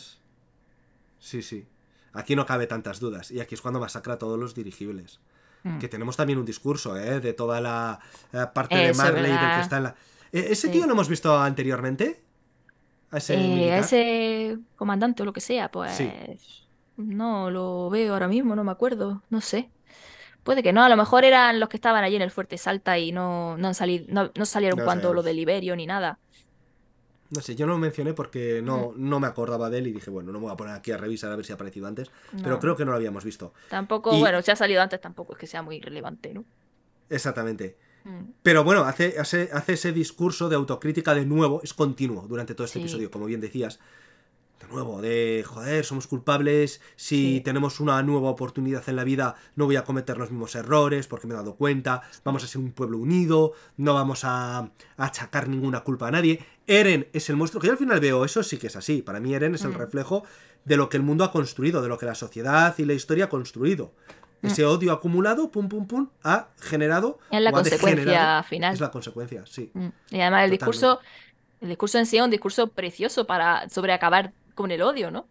Sí, sí. Aquí no cabe tantas dudas. Y aquí es cuando masacra a todos los dirigibles. Mm. Que tenemos también un discurso, ¿eh? De toda la, eh, parte de Marley, ¿E-, ¿Ese tío lo hemos visto anteriormente? ese, eh, a ese, comandante o lo que sea, pues. No lo veo ahora mismo, no me acuerdo, no sé. Puede que no, a lo mejor eran los que estaban allí en el Fuerte Salta y no, han salido, no, salieron cuando lo del Iberio ni nada. No sé, yo no lo mencioné porque no, mm. no me acordaba de él y dije, bueno, no me voy a poner aquí a revisar a ver si ha aparecido antes, pero creo que no lo habíamos visto. Tampoco, bueno, si ha salido antes tampoco es que sea muy relevante, ¿no? Exactamente. Mm. Pero bueno, hace, hace, hace, ese discurso de autocrítica de nuevo, es continuo durante todo este episodio, como bien decías nuevo, de joder, somos culpables, si tenemos una nueva oportunidad en la vida no voy a cometer los mismos errores porque me he dado cuenta, vamos a ser un pueblo unido, no vamos a, achacar ninguna culpa a nadie. Eren es el monstruo, que yo al final veo eso sí que es así, para mí Eren es el mm. reflejo de lo que el mundo ha construido, de lo que la sociedad y la historia ha construido. Mm. Ese odio acumulado, pum, pum, pum, ha generado... Es la consecuencia final. Es la consecuencia, sí. Mm. Y además el discurso el discurso en sí es un discurso precioso para, sobre acabar con el odio, ¿no?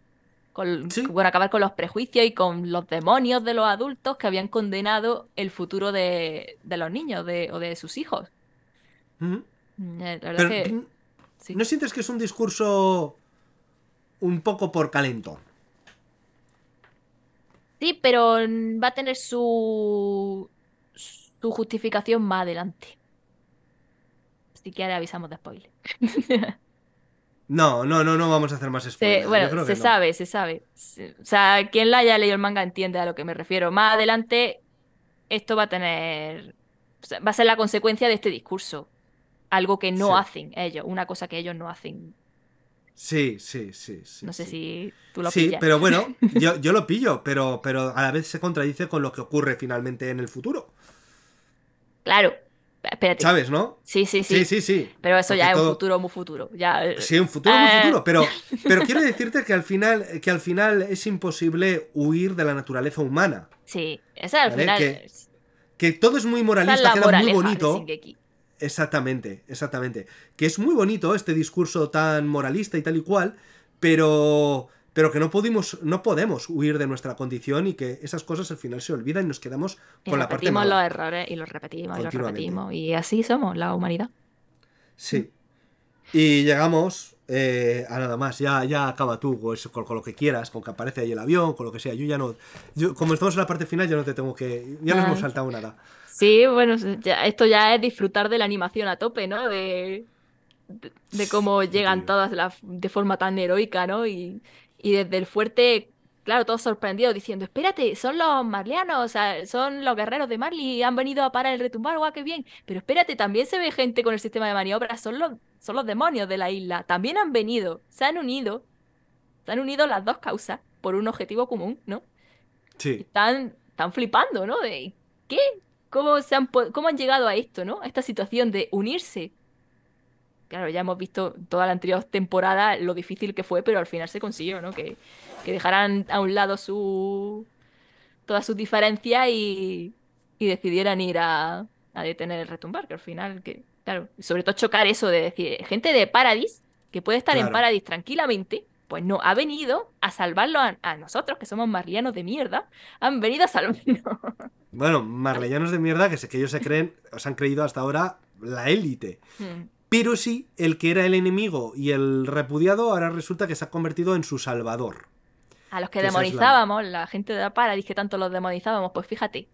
Con, acabar con los prejuicios y con los demonios de los adultos que habían condenado el futuro de, los niños o de sus hijos. Mm, la verdad que, ¿No sientes que es un discurso un poco por calentón? Sí, pero va a tener su, su justificación más adelante. Si que ahora avisamos de spoiler. No, no, no, no vamos a hacer más spoilers. bueno, se sabe, se sabe. O sea, quien la haya leído el manga entiende a lo que me refiero. Más adelante, esto va a tener. va a ser la consecuencia de este discurso. Algo que no hacen ellos, una cosa que ellos no hacen. Sí, sí, sí. no sé si tú lo pillas. Sí, pero bueno, yo, lo pillo, pero, pero a la vez se contradice con lo que ocurre finalmente en el futuro. Claro, ¿Sabes, no? Sí, sí, sí. Sí, Pero eso ya es un futuro muy futuro. Eh. Sí, un futuro muy ah. futuro. Pero, pero quiero decirte que al, final, que al final es imposible huir de la naturaleza humana. Sí, esa al final. Que, todo es muy moralista, es queda muy bonito. Exactamente, exactamente. Que es muy bonito este discurso tan moralista y tal y cual, pero pero que no pudimos, no podemos huir de nuestra condición y que esas cosas al final se olvidan y nos quedamos con la parte mala. Repetimos los errores y los repetimos y los repetimos y así somos la humanidad. Sí. Y llegamos eh, a nada más, ya, ya acaba tú con, lo que quieras, con que aparece ahí el avión, con lo que sea. Yo ya no, como estamos en la parte final, ya no te tengo que, ya no hemos ah. saltado nada. Sí, bueno, esto ya es disfrutar de la animación a tope, ¿no? De, de, cómo llegan todas de forma tan heroica, ¿no? Y, y desde el fuerte, claro, todos sorprendidos diciendo, espérate, son los marlianos o sea, son los guerreros de Marley y han venido a parar el retumbar, guau, qué bien. Pero espérate, también se ve gente con el sistema de maniobras, son los, son los demonios de la isla, también han venido, se han unido, se han unido las dos causas por un objetivo común, ¿no? Sí. Están, están flipando, ¿no? De, ¿Qué? ¿Cómo, se han, ¿Cómo han llegado a esto, ¿no? A esta situación de unirse claro, ya hemos visto toda la anterior temporada lo difícil que fue, pero al final se consiguió, ¿no? Que, que dejaran a un lado su todas sus diferencias y, y decidieran ir a, detener el retumbar, que al final, que, claro, sobre todo chocar eso de decir, gente de Paradis, que puede estar en Paradis tranquilamente, pues no, ha venido a salvarlo a, nosotros, que somos marlianos de mierda. Han venido a salvarlo Bueno, marleyanos de mierda que, sé que ellos se creen, os han creído hasta ahora la élite. Hmm. Pero sí, el que era el enemigo y el repudiado ahora resulta que se ha convertido en su salvador. A los que, demonizábamos, la... gente de la Paradis que tanto los demonizábamos, pues fíjate.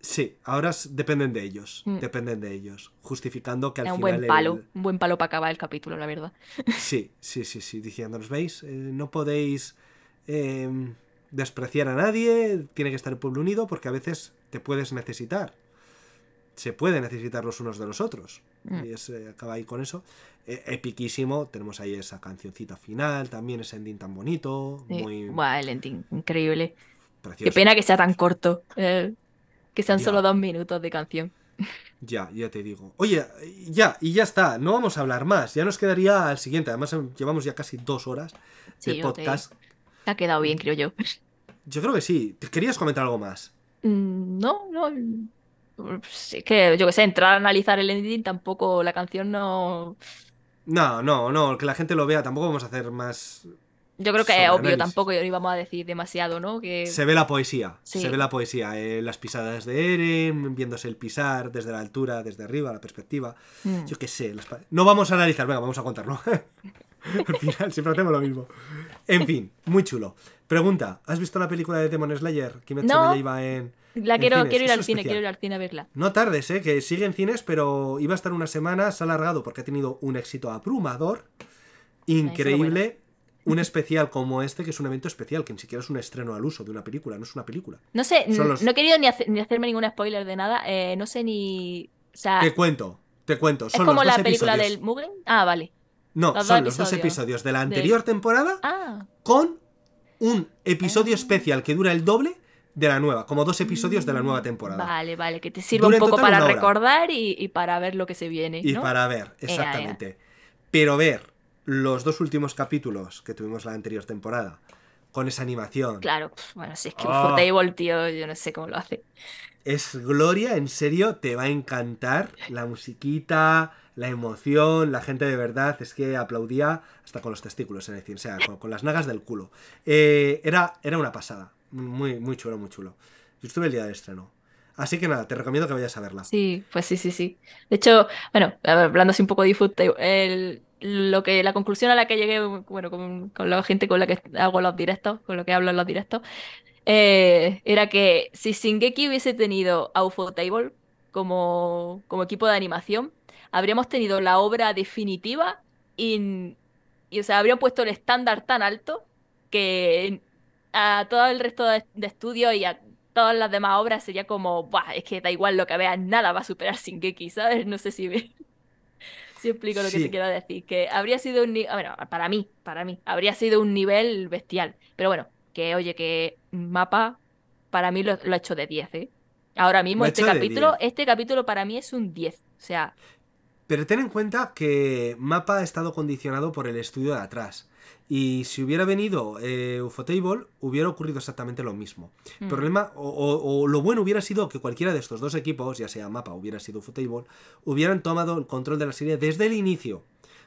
Sí, ahora dependen de ellos, mm. dependen de ellos, justificando que al final... Un buen palo, un buen palo para acabar el capítulo, la verdad. Sí, sí, sí, sí, diciéndonos, ¿veis? Eh, no podéis em, despreciar a nadie, tiene que estar el pueblo unido porque a veces te puedes necesitar. Se puede necesitar los unos de los otros. Mm. Eh, acaba ahí con eso. Eh, epiquísimo, tenemos ahí esa cancioncita final, también ese ending tan bonito. Muy... Buah, el ending, increíble. Qué pena que sea tan corto, eh, que sean solo dos minutos de canción. Ya, ya te digo. Oye, ya, y ya está, no vamos a hablar más, ya nos quedaría al siguiente, además em, llevamos ya casi dos horas de podcast. ha quedado bien, creo yo. Yo creo que sí. ¿Querías comentar algo más? Mm, no, no, es que, yo que sé, entrar a analizar el ending tampoco, la canción no... No, no, no, que la gente lo vea, tampoco vamos a hacer más... Yo creo que es obvio, y tampoco íbamos a decir demasiado, ¿no? Que... Se ve la poesía, se ve la poesía, eh, las pisadas de Eren, viéndose el pisar desde la altura, desde arriba, la perspectiva, mm. yo que sé, no vamos a analizar, venga, vamos a contarlo. Al final siempre hacemos lo mismo. En fin, muy chulo. Pregunta, ¿has visto la película de Demon Slayer? Kimetsu no. iba en... La quiero, ir al cine, quiero ir al cine a verla. No tardes, ¿eh? que sigue en cines, pero iba a estar una semana, se ha alargado porque ha tenido un éxito abrumador, ah, increíble. Un especial como este, que es un evento especial, que ni siquiera es un estreno al uso de una película, no es una película. No sé, no he querido ni, hacerme ningún spoiler de nada, eh, no sé ni. Te cuento, te cuento. Son es como la película del Mugen. Ah, vale. No, son los dos episodios de la anterior temporada ah. con un episodio ah. especial que dura el doble de la nueva, como dos episodios de la nueva mm, temporada. Vale, vale, que te sirva un poco para recordar y, para ver lo que se viene. Y para ver, exactamente. Pero ver los dos últimos capítulos que tuvimos la anterior temporada con esa animación. Claro, bueno, si es que un ah. Fortable, tío, yo no sé cómo lo hace. Es Gloria, en serio, te va a encantar la musiquita, la emoción, la gente de verdad, es que aplaudía hasta con los testículos, es decir, o sea, con, las nagas del culo. Eh, era, era una pasada. Muy, muy chulo, muy chulo. Yo estuve el día de estreno. Así que nada, te recomiendo que vayas a verla. Sí, pues sí, sí, sí. De hecho, bueno, hablando así un poco de disfrute, lo que, la conclusión a la que llegué, bueno, con, la gente con la que hago los directos, con lo que hablo en los directos, eh, era que si Shingeki hubiese tenido Ufotable como, como equipo de animación, habríamos tenido la obra definitiva y, o sea, habrían puesto el estándar tan alto que a todo el resto de, estudios estudio y a todas las demás obras sería como, Buah, es que da igual lo que veas, nada va a superar sin que ¿sabes? No sé si, me... si explico lo que te quiero decir, que habría sido un, ah, bueno, para mí, para mí, habría sido un nivel bestial, pero bueno, que oye, que mapa, para mí lo, lo ha hecho de 10, ¿eh? Ahora mismo este capítulo, este capítulo para mí es un 10, o sea... Pero ten en cuenta que Mapa ha estado condicionado por el estudio de atrás. Y si hubiera venido eh, Ufotable, hubiera ocurrido exactamente lo mismo. El mm. problema, o, lo bueno hubiera sido que cualquiera de estos dos equipos, ya sea Mapa hubiera sido Ufotable, hubieran tomado el control de la serie desde el inicio,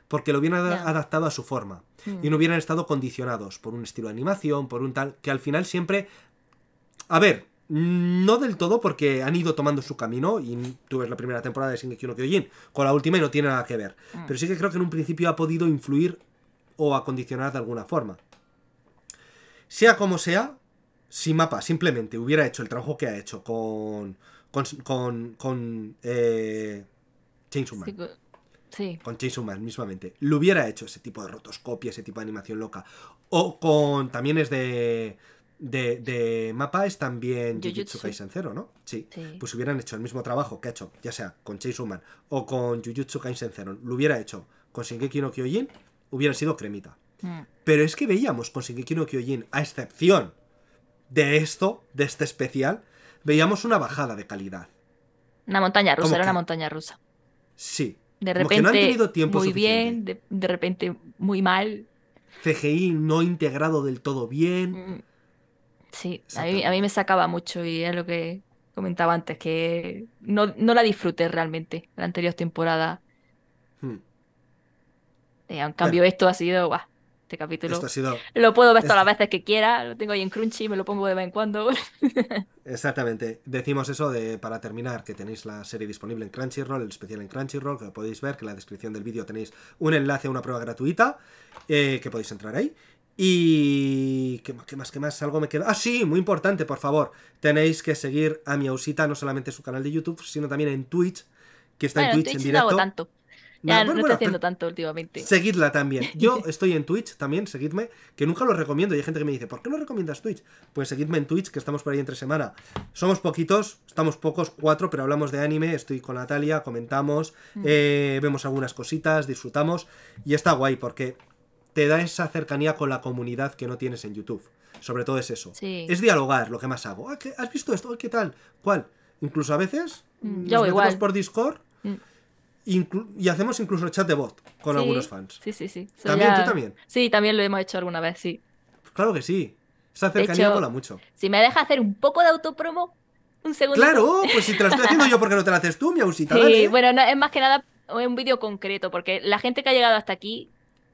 porque lo hubieran adaptado a su forma. Y mm. no hubieran estado condicionados por un estilo de animación, por un tal, que al final siempre... A ver, no del todo, porque han ido tomando su camino. Y tú ves la primera temporada de Shingeki no Kyojin con la última y no tiene nada que ver. Mm. Pero sí que creo que en un principio ha podido influir o acondicionar de alguna forma. Sea como sea, si Mapa simplemente hubiera hecho el trabajo que ha hecho con. con. con. con eh, Chainsaw Sí, con, mismamente. Lo hubiera hecho ese tipo de rotoscopia, ese tipo de animación loca. O con. también es de. De, de, mapa es también Jujutsu Kaisen 0, ¿no? Sí. Pues hubieran hecho el mismo trabajo que ha hecho, ya sea con Chase o con Jujutsu Kaisen 0, lo hubiera hecho con Shingeki no Kyojin, Hubiera sido cremita. Mm. Pero es que veíamos con Shingeki no Kyojin, a excepción de esto, de este especial, veíamos una bajada de calidad. Una montaña rusa, era una montaña rusa. Sí. De repente, muy bien, de, repente muy mal. CGI no integrado del todo bien. Mm. Sí, a mí, me sacaba mucho y es lo que comentaba antes, que no, no la disfruté realmente la anterior temporada. Eh, en cambio, esto ha sido, este capítulo. Lo puedo ver todas las este veces que quiera, lo tengo ahí en Crunchy, me lo pongo de vez en cuando. Exactamente. Decimos eso de, para terminar, que tenéis la serie disponible en Crunchyroll, el especial en Crunchyroll, que lo podéis ver, que en la descripción del vídeo tenéis un enlace a una prueba gratuita, eh, que podéis entrar ahí. Y... ¿Qué más, qué más, Algo me queda... Ah, sí, muy importante, por favor. Tenéis que seguir a mi ausita, no solamente su canal de YouTube, sino también en Twitch, que está en Twitch, en directo. Ya, no, estoy haciendo tanto últimamente. Seguidla también. Yo estoy en Twitch también, seguidme, que nunca lo recomiendo. Y hay gente que me dice, ¿por qué no recomiendas Twitch? Pues seguidme en Twitch, que estamos por ahí entre semana. Somos poquitos, estamos pocos, cuatro, pero hablamos de anime, estoy con Natalia, comentamos, mm. eh, vemos algunas cositas, disfrutamos. Y está guay, porque te da esa cercanía con la comunidad que no tienes en YouTube. Sobre todo es eso. Es dialogar, lo que más hago. ¿Has visto esto? ¿Qué tal? ¿Cuál? Incluso a veces... Mm, yo nos igual. por Discord y hacemos incluso el chat de bot con algunos fans. Sí, sí, sí. ¿También? ¿Tú también? Sí, también lo hemos hecho alguna vez, sí. claro que sí. Esa cercanía hecho, mola mucho. Si me deja hacer un poco de autopromo, un segundo. Claro, pues si te lo estoy haciendo yo, porque no te lo haces tú, mi ausita? Sí, bueno, es más que nada un vídeo concreto, porque la gente que ha llegado hasta aquí,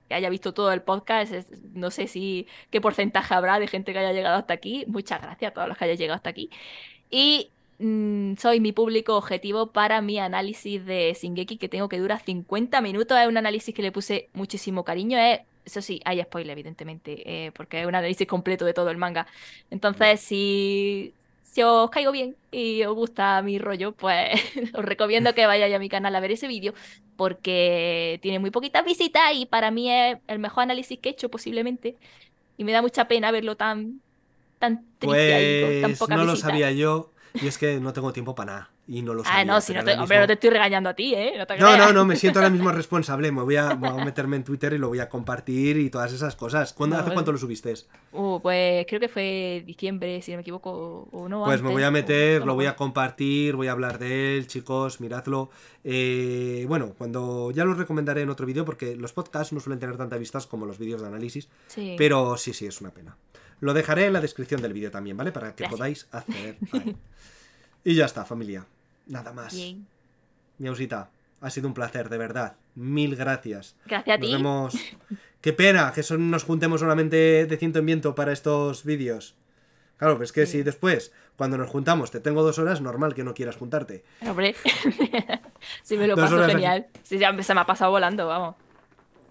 que haya visto todo el podcast, es, no sé si qué porcentaje habrá de gente que haya llegado hasta aquí. Muchas gracias a todos los que haya llegado hasta aquí. Y Mm, soy mi público objetivo para mi análisis de Singeki que tengo que dura 50 minutos. Es un análisis que le puse muchísimo cariño. Eh, eso sí, hay spoiler, evidentemente, eh, porque es un análisis completo de todo el manga. Entonces, si os caigo bien y os gusta mi rollo, pues os recomiendo que vayáis a mi canal a ver ese vídeo porque tiene muy poquitas visitas y para mí es el mejor análisis que he hecho posiblemente y me da mucha pena verlo tan tan triste tan pues, no lo sabía yo y es que no tengo tiempo para nada. Y no lo ah, sabía, Ah, no, si no te, estoy regañando a ti, ¿eh? No, no, no, me siento ahora mismo responsable. Me voy, a, meterme en Twitter y lo voy a compartir y todas esas cosas. ¿Hace cuánto lo subiste? Uh, pues creo que fue diciembre, si no me equivoco, o no. Pues me voy a meter, lo voy a compartir, voy a hablar de él, chicos, miradlo. Eh, bueno, cuando ya lo recomendaré en otro vídeo porque los podcasts no suelen tener tantas vistas como los vídeos de análisis. Pero sí, sí, es una pena. Lo dejaré en la descripción del vídeo también, ¿vale? Para que podáis hacer... Y ya está, familia. Nada más. Bien. Miausita, ha sido un placer, de verdad. Mil gracias. Gracias a ti. Nos vemos. Qué pena que nos juntemos solamente de ciento en viento para estos vídeos. Claro, pues que si después, cuando nos juntamos, te tengo dos horas, normal que no quieras juntarte. Hombre, si me lo paso genial. Si ya se me ha pasado volando, vamos.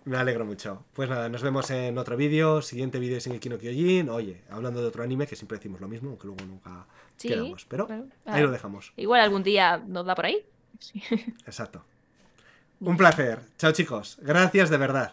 Me alegro mucho. Pues nada, nos vemos en otro vídeo. Siguiente vídeo es en Kino Kyojin. Oye, hablando de otro anime que siempre decimos lo mismo, aunque luego nunca quedamos. Pero ahí lo dejamos. Igual algún día nos da por ahí. Exacto. Un placer. Chao chicos. Gracias de verdad.